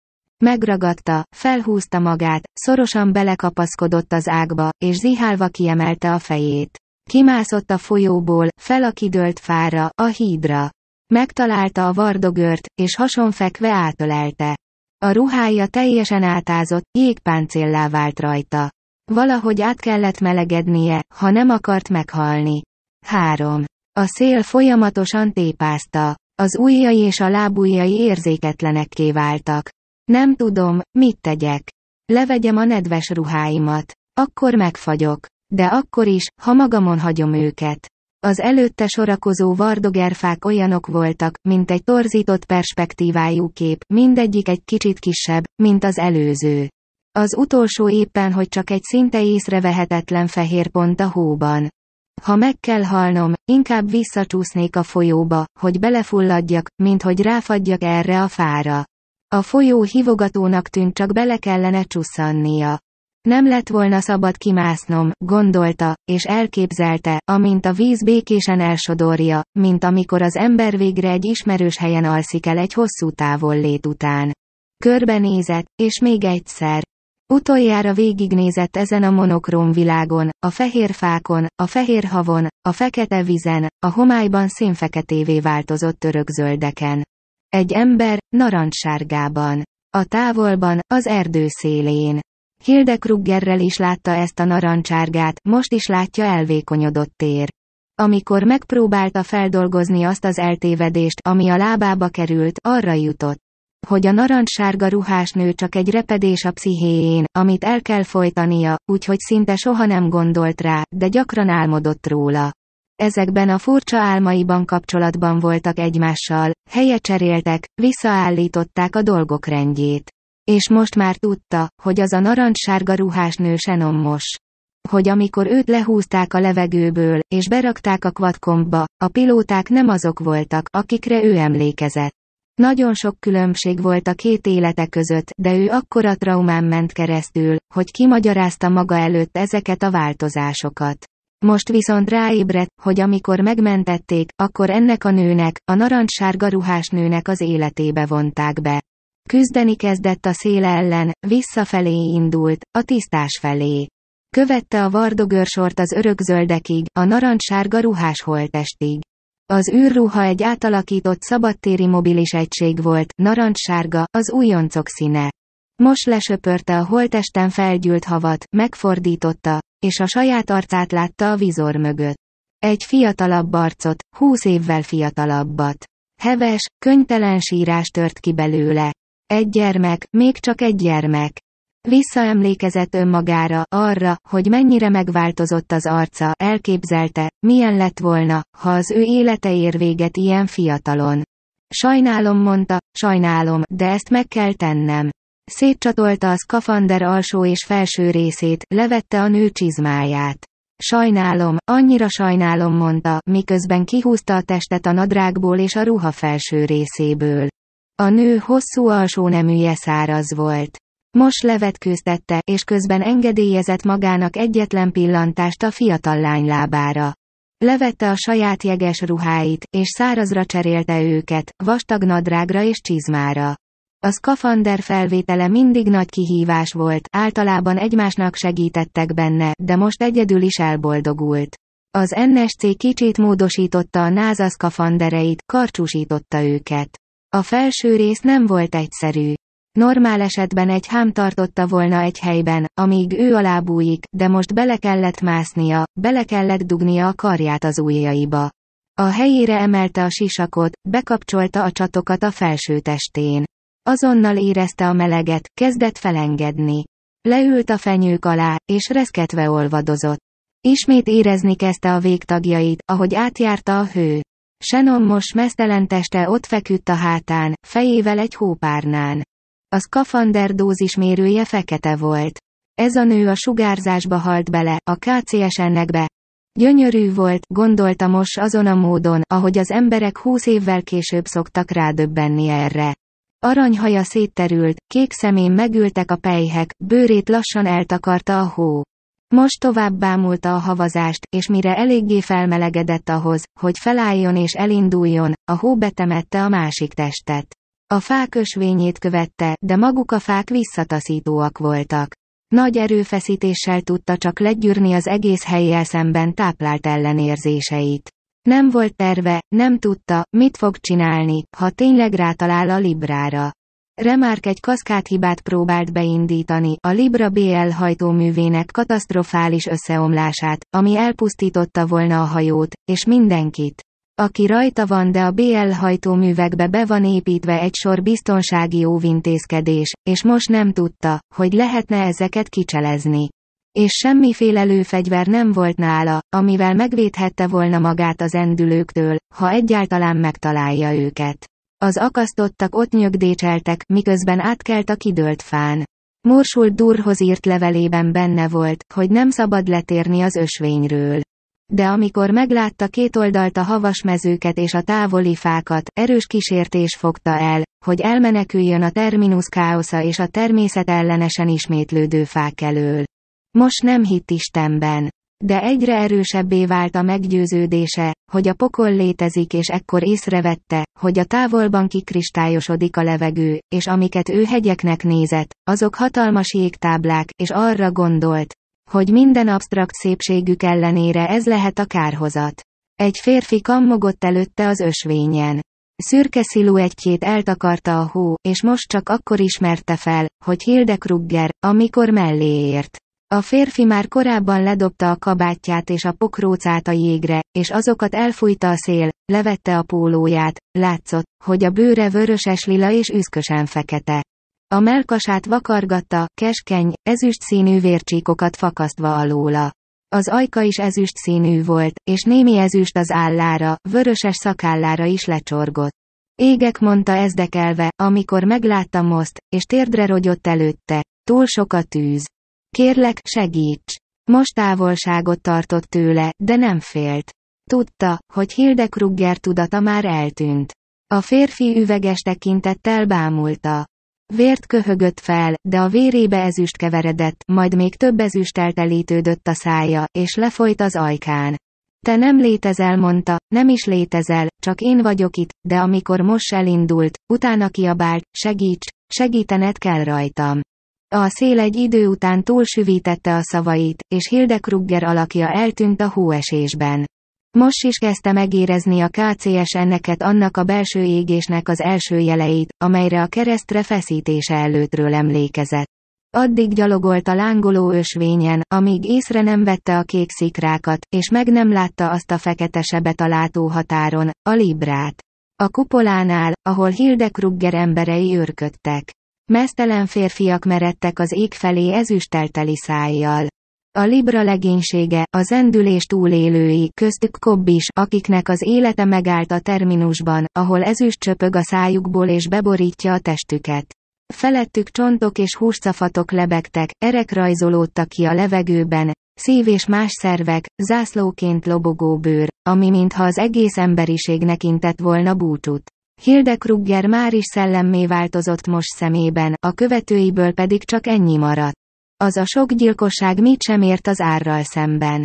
Speaker 1: Megragadta, felhúzta magát, szorosan belekapaszkodott az ágba, és zihálva kiemelte a fejét. Kimászott a folyóból, fel a kidőlt fára, a hídra. Megtalálta a vardogört, és hasonfekve átölelte. A ruhája teljesen átázott, jégpáncéllá vált rajta. Valahogy át kellett melegednie, ha nem akart meghalni. 3. A szél folyamatosan tépázta. Az ujjai és a lábujjai érzéketlenekké váltak. Nem tudom, mit tegyek. Levegyem a nedves ruháimat. Akkor megfagyok. De akkor is, ha magamon hagyom őket. Az előtte sorakozó vardogerfák olyanok voltak, mint egy torzított perspektívájú kép, mindegyik egy kicsit kisebb, mint az előző. Az utolsó éppen, hogy csak egy szinte észrevehetetlen fehér pont a hóban. Ha meg kell halnom, inkább visszacsúsznék a folyóba, hogy belefulladjak, mint hogy ráfagyjak erre a fára. A folyó hivogatónak tűnt csak bele kellene csusszannia. Nem lett volna szabad kimásznom, gondolta, és elképzelte, amint a víz békésen elsodorja, mint amikor az ember végre egy ismerős helyen alszik el egy hosszú távol lét után. Körbenézett, és még egyszer. Utoljára végignézett ezen a monokróm világon, a fehér fákon, a fehér havon, a fekete vizen, a homályban színfeketévé változott zöldeken. Egy ember, narancssárgában. A távolban, az erdő szélén. Hilde Kruggerrel is látta ezt a narancsárgát, most is látja elvékonyodott tér. Amikor megpróbálta feldolgozni azt az eltévedést, ami a lábába került, arra jutott hogy a narancssárga ruhás nő csak egy repedés a pszichéjén, amit el kell folytania, úgyhogy szinte soha nem gondolt rá, de gyakran álmodott róla. Ezekben a furcsa álmaiban kapcsolatban voltak egymással, helyet cseréltek, visszaállították a dolgok rendjét. És most már tudta, hogy az a narancssárga ruhás nő senommos. Hogy amikor őt lehúzták a levegőből, és berakták a kvadkombba, a pilóták nem azok voltak, akikre ő emlékezett. Nagyon sok különbség volt a két élete között, de ő akkora traumán ment keresztül, hogy kimagyarázta maga előtt ezeket a változásokat. Most viszont ráébredt, hogy amikor megmentették, akkor ennek a nőnek, a narancssárga ruhás nőnek az életébe vonták be. Küzdeni kezdett a szél ellen, visszafelé indult, a tisztás felé. Követte a vardogörsort az örökzöldekig, a narancssárga ruhás holtestig. Az űrruha egy átalakított szabadtéri mobilis egység volt, narancssárga, az újoncok színe. Most lesöpörte a holtesten felgyűlt havat, megfordította, és a saját arcát látta a vizor mögött. Egy fiatalabb arcot, húsz évvel fiatalabbat. Heves, könytelen sírás tört ki belőle, egy gyermek, még csak egy gyermek. Visszaemlékezett önmagára, arra, hogy mennyire megváltozott az arca, elképzelte, milyen lett volna, ha az ő élete ér véget ilyen fiatalon. Sajnálom mondta, sajnálom, de ezt meg kell tennem. Szétcsatolta a szkafander alsó és felső részét, levette a nő csizmáját. Sajnálom, annyira sajnálom mondta, miközben kihúzta a testet a nadrágból és a ruha felső részéből. A nő hosszú neműje száraz volt. Most levetkőztette, és közben engedélyezett magának egyetlen pillantást a fiatal lány lábára. Levette a saját jeges ruháit, és szárazra cserélte őket, vastag nadrágra és csizmára. A skafander felvétele mindig nagy kihívás volt, általában egymásnak segítettek benne, de most egyedül is elboldogult. Az NSC kicsit módosította a NASA skafandereit, karcsúsította őket. A felső rész nem volt egyszerű. Normál esetben egy hám tartotta volna egy helyben, amíg ő alábújik, de most bele kellett másznia, bele kellett dugnia a karját az ujjaiba. A helyére emelte a sisakot, bekapcsolta a csatokat a felső testén. Azonnal érezte a meleget, kezdett felengedni. Leült a fenyők alá, és reszketve olvadozott. Ismét érezni kezdte a végtagjait, ahogy átjárta a hő. Shannon most mesztelen teste ott feküdt a hátán, fejével egy hópárnán. A szkafander dózismérője fekete volt. Ez a nő a sugárzásba halt bele, a KCSN-nekbe. Gyönyörű volt, gondolta most azon a módon, ahogy az emberek húsz évvel később szoktak rádöbbenni erre. Aranyhaja szétterült, kék szemén megültek a pejhek, bőrét lassan eltakarta a hó. Most tovább bámulta a havazást, és mire eléggé felmelegedett ahhoz, hogy felálljon és elinduljon, a hó betemette a másik testet. A fák ösvényét követte, de maguk a fák visszataszítóak voltak. Nagy erőfeszítéssel tudta csak legyűrni az egész helyjel szemben táplált ellenérzéseit. Nem volt terve, nem tudta, mit fog csinálni, ha tényleg rátalál a Librára. Remark egy kaszkádhibát próbált beindítani, a Libra BL hajtóművének katasztrofális összeomlását, ami elpusztította volna a hajót, és mindenkit aki rajta van de a BL hajtóművekbe be van építve egy sor biztonsági óvintézkedés, és most nem tudta, hogy lehetne ezeket kicselezni. És semmiféle lőfegyver nem volt nála, amivel megvédhette volna magát az endülőktől, ha egyáltalán megtalálja őket. Az akasztottak ott nyögdécseltek, miközben átkelt a kidőlt fán. Morsult Durhoz írt levelében benne volt, hogy nem szabad letérni az ösvényről. De amikor meglátta két oldalt a havas mezőket és a távoli fákat, erős kísértés fogta el, hogy elmeneküljön a terminus káosza és a természet ellenesen ismétlődő fák elől. Most nem hitt Istenben. De egyre erősebbé vált a meggyőződése, hogy a pokol létezik és ekkor észrevette, hogy a távolban kikristályosodik a levegő, és amiket ő hegyeknek nézett, azok hatalmas jégtáblák, és arra gondolt, hogy minden absztrakt szépségük ellenére ez lehet a kárhozat. Egy férfi kammogott előtte az ösvényen. Szürke sziluettjét eltakarta a hó, és most csak akkor ismerte fel, hogy Hilde Krugger, amikor mellé ért. A férfi már korábban ledobta a kabátját és a pokrócát a jégre, és azokat elfújta a szél, levette a pólóját, látszott, hogy a bőre vöröses lila és üszkösen fekete. A melkasát vakargatta, keskeny, ezüst színű vércsíkokat fakasztva alóla. Az ajka is ezüst színű volt, és némi ezüst az állára, vöröses szakállára is lecsorgott. Égek mondta ezdekelve, amikor meglátta most, és térdre rogyott előtte. Túl sok a tűz. Kérlek, segíts! Most távolságot tartott tőle, de nem félt. Tudta, hogy Krugger tudata már eltűnt. A férfi üveges tekintettel bámulta. Vért köhögött fel, de a vérébe ezüst keveredett, majd még több ezüsttel telítődött a szája, és lefolyt az ajkán. Te nem létezel, mondta, nem is létezel, csak én vagyok itt, de amikor most elindult, utána kiabált, segíts, segítened kell rajtam. A szél egy idő után túlsüvítette a szavait, és Hilde Krugger alakja eltűnt a hóesésben. Most is kezdte megérezni a KCS enneket annak a belső égésnek az első jeleit, amelyre a keresztre feszítése előttről emlékezett. Addig gyalogolt a lángoló ösvényen, amíg észre nem vette a kék szikrákat, és meg nem látta azt a fekete sebet a látóhatáron, a librát. A kupolánál, ahol Hilde Krugger emberei őrködtek. Mesztelen férfiak meredtek az ég felé ezüstelteli szájjal. A libra legénysége, a zendülés túlélői, köztük Kobb is, akiknek az élete megállt a terminusban, ahol ezüst csöpög a szájukból és beborítja a testüket. Felettük csontok és húscafatok lebegtek, erek rajzolódtak ki a levegőben, szív és más szervek, zászlóként lobogó bőr, ami mintha az egész emberiségnek intett volna búcsút. Hilde Krugger már is szellemmé változott most szemében, a követőiből pedig csak ennyi maradt. Az a sok gyilkosság mit sem ért az árral szemben.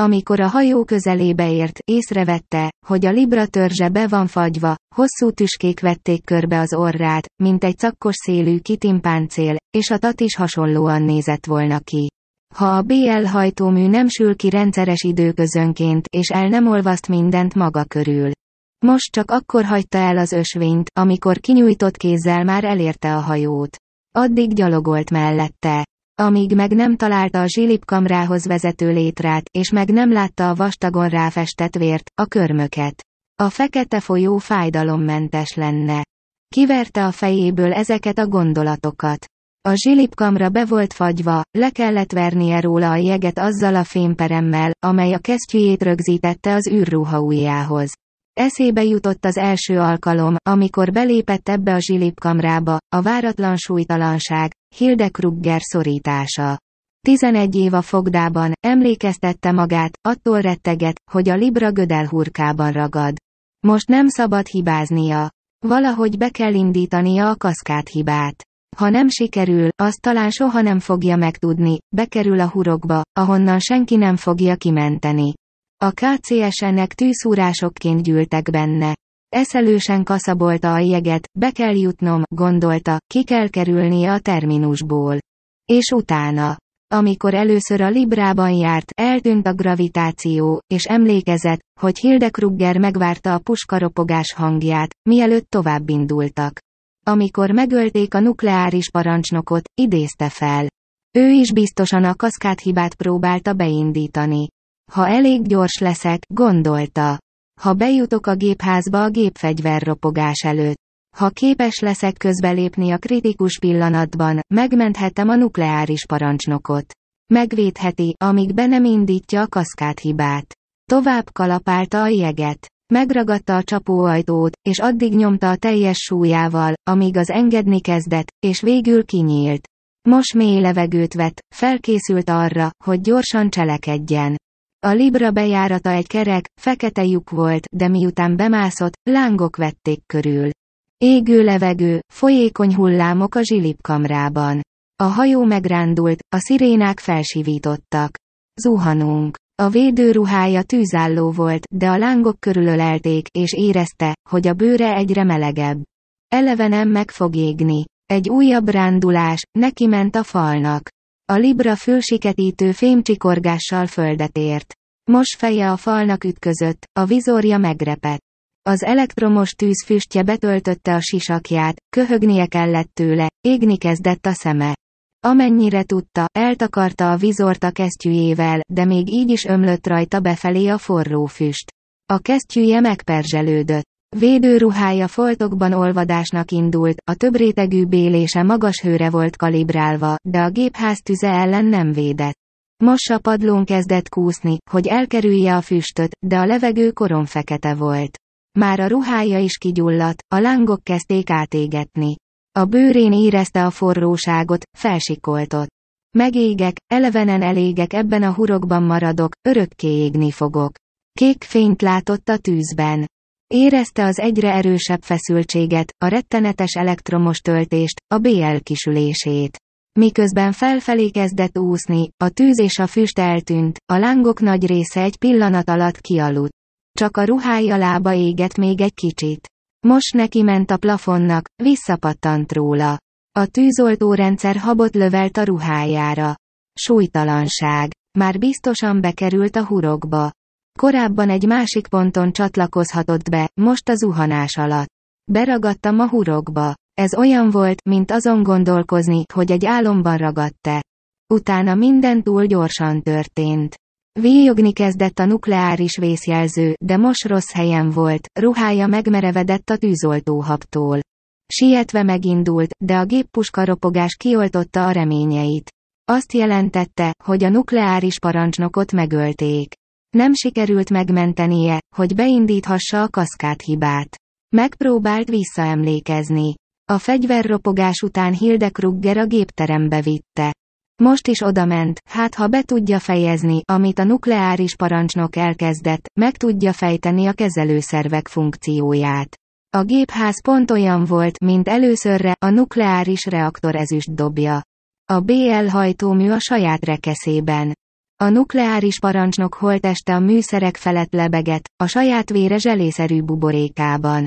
Speaker 1: Amikor a hajó közelébe ért, észrevette, hogy a libra törzse be van fagyva, hosszú tüskék vették körbe az orrát, mint egy szakkos szélű kitimpáncél, és a tat is hasonlóan nézett volna ki. Ha a BL hajtómű nem sül ki rendszeres időközönként, és el nem olvaszt mindent maga körül most csak akkor hagyta el az ösvényt, amikor kinyújtott kézzel már elérte a hajót. Addig gyalogolt mellette. Amíg meg nem találta a zsilipkamrához vezető létrát, és meg nem látta a vastagon ráfestett vért, a körmöket. A fekete folyó fájdalommentes lenne. Kiverte a fejéből ezeket a gondolatokat. A zsilipkamra be volt fagyva, le kellett vernie róla a jeget azzal a fémperemmel, amely a kesztyűjét rögzítette az űrruha ujjához. Eszébe jutott az első alkalom, amikor belépett ebbe a zsilipkamrába, a váratlan súlytalanság, Hilde Krugger szorítása. Tizenegy év a fogdában, emlékeztette magát, attól retteget, hogy a libra gödelhurkában ragad. Most nem szabad hibáznia. Valahogy be kell indítania a hibát. Ha nem sikerül, azt talán soha nem fogja megtudni, bekerül a hurokba, ahonnan senki nem fogja kimenteni. A KCSN-ek tűszúrásokként gyűltek benne. Eszelősen kaszabolta a jeget, be kell jutnom, gondolta, ki kell kerülnie a terminusból. És utána. Amikor először a Librában járt, eltűnt a gravitáció, és emlékezett, hogy Hildekrugger megvárta a puskaropogás hangját, mielőtt továbbindultak. Amikor megölték a nukleáris parancsnokot, idézte fel. Ő is biztosan a kaszkádhibát próbálta beindítani. Ha elég gyors leszek, gondolta. Ha bejutok a gépházba a gépfegyver ropogás előtt. Ha képes leszek közbelépni a kritikus pillanatban, megmenthetem a nukleáris parancsnokot. Megvédheti, amíg be nem indítja a hibát. Tovább kalapálta a jeget. Megragadta a csapóajtót, és addig nyomta a teljes súlyával, amíg az engedni kezdett, és végül kinyílt. Most mély levegőt vett, felkészült arra, hogy gyorsan cselekedjen. A Libra bejárata egy kerek, fekete lyuk volt, de miután bemászott, lángok vették körül. Égő levegő, folyékony hullámok a zsilipkamrában. A hajó megrándult, a szirénák felsivítottak. Zuhanunk. A védőruhája tűzálló volt, de a lángok körülölelték, és érezte, hogy a bőre egyre melegebb. Eleve nem meg fog égni. Egy újabb rándulás, neki ment a falnak. A libra fülsiketítő fémcsikorgással földet ért. Mos feje a falnak ütközött, a vizorja megrepett. Az elektromos tűz füstje betöltötte a sisakját, köhögnie kellett tőle, égni kezdett a szeme. Amennyire tudta, eltakarta a vizort a kesztyűjével, de még így is ömlött rajta befelé a forró füst. A kesztyűje megperzselődött. Védőruhája foltokban olvadásnak indult, a több rétegű bélése magas hőre volt kalibrálva, de a gépház tüze ellen nem védett. Most a padlón kezdett kúszni, hogy elkerülje a füstöt, de a levegő korom fekete volt. Már a ruhája is kigyulladt, a lángok kezdték átégetni. A bőrén érezte a forróságot, felsikoltott. Megégek, elevenen elégek ebben a hurokban maradok, örökké égni fogok. Kék fényt látott a tűzben. Érezte az egyre erősebb feszültséget, a rettenetes elektromos töltést, a BL kisülését. Miközben felfelé kezdett úszni, a tűz és a füst eltűnt, a lángok nagy része egy pillanat alatt kialudt. Csak a ruhája lába égett még egy kicsit. Most neki ment a plafonnak, visszapattant róla. A tűzoltórendszer habot lövelt a ruhájára. Súlytalanság. Már biztosan bekerült a hurokba. Korábban egy másik ponton csatlakozhatott be, most a zuhanás alatt. Beragadtam a hurokba. Ez olyan volt, mint azon gondolkozni, hogy egy álomban ragadt-e. Utána minden túl gyorsan történt. Víjogni kezdett a nukleáris vészjelző, de most rossz helyen volt, ruhája megmerevedett a tűzoltóhabtól. Sietve megindult, de a géppuska ropogás kioltotta a reményeit. Azt jelentette, hogy a nukleáris parancsnokot megölték. Nem sikerült megmentenie, hogy beindíthassa a kaszkádhibát. Megpróbált visszaemlékezni. A fegyverropogás után Hilde Krugger a gépterembe vitte. Most is odament, hát ha be tudja fejezni, amit a nukleáris parancsnok elkezdett, meg tudja fejteni a kezelőszervek funkcióját. A gépház pont olyan volt, mint előszörre, a nukleáris reaktor ezüst dobja. A BL hajtómű a saját rekeszében. A nukleáris parancsnok holteste a műszerek felett lebegett, a saját vére zselészerű buborékában.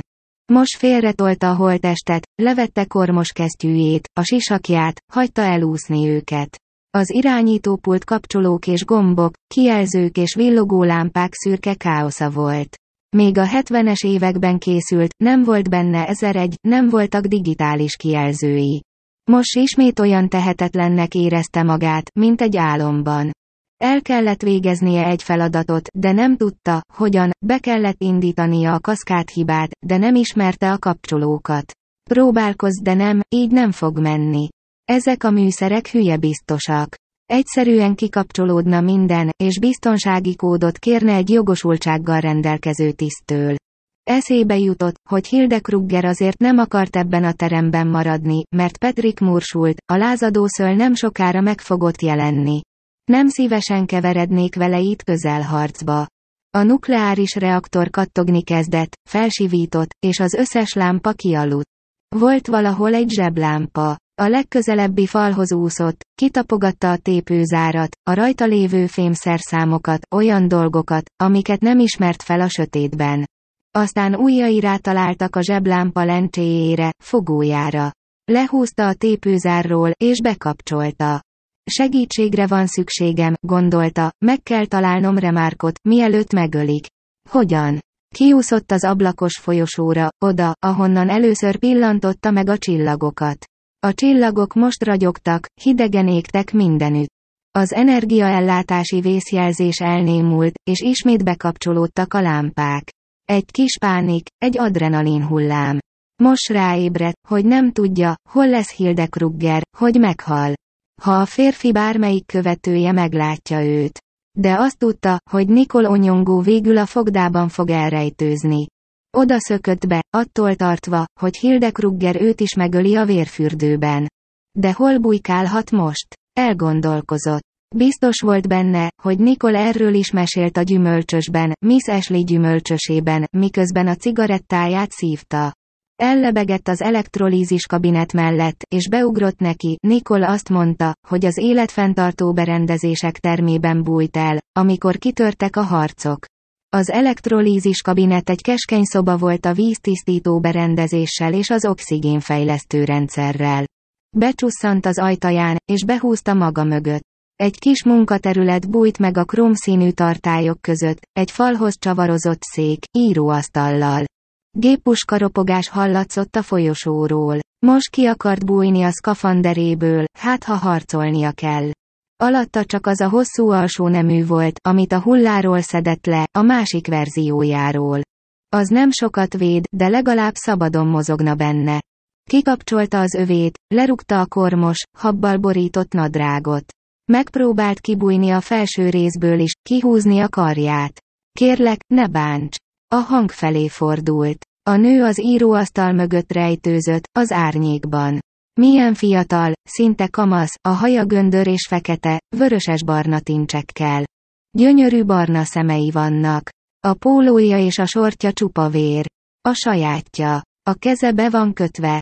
Speaker 1: Most félretolta a holtestet, levette kormos kesztyűjét, a sisakját, hagyta elúszni őket. Az irányítópult kapcsolók és gombok, kijelzők és villogó lámpák szürke káosza volt. Még a 70-es években készült, nem volt benne 1001, nem voltak digitális kijelzői. Most ismét olyan tehetetlennek érezte magát, mint egy álomban. El kellett végeznie egy feladatot, de nem tudta, hogyan, be kellett indítania a hibát, de nem ismerte a kapcsolókat. Próbálkozz, de nem, így nem fog menni. Ezek a műszerek hülye biztosak. Egyszerűen kikapcsolódna minden, és biztonsági kódot kérne egy jogosultsággal rendelkező tisztől. Eszébe jutott, hogy Krugger azért nem akart ebben a teremben maradni, mert Patrick Mursult, a lázadószöl nem sokára meg fogott jelenni. Nem szívesen keverednék vele itt közelharcba. A nukleáris reaktor kattogni kezdett, felsivított, és az összes lámpa kialudt. Volt valahol egy zseblámpa. A legközelebbi falhoz úszott, kitapogatta a tépőzárat, a rajta lévő fémszerszámokat, olyan dolgokat, amiket nem ismert fel a sötétben. Aztán újjai rátaláltak a zseblámpa lencséjére, fogójára. Lehúzta a tépőzárról, és bekapcsolta. Segítségre van szükségem, gondolta, meg kell találnom Remárkot, mielőtt megölik. Hogyan? Kiúszott az ablakos folyosóra, oda, ahonnan először pillantotta meg a csillagokat. A csillagok most ragyogtak, hidegen égtek mindenütt. Az energiaellátási vészjelzés elnémult, és ismét bekapcsolódtak a lámpák. Egy kis pánik, egy adrenalin hullám. Most ráébredt, hogy nem tudja, hol lesz Hildekrugger, hogy meghal ha a férfi bármelyik követője meglátja őt. De azt tudta, hogy Nikol Onyongó végül a fogdában fog elrejtőzni. Oda szökött be, attól tartva, hogy Hildekrugger őt is megöli a vérfürdőben. De hol bujkálhat most? Elgondolkozott. Biztos volt benne, hogy Nikol erről is mesélt a gyümölcsösben, Miss Ashley gyümölcsösében, miközben a cigarettáját szívta. Ellebegett az elektrolízis kabinet mellett, és beugrott neki, Nikol azt mondta, hogy az életfenntartó berendezések termében bújt el, amikor kitörtek a harcok. Az elektrolízis kabinet egy keskeny szoba volt a víztisztító berendezéssel és az oxigénfejlesztő rendszerrel. Becsusszant az ajtaján, és behúzta maga mögött. Egy kis munkaterület bújt meg a krómszínű tartályok között, egy falhoz csavarozott szék, íróasztallal ropogás hallatszott a folyosóról. Most ki akart bújni a szkafanderéből, hát ha harcolnia kell. Alatta csak az a hosszú alsó nemű volt, amit a hulláról szedett le, a másik verziójáról. Az nem sokat véd, de legalább szabadon mozogna benne. Kikapcsolta az övét, lerugta a kormos, habbal borított nadrágot. Megpróbált kibújni a felső részből is, kihúzni a karját. Kérlek, ne bánts! A hang felé fordult. A nő az íróasztal mögött rejtőzött, az árnyékban. Milyen fiatal, szinte kamasz, a haja göndör és fekete, vöröses-barna tincsekkel. Gyönyörű barna szemei vannak. A pólója és a sortja csupa vér. A sajátja. A keze be van kötve.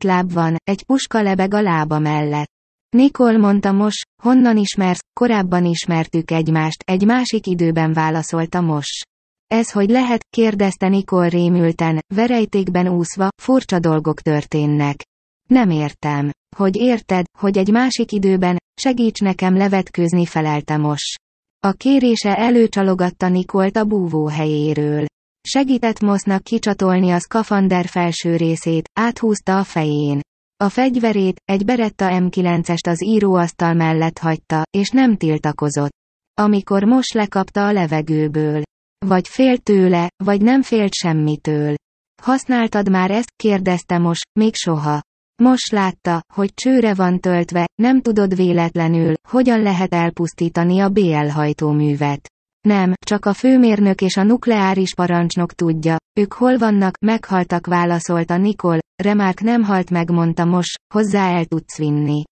Speaker 1: láb van, egy puska lebeg a lába mellett. Nikol mondta most, honnan ismersz, korábban ismertük egymást, egy másik időben válaszolta most. Ez hogy lehet, kérdezte Nikol rémülten, verejtékben úszva, furcsa dolgok történnek. Nem értem. Hogy érted, hogy egy másik időben, segíts nekem levetkőzni felelte most. A kérése előcsalogatta Nikolt a búvó helyéről. Segített Mosznak kicsatolni a skafander felső részét, áthúzta a fején. A fegyverét, egy Beretta M9-est az íróasztal mellett hagyta, és nem tiltakozott. Amikor most lekapta a levegőből. Vagy félt tőle, vagy nem félt semmitől. Használtad már ezt, kérdezte most, még soha. Most látta, hogy csőre van töltve, nem tudod véletlenül, hogyan lehet elpusztítani a BL hajtóművet. Nem, csak a főmérnök és a nukleáris parancsnok tudja, ők hol vannak, meghaltak válaszolta Nikol, Remark nem halt meg mondta most, hozzá el tudsz vinni.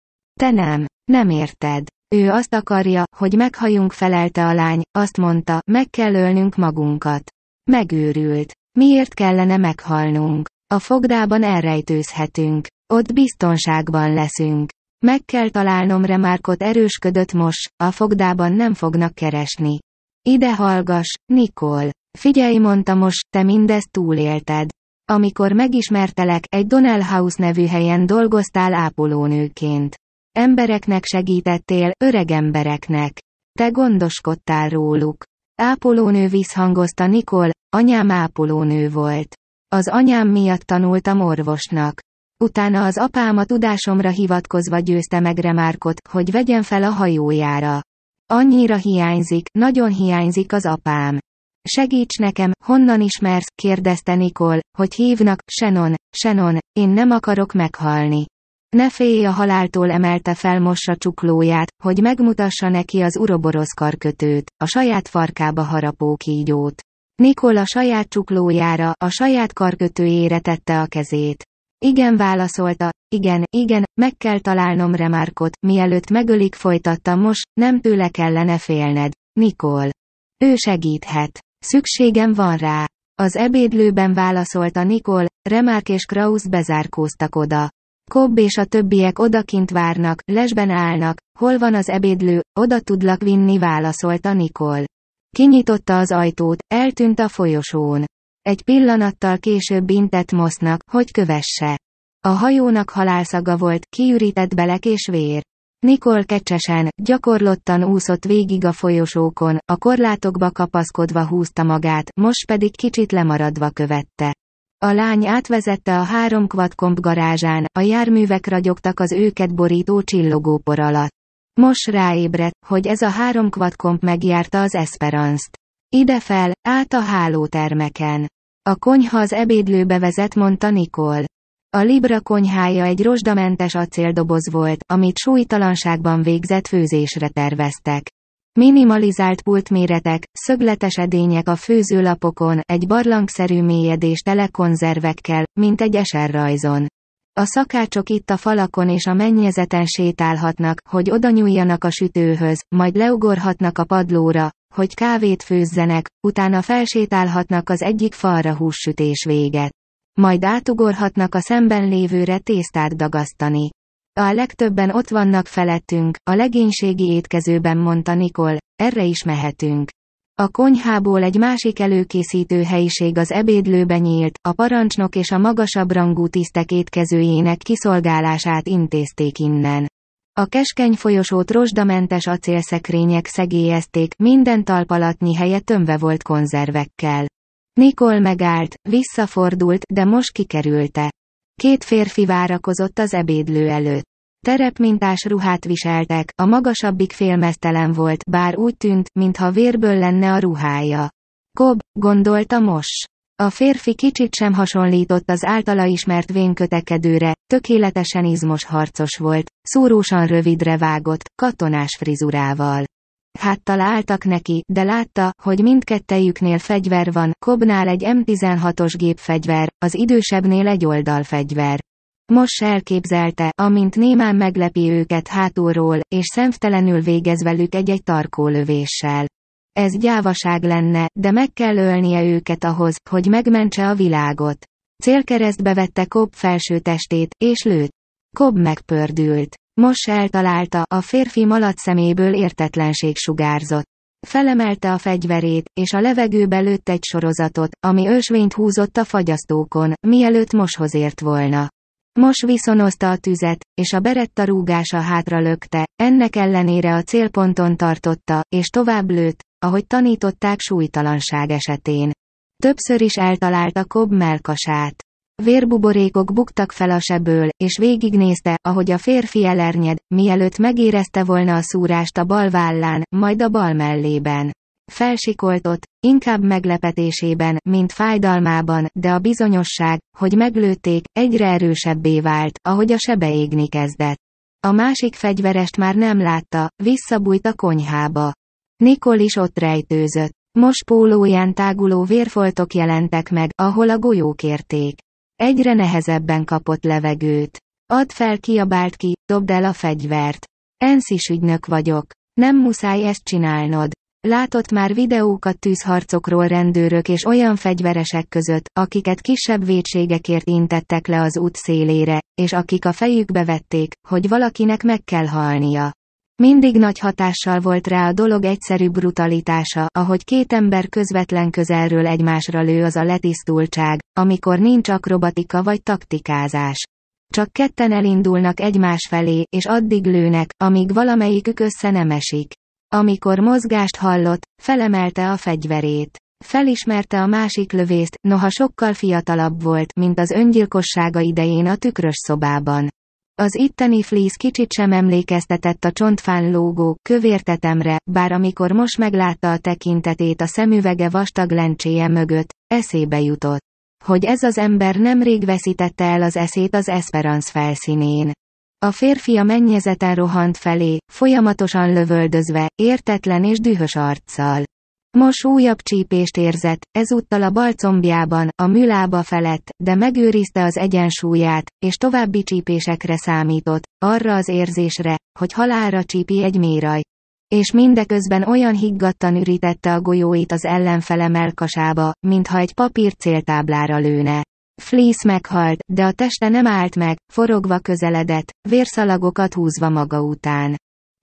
Speaker 1: Te nem, nem érted. Ő azt akarja, hogy meghajunk felelte a lány, azt mondta, meg kell ölnünk magunkat. Megőrült. Miért kellene meghalnunk? A fogdában elrejtőzhetünk. Ott biztonságban leszünk. Meg kell találnom Remárkot erősködött mos. a fogdában nem fognak keresni. Ide hallgas, Nikol. Figyelj mondta most, te mindezt túlélted. Amikor megismertelek, egy Donnell House nevű helyen dolgoztál ápolónőként. Embereknek segítettél, öreg embereknek. Te gondoskodtál róluk. Ápolónő visszhangozta Nikol, anyám ápolónő volt. Az anyám miatt tanultam orvosnak. Utána az apám a tudásomra hivatkozva győzte meg Remárkot, hogy vegyen fel a hajójára. Annyira hiányzik, nagyon hiányzik az apám. Segíts nekem, honnan ismersz, kérdezte Nikol, hogy hívnak, Senon, senon, én nem akarok meghalni. Ne félj a haláltól emelte fel mossa csuklóját, hogy megmutassa neki az uroborosz karkötőt, a saját farkába harapó kígyót. Nikol a saját csuklójára, a saját karkötőjére tette a kezét. Igen válaszolta, igen, igen, meg kell találnom Remarkot, mielőtt megölik folytatta most, nem tőle kellene félned, Nikol. Ő segíthet. Szükségem van rá. Az ebédlőben válaszolta Nikol, Remark és Kraus bezárkóztak oda. Kobb és a többiek odakint várnak, lesben állnak, hol van az ebédlő, oda tudlak vinni válaszolta Nikol. Kinyitotta az ajtót, eltűnt a folyosón. Egy pillanattal később intett Mosznak, hogy kövesse. A hajónak halálszaga volt, kiürített belek és vér. Nikol kecsesen, gyakorlottan úszott végig a folyosókon, a korlátokba kapaszkodva húzta magát, most pedig kicsit lemaradva követte. A lány átvezette a három kvadkomp garázsán, a járművek ragyogtak az őket borító csillogópor alatt. Most ráébredt, hogy ez a három kvadkomp megjárta az Esperanzt. Ide fel, át a hálótermeken. A konyha az ebédlőbe vezet, mondta Nikol. A Libra konyhája egy rozsdamentes acéldoboz volt, amit súlytalanságban végzett főzésre terveztek. Minimalizált pultméretek, szögletes edények a főzőlapokon, egy barlangszerű mélyedés telekonzervekkel, mint egy eserrajzon. A szakácsok itt a falakon és a mennyezeten sétálhatnak, hogy oda nyúljanak a sütőhöz, majd leugorhatnak a padlóra, hogy kávét főzzenek, utána felsétálhatnak az egyik falra hússütés véget. Majd átugorhatnak a szemben lévőre tésztát dagasztani. A legtöbben ott vannak felettünk, a legénységi étkezőben mondta Nikol, erre is mehetünk. A konyhából egy másik előkészítő helyiség az ebédlőbe nyílt, a parancsnok és a magasabb rangú tisztek étkezőjének kiszolgálását intézték innen. A keskeny folyosót rozsdamentes acélszekrények szegélyezték, minden talpalatnyi helye tömve volt konzervekkel. Nikol megállt, visszafordult, de most kikerülte. Két férfi várakozott az ebédlő előtt. Terepmintás ruhát viseltek, a magasabbik félmeztelen volt, bár úgy tűnt, mintha vérből lenne a ruhája. Kob, gondolta most. A férfi kicsit sem hasonlított az általa ismert vénkötekedőre, tökéletesen izmos harcos volt, szúrósan rövidre vágott, katonás frizurával háttal álltak neki, de látta, hogy mindkettejüknél fegyver van, Kobnál egy M16-os gépfegyver, az idősebbnél egy oldalfegyver. Most elképzelte, amint némán meglepi őket hátulról, és szemtelenül végez velük egy-egy tarkólövéssel. Ez gyávaság lenne, de meg kell ölnie őket ahhoz, hogy megmentse a világot. Célkeresztbe vette Kob felső testét, és lőtt. Kob megpördült. Mos eltalálta, a férfi malac szeméből értetlenség sugárzott. Felemelte a fegyverét, és a levegőbe lőtt egy sorozatot, ami ösvényt húzott a fagyasztókon, mielőtt Moshoz ért volna. Mos viszonozta a tüzet, és a beretta rúgása hátra lökte, ennek ellenére a célponton tartotta, és tovább lőtt, ahogy tanították súlytalanság esetén. Többször is eltalálta Cobb melkasát. Vérbuborékok buktak fel a seből, és végignézte, ahogy a férfi elernyed, mielőtt megérezte volna a szúrást a bal vállán, majd a bal mellében. Felsikoltott, inkább meglepetésében, mint fájdalmában, de a bizonyosság, hogy meglőtték, egyre erősebbé vált, ahogy a sebe égni kezdett. A másik fegyverest már nem látta, visszabújt a konyhába. Nikol is ott rejtőzött. Most pólóján táguló vérfoltok jelentek meg, ahol a golyók érték. Egyre nehezebben kapott levegőt. Add fel kiabált ki, dobd el a fegyvert. Enszis ügynök vagyok. Nem muszáj ezt csinálnod. Látott már videókat tűzharcokról rendőrök és olyan fegyveresek között, akiket kisebb védségekért intettek le az út szélére, és akik a fejükbe vették, hogy valakinek meg kell halnia. Mindig nagy hatással volt rá a dolog egyszerű brutalitása, ahogy két ember közvetlen közelről egymásra lő az a letisztultság, amikor nincs akrobatika vagy taktikázás. Csak ketten elindulnak egymás felé, és addig lőnek, amíg valamelyikük össze nem esik. Amikor mozgást hallott, felemelte a fegyverét. Felismerte a másik lövészt, noha sokkal fiatalabb volt, mint az öngyilkossága idején a tükrös szobában. Az itteni flíz kicsit sem emlékeztetett a csontfán lógó, kövértetemre, bár amikor most meglátta a tekintetét a szemüvege vastag lencséje mögött, eszébe jutott. Hogy ez az ember nemrég veszítette el az eszét az Esperance felszínén. A férfi a mennyezeten rohant felé, folyamatosan lövöldözve, értetlen és dühös arccal. Mos újabb csípést érzett, ezúttal a bal combjában, a műlába felett, de megőrizte az egyensúlyát, és további csípésekre számított, arra az érzésre, hogy halálra csípi egy méraj. És mindeközben olyan higgadtan ürítette a golyóit az ellenfele melkasába, mintha egy papír céltáblára lőne. Fleece meghalt, de a teste nem állt meg, forogva közeledett, vérszalagokat húzva maga után.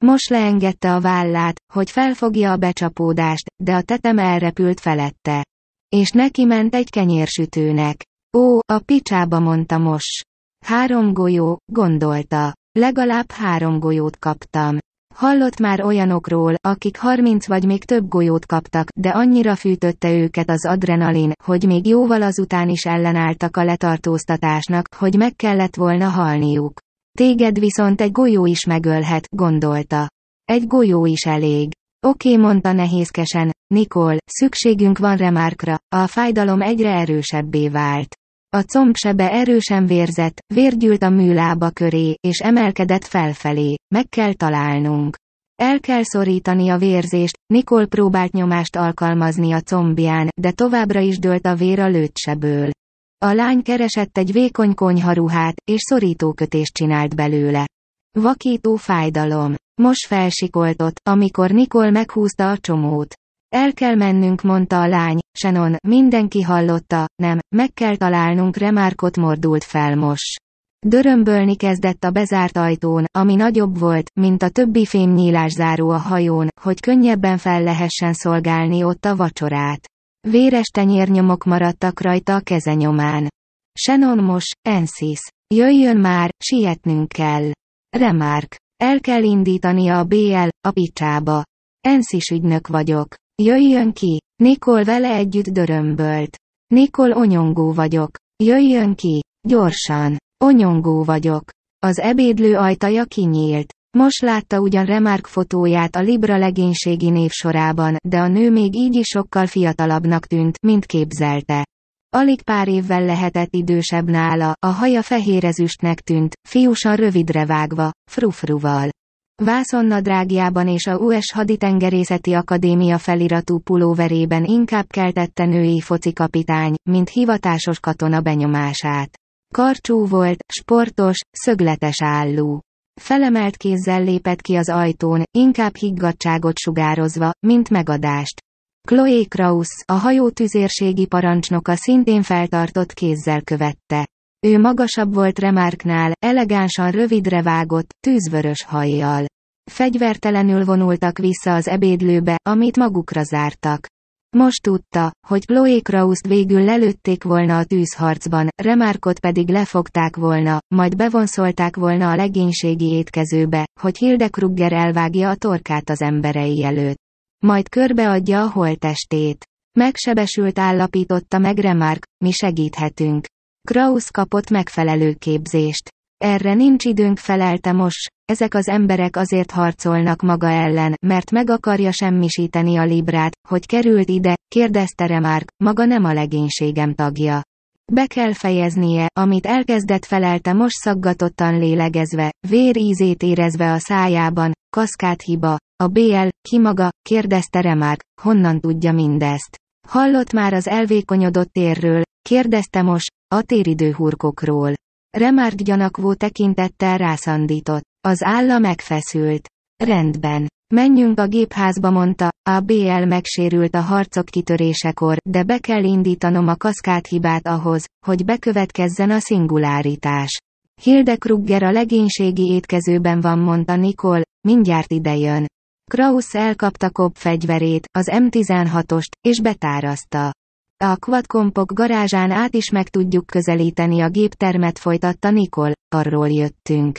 Speaker 1: Most leengedte a vállát, hogy felfogja a becsapódást, de a tetem elrepült felette. És neki ment egy kenyérsütőnek. Ó, a picsába mondta most. Három golyó, gondolta. Legalább három golyót kaptam. Hallott már olyanokról, akik harminc vagy még több golyót kaptak, de annyira fűtötte őket az adrenalin, hogy még jóval azután is ellenálltak a letartóztatásnak, hogy meg kellett volna halniuk. Téged viszont egy golyó is megölhet, gondolta. Egy golyó is elég. Oké, mondta nehézkesen, Nikol, szükségünk van Remarkra, a fájdalom egyre erősebbé vált. A combsebe erősen vérzett, vérgyűlt a műlába köré, és emelkedett felfelé, meg kell találnunk. El kell szorítani a vérzést, Nikol próbált nyomást alkalmazni a combján, de továbbra is dőlt a vér a lőtseből. A lány keresett egy vékony konyharuhát, és szorítókötést csinált belőle. Vakító fájdalom. Most felsikoltott, amikor Nikol meghúzta a csomót. El kell mennünk, mondta a lány, Senon, mindenki hallotta, nem, meg kell találnunk Remárkot mordult fel Mos. Dörömbölni kezdett a bezárt ajtón, ami nagyobb volt, mint a többi fémnyílás záró a hajón, hogy könnyebben fel lehessen szolgálni ott a vacsorát. Véres tenyérnyomok maradtak rajta a kezenyomán. Shannon mos, Ensis. Jöjjön már, sietnünk kell. Remark. El kell indítania a BL, a picsába. Ensis ügynök vagyok. Jöjjön ki. Nikol vele együtt dörömbölt. Nikol onyongó vagyok. Jöjjön ki. Gyorsan. Onyongó vagyok. Az ebédlő ajtaja kinyílt. Most látta ugyan Remark fotóját a Libra legénységi névsorában, de a nő még így is sokkal fiatalabbnak tűnt, mint képzelte. Alig pár évvel lehetett idősebb nála, a haja fehérezüstnek tűnt, fiúsan rövidre vágva, frufruval. Vászonnadrágjában és a US Haditengerészeti Akadémia feliratú pulóverében inkább keltette női kapitány, mint hivatásos katona benyomását. Karcsú volt, sportos, szögletes állú. Felemelt kézzel lépett ki az ajtón, inkább higgadságot sugározva, mint megadást. Chloe Kraus, a hajó tüzérségi parancsnoka szintén feltartott kézzel követte. Ő magasabb volt Remarknál, elegánsan rövidre vágott, tűzvörös hajjal. Fegyvertelenül vonultak vissza az ebédlőbe, amit magukra zártak. Most tudta, hogy Chloe Krauszt végül lelőtték volna a tűzharcban, Remarkot pedig lefogták volna, majd bevonszolták volna a legénységi étkezőbe, hogy Krugger elvágja a torkát az emberei előtt. Majd körbeadja a holtestét. Megsebesült állapította meg Remark, mi segíthetünk. Krausz kapott megfelelő képzést. Erre nincs időnk felelte most, ezek az emberek azért harcolnak maga ellen, mert meg akarja semmisíteni a Librát, hogy került ide, kérdezte Remark, maga nem a legénységem tagja. Be kell fejeznie, amit elkezdett felelte most szaggatottan lélegezve, vér ízét érezve a szájában, kaszkát hiba, a BL, ki maga, kérdezte Remark, honnan tudja mindezt. Hallott már az elvékonyodott térről, kérdezte most, a téridőhurkokról. Remark gyanakvó tekintettel rászandított. Az álla megfeszült. Rendben. Menjünk a gépházba mondta, a BL megsérült a harcok kitörésekor, de be kell indítanom a hibát ahhoz, hogy bekövetkezzen a szingulárítás. Krugger a legénységi étkezőben van mondta Nikol, mindjárt idejön. Krausz elkapta kop fegyverét, az M16-ost, és betárazta. A quadkompok garázsán át is meg tudjuk közelíteni a géptermet folytatta Nikol, arról jöttünk.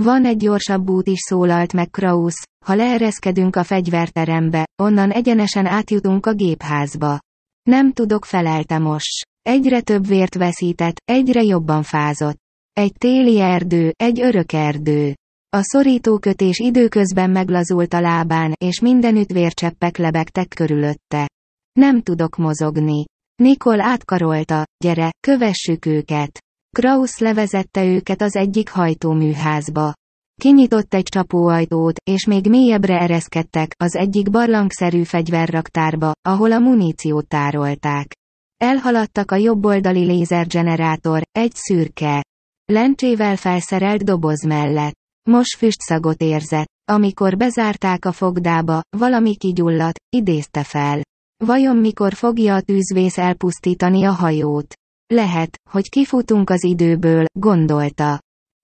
Speaker 1: Van egy gyorsabb út is szólalt meg Krausz, ha leereszkedünk a fegyverterembe, onnan egyenesen átjutunk a gépházba. Nem tudok felelte most. Egyre több vért veszített, egyre jobban fázott. Egy téli erdő, egy örök erdő. A szorítókötés időközben meglazult a lábán, és mindenütt vércseppek lebegtek körülötte. Nem tudok mozogni. Nikol átkarolta, gyere, kövessük őket. Kraus levezette őket az egyik hajtóműházba. Kinyitott egy csapóajtót, és még mélyebbre ereszkedtek, az egyik barlangszerű fegyverraktárba, ahol a muníciót tárolták. Elhaladtak a jobboldali lézergenerátor, egy szürke, lencsével felszerelt doboz mellett. Most füstszagot érzett. Amikor bezárták a fogdába, valami kigyulladt, idézte fel. Vajon mikor fogja a tűzvész elpusztítani a hajót? Lehet, hogy kifutunk az időből, gondolta.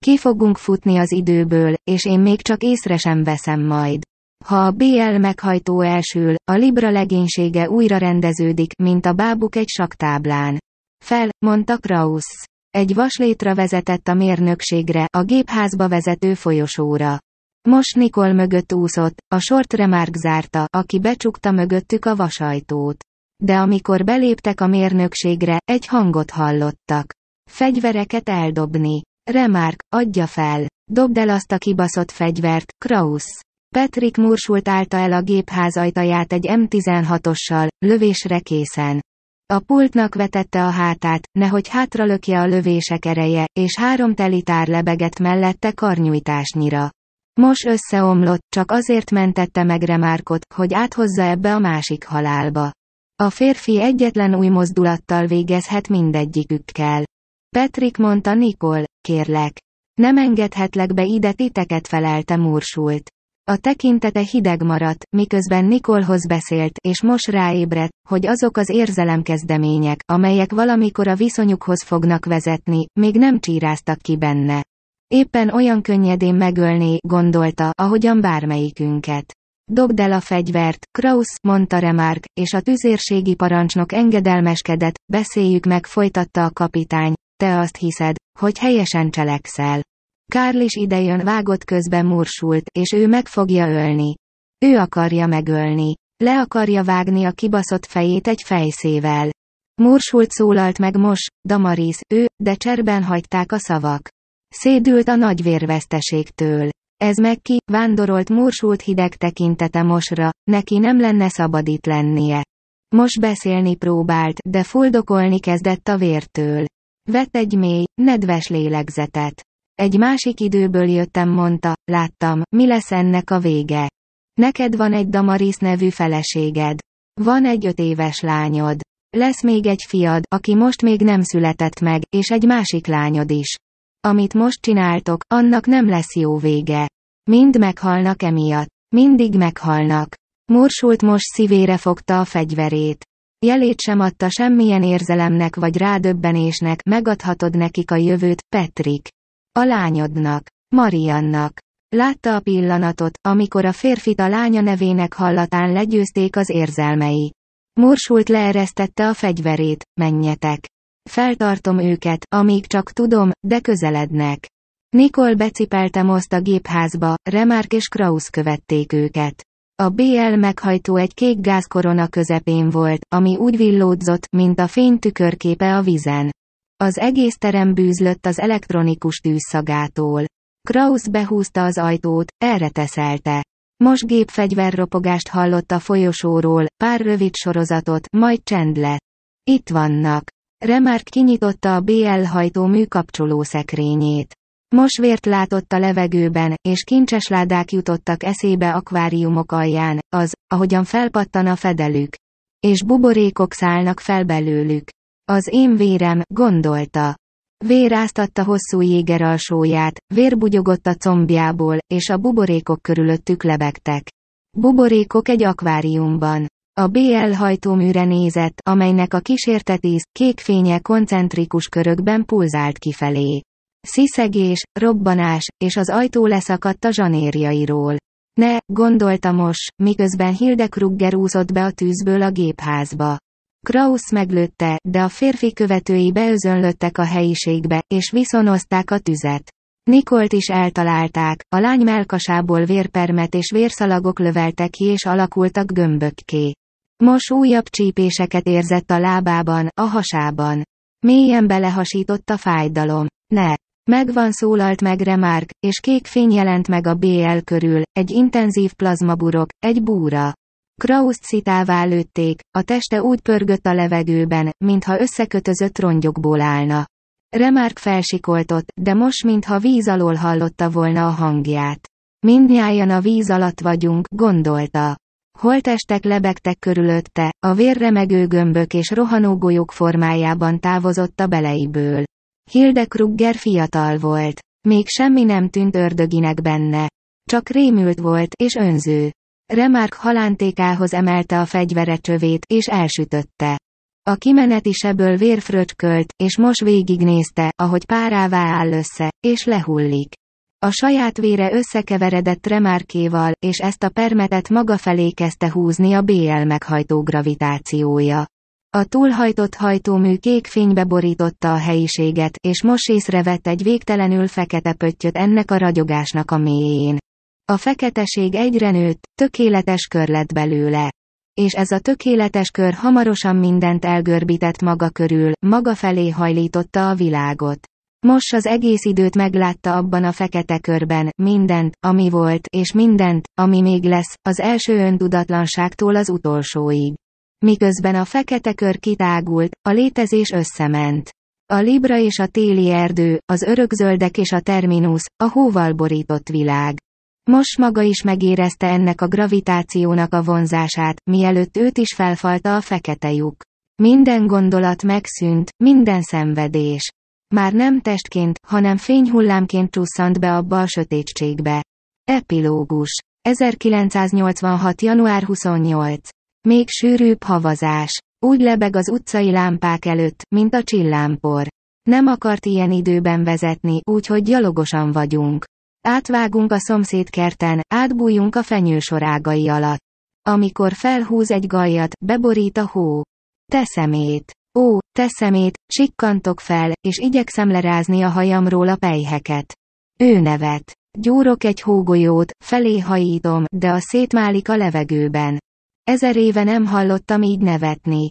Speaker 1: Ki fogunk futni az időből, és én még csak észre sem veszem majd. Ha a BL meghajtó elsül, a Libra legénysége újra rendeződik, mint a bábuk egy saktáblán. Fel, mondta Krausz. Egy vaslétra vezetett a mérnökségre, a gépházba vezető folyosóra. Most Nikol mögött úszott, a Short remark zárta, aki becsukta mögöttük a vasajtót. De amikor beléptek a mérnökségre, egy hangot hallottak. Fegyvereket eldobni. Remark, adja fel. Dobd el azt a kibaszott fegyvert, Krausz. Patrick mursult állta el a gépház ajtaját egy M16-ossal, lövésre készen. A pultnak vetette a hátát, nehogy hátralökje a lövések ereje, és három telitár lebegett mellette karnyújtásnyira. Most összeomlott, csak azért mentette meg Remárkot, hogy áthozza ebbe a másik halálba. A férfi egyetlen új mozdulattal végezhet mindegyikükkel. Petrik mondta Nikol, kérlek. Nem engedhetlek be ide titeket felelte Mursult. A tekintete hideg maradt, miközben Nikolhoz beszélt, és most ráébredt, hogy azok az érzelemkezdemények, amelyek valamikor a viszonyukhoz fognak vezetni, még nem csíráztak ki benne. Éppen olyan könnyedén megölné, gondolta, ahogyan bármelyikünket. Dobd el a fegyvert, Kraus, mondta Remark, és a tüzérségi parancsnok engedelmeskedett, beszéljük meg, folytatta a kapitány, te azt hiszed, hogy helyesen cselekszel. Kárl is idejön vágott közben mursult, és ő meg fogja ölni. Ő akarja megölni. Le akarja vágni a kibaszott fejét egy fejszével. Mursult szólalt meg most, Damaris, ő, de cserben hagyták a szavak. Szédült a nagy vérveszteségtől. Ez meg ki, vándorolt morsult hideg tekintete mosra, neki nem lenne szabad itt lennie. Most beszélni próbált, de fuldokolni kezdett a vértől. Vett egy mély, nedves lélegzetet. Egy másik időből jöttem mondta, láttam, mi lesz ennek a vége. Neked van egy Damaris nevű feleséged. Van egy öt éves lányod. Lesz még egy fiad, aki most még nem született meg, és egy másik lányod is. Amit most csináltok, annak nem lesz jó vége. Mind meghalnak emiatt. Mindig meghalnak. Morsult most szívére fogta a fegyverét. Jelét sem adta semmilyen érzelemnek vagy rádöbbenésnek, megadhatod nekik a jövőt, Petrik. A lányodnak. Mariannak. Látta a pillanatot, amikor a férfit a lánya nevének hallatán legyőzték az érzelmei. Morsult leeresztette a fegyverét, menjetek. Feltartom őket, amíg csak tudom, de közelednek. Nikol becipelte most a gépházba, Remark és Kraus követték őket. A BL meghajtó egy kék gázkorona közepén volt, ami úgy villódzott, mint a fény tükörképe a vizen. Az egész terem bűzlött az elektronikus tűzszagától. Kraus behúzta az ajtót, erre teszelte. Most ropogást hallott a folyosóról, pár rövid sorozatot, majd csend lett. Itt vannak. Remárt kinyitotta a BL hajtó műkapcsoló szekrényét. Mosvért látott a levegőben, és kincses ládák jutottak eszébe akváriumok alján, az, ahogyan felpattan a fedelük. És buborékok szállnak fel belőlük. Az én vérem, gondolta. Vér áztatta hosszú jéger alsóját, vér bugyogott a combjából, és a buborékok körülöttük lebegtek. Buborékok egy akváriumban. A BL hajtóműre nézett, amelynek a kísértetíz, kék fénye koncentrikus körökben pulzált kifelé. Sziszegés, robbanás, és az ajtó leszakadt a zsanérjairól. Ne, gondolta most, miközben Hilde Krugger úszott be a tűzből a gépházba. Krausz meglőtte, de a férfi követői beözönlöttek a helyiségbe, és viszonozták a tüzet. Nikolt is eltalálták, a lány melkasából vérpermet és vérszalagok löveltek ki és alakultak gömbökké. Most újabb csípéseket érzett a lábában, a hasában. Mélyen belehasított a fájdalom. Ne! Megvan szólalt meg Remark, és kék fény jelent meg a BL körül, egy intenzív plazmaburok, egy búra. Krauszt szitává lőtték, a teste úgy pörgött a levegőben, mintha összekötözött rongyokból állna. Remark felsikoltott, de most mintha víz alól hallotta volna a hangját. Mindnyájan a víz alatt vagyunk, gondolta. Holtestek lebegtek körülötte, a vérremegő gömbök és rohanó golyók formájában távozott a beleiből. Hilde Krugger fiatal volt. Még semmi nem tűnt ördöginek benne. Csak rémült volt, és önző. Remark halántékához emelte a fegyvere csövét, és elsütötte. A kimeneti seből vérfröcskölt, és most végignézte, ahogy párává áll össze, és lehullik. A saját vére összekeveredett Remárkéval, és ezt a permetet maga felé kezdte húzni a BL meghajtó gravitációja. A túlhajtott hajtómű kék fénybe borította a helyiséget, és most észrevett egy végtelenül fekete pöttyöt ennek a ragyogásnak a mélyén. A feketeség egyre nőtt, tökéletes kör lett belőle. És ez a tökéletes kör hamarosan mindent elgörbített maga körül, maga felé hajlította a világot. Most az egész időt meglátta abban a fekete körben, mindent, ami volt, és mindent, ami még lesz, az első öntudatlanságtól az utolsóig. Miközben a fekete kör kitágult, a létezés összement. A Libra és a téli erdő, az örökzöldek és a terminus, a hóval borított világ. Most maga is megérezte ennek a gravitációnak a vonzását, mielőtt őt is felfalta a fekete lyuk. Minden gondolat megszűnt, minden szenvedés. Már nem testként, hanem fényhullámként csúszant be abba a sötétségbe. Epilógus. 1986. január 28. Még sűrűbb havazás. Úgy lebeg az utcai lámpák előtt, mint a csillámpor. Nem akart ilyen időben vezetni, úgyhogy gyalogosan vagyunk. Átvágunk a szomszéd kerten, átbújunk a fenyősorágai alatt. Amikor felhúz egy gajat, beborít a hó. Te szemét. Ó, te szemét, sikkantok fel, és igyekszem lerázni a hajamról a pejheket. Ő nevet. Gyúrok egy hógolyót, felé hajítom, de a szétmálik a levegőben. Ezer éve nem hallottam így nevetni.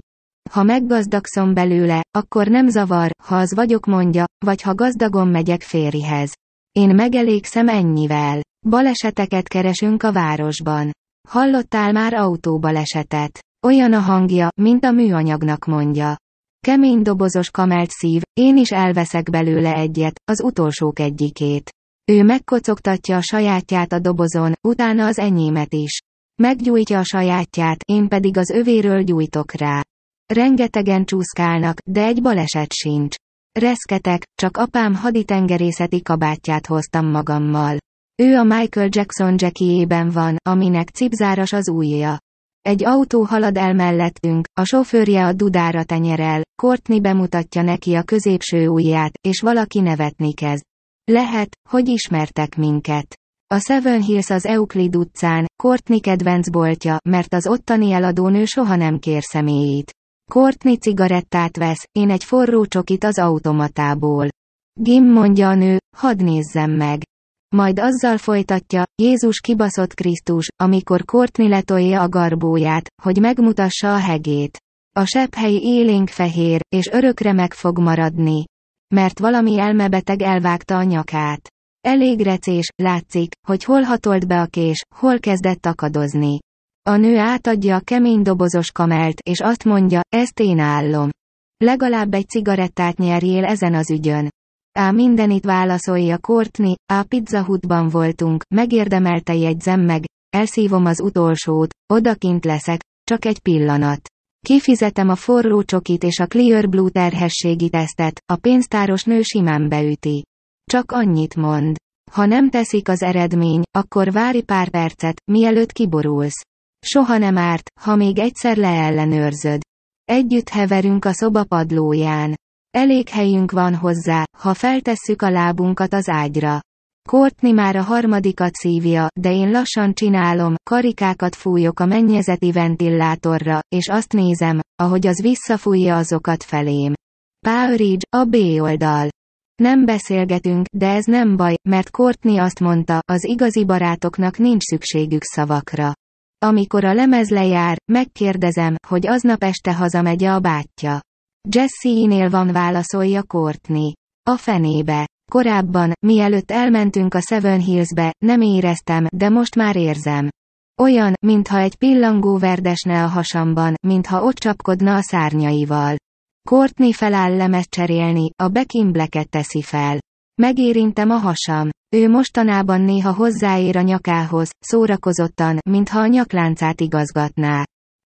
Speaker 1: Ha meggazdagszom belőle, akkor nem zavar, ha az vagyok mondja, vagy ha gazdagon megyek férihez. Én megelégszem ennyivel. Baleseteket keresünk a városban. Hallottál már autóbalesetet? Olyan a hangja, mint a műanyagnak mondja. Kemény dobozos kamelt szív, én is elveszek belőle egyet, az utolsók egyikét. Ő megkocogtatja a sajátját a dobozon, utána az enyémet is. Meggyújtja a sajátját, én pedig az övéről gyújtok rá. Rengetegen csúszkálnak, de egy baleset sincs. Reszketek, csak apám haditengerészeti kabátját hoztam magammal. Ő a Michael Jackson jackie van, aminek cipzáras az ujja. Egy autó halad el mellettünk, a sofőrje a dudára tenyerel, Courtney bemutatja neki a középső ujját, és valaki nevetni kezd. Lehet, hogy ismertek minket. A Seven Hills az Euclid utcán, Courtney kedvenc boltja, mert az ottani eladónő soha nem kér személyét. Courtney cigarettát vesz, én egy forró csokit az automatából. Gim mondja a nő, hadd nézzem meg. Majd azzal folytatja, Jézus kibaszott Krisztus, amikor Kortni letolja a garbóját, hogy megmutassa a hegét. A sepphely élénk fehér, és örökre meg fog maradni. Mert valami elmebeteg elvágta a nyakát. Elég recés, látszik, hogy hol hatolt be a kés, hol kezdett akadozni. A nő átadja a kemény dobozos kamelt, és azt mondja, ezt én állom. Legalább egy cigarettát nyerjél ezen az ügyön á mindenit válaszolja Courtney, á Pizza Hutban voltunk, megérdemelte jegyzem meg, elszívom az utolsót, odakint leszek, csak egy pillanat. Kifizetem a forró csokit és a Clear Blue terhességi tesztet, a pénztáros nő simán beüti. Csak annyit mond. Ha nem teszik az eredmény, akkor várj pár percet, mielőtt kiborulsz. Soha nem árt, ha még egyszer leellenőrzöd. Együtt heverünk a szoba padlóján. Elég helyünk van hozzá, ha feltesszük a lábunkat az ágyra. Kortni már a harmadikat szívja, de én lassan csinálom, karikákat fújok a mennyezeti ventilátorra, és azt nézem, ahogy az visszafújja azokat felém. Párizs, a B oldal. Nem beszélgetünk, de ez nem baj, mert Kortni azt mondta, az igazi barátoknak nincs szükségük szavakra. Amikor a lemez lejár, megkérdezem, hogy aznap este hazamegy a bátyja. Jesse-nél van válaszolja Courtney. A fenébe. Korábban, mielőtt elmentünk a Seven Hillsbe, nem éreztem, de most már érzem. Olyan, mintha egy pillangó verdesne a hasamban, mintha ott csapkodna a szárnyaival. Courtney feláll lemez cserélni, a bekimbleket teszi fel. Megérintem a hasam. Ő mostanában néha hozzáér a nyakához, szórakozottan, mintha a nyakláncát igazgatná.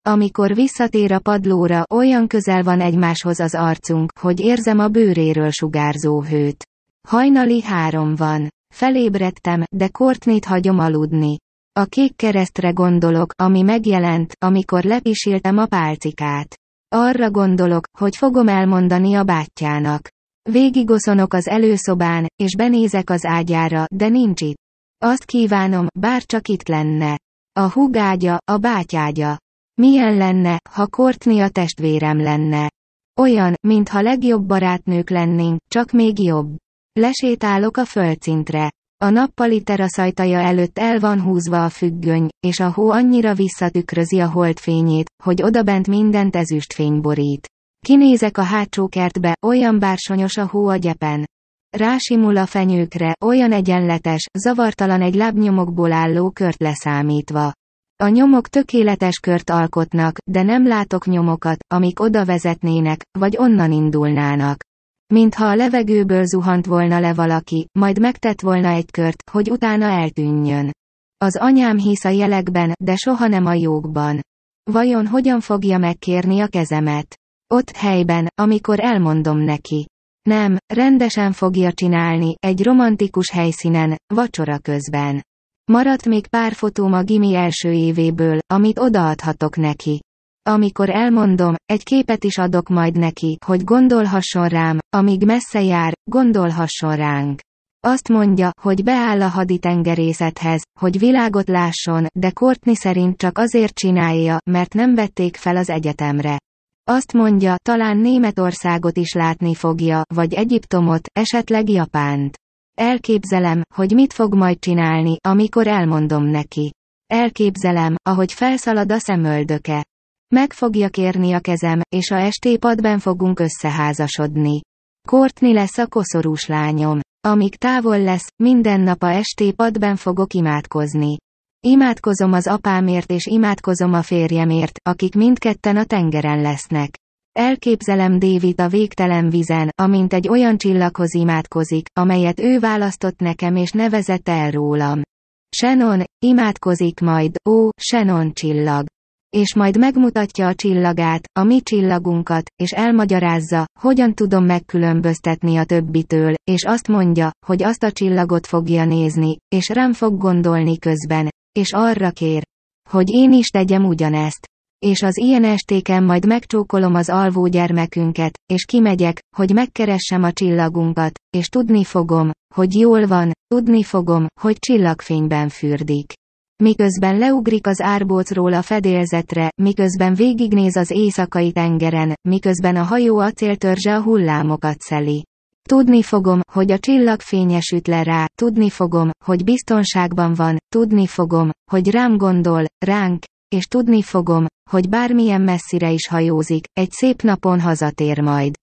Speaker 1: Amikor visszatér a padlóra, olyan közel van egymáshoz az arcunk, hogy érzem a bőréről sugárzó hőt. Hajnali három van. Felébredtem, de Kortnit hagyom aludni. A kék keresztre gondolok, ami megjelent, amikor lepisiltem a pálcikát. Arra gondolok, hogy fogom elmondani a bátyjának. Végigoszonok az előszobán, és benézek az ágyára, de nincs itt. Azt kívánom, bár csak itt lenne. A hugágya, a bátyágya. Milyen lenne, ha kortni a testvérem lenne? Olyan, mintha legjobb barátnők lennénk, csak még jobb. Lesétálok a földszintre. A nappali teraszajtaja előtt el van húzva a függöny, és a hó annyira visszatükrözi a holdfényét, hogy odabent mindent ezüstfény borít. Kinézek a hátsó kertbe, olyan bársonyos a hó a gyepen. Rásimul a fenyőkre, olyan egyenletes, zavartalan egy lábnyomokból álló kört leszámítva. A nyomok tökéletes kört alkotnak, de nem látok nyomokat, amik oda vezetnének, vagy onnan indulnának. Mintha a levegőből zuhant volna le valaki, majd megtett volna egy kört, hogy utána eltűnjön. Az anyám hisz a jelekben, de soha nem a jókban. Vajon hogyan fogja megkérni a kezemet? Ott helyben, amikor elmondom neki. Nem, rendesen fogja csinálni, egy romantikus helyszínen, vacsora közben. Maradt még pár fotóm a gimi első évéből, amit odaadhatok neki. Amikor elmondom, egy képet is adok majd neki, hogy gondolhasson rám, amíg messze jár, gondolhasson ránk. Azt mondja, hogy beáll a haditengerészethez, hogy világot lásson, de Kortni szerint csak azért csinálja, mert nem vették fel az egyetemre. Azt mondja, talán Németországot is látni fogja, vagy Egyiptomot, esetleg Japánt. Elképzelem, hogy mit fog majd csinálni, amikor elmondom neki. Elképzelem, ahogy felszalad a szemöldöke. Meg fogja kérni a kezem, és a estépadben fogunk összeházasodni. Kortni lesz a koszorús lányom. Amíg távol lesz, minden nap a estépadben fogok imádkozni. Imádkozom az apámért és imádkozom a férjemért, akik mindketten a tengeren lesznek. Elképzelem David a végtelen vizen, amint egy olyan csillaghoz imádkozik, amelyet ő választott nekem és nevezett el rólam. Shannon, imádkozik majd, ó, Shannon csillag. És majd megmutatja a csillagát, a mi csillagunkat, és elmagyarázza, hogyan tudom megkülönböztetni a többitől, és azt mondja, hogy azt a csillagot fogja nézni, és rám fog gondolni közben, és arra kér, hogy én is tegyem ugyanezt és az ilyen estéken majd megcsókolom az alvó gyermekünket, és kimegyek, hogy megkeressem a csillagunkat, és tudni fogom, hogy jól van, tudni fogom, hogy csillagfényben fürdik. Miközben leugrik az árbócról a fedélzetre, miközben végignéz az éjszakai tengeren, miközben a hajó acéltörzse a hullámokat szeli. Tudni fogom, hogy a csillag fényesült le rá, tudni fogom, hogy biztonságban van, tudni fogom, hogy rám gondol, ránk, és tudni fogom, hogy bármilyen messzire is hajózik, egy szép napon hazatér majd.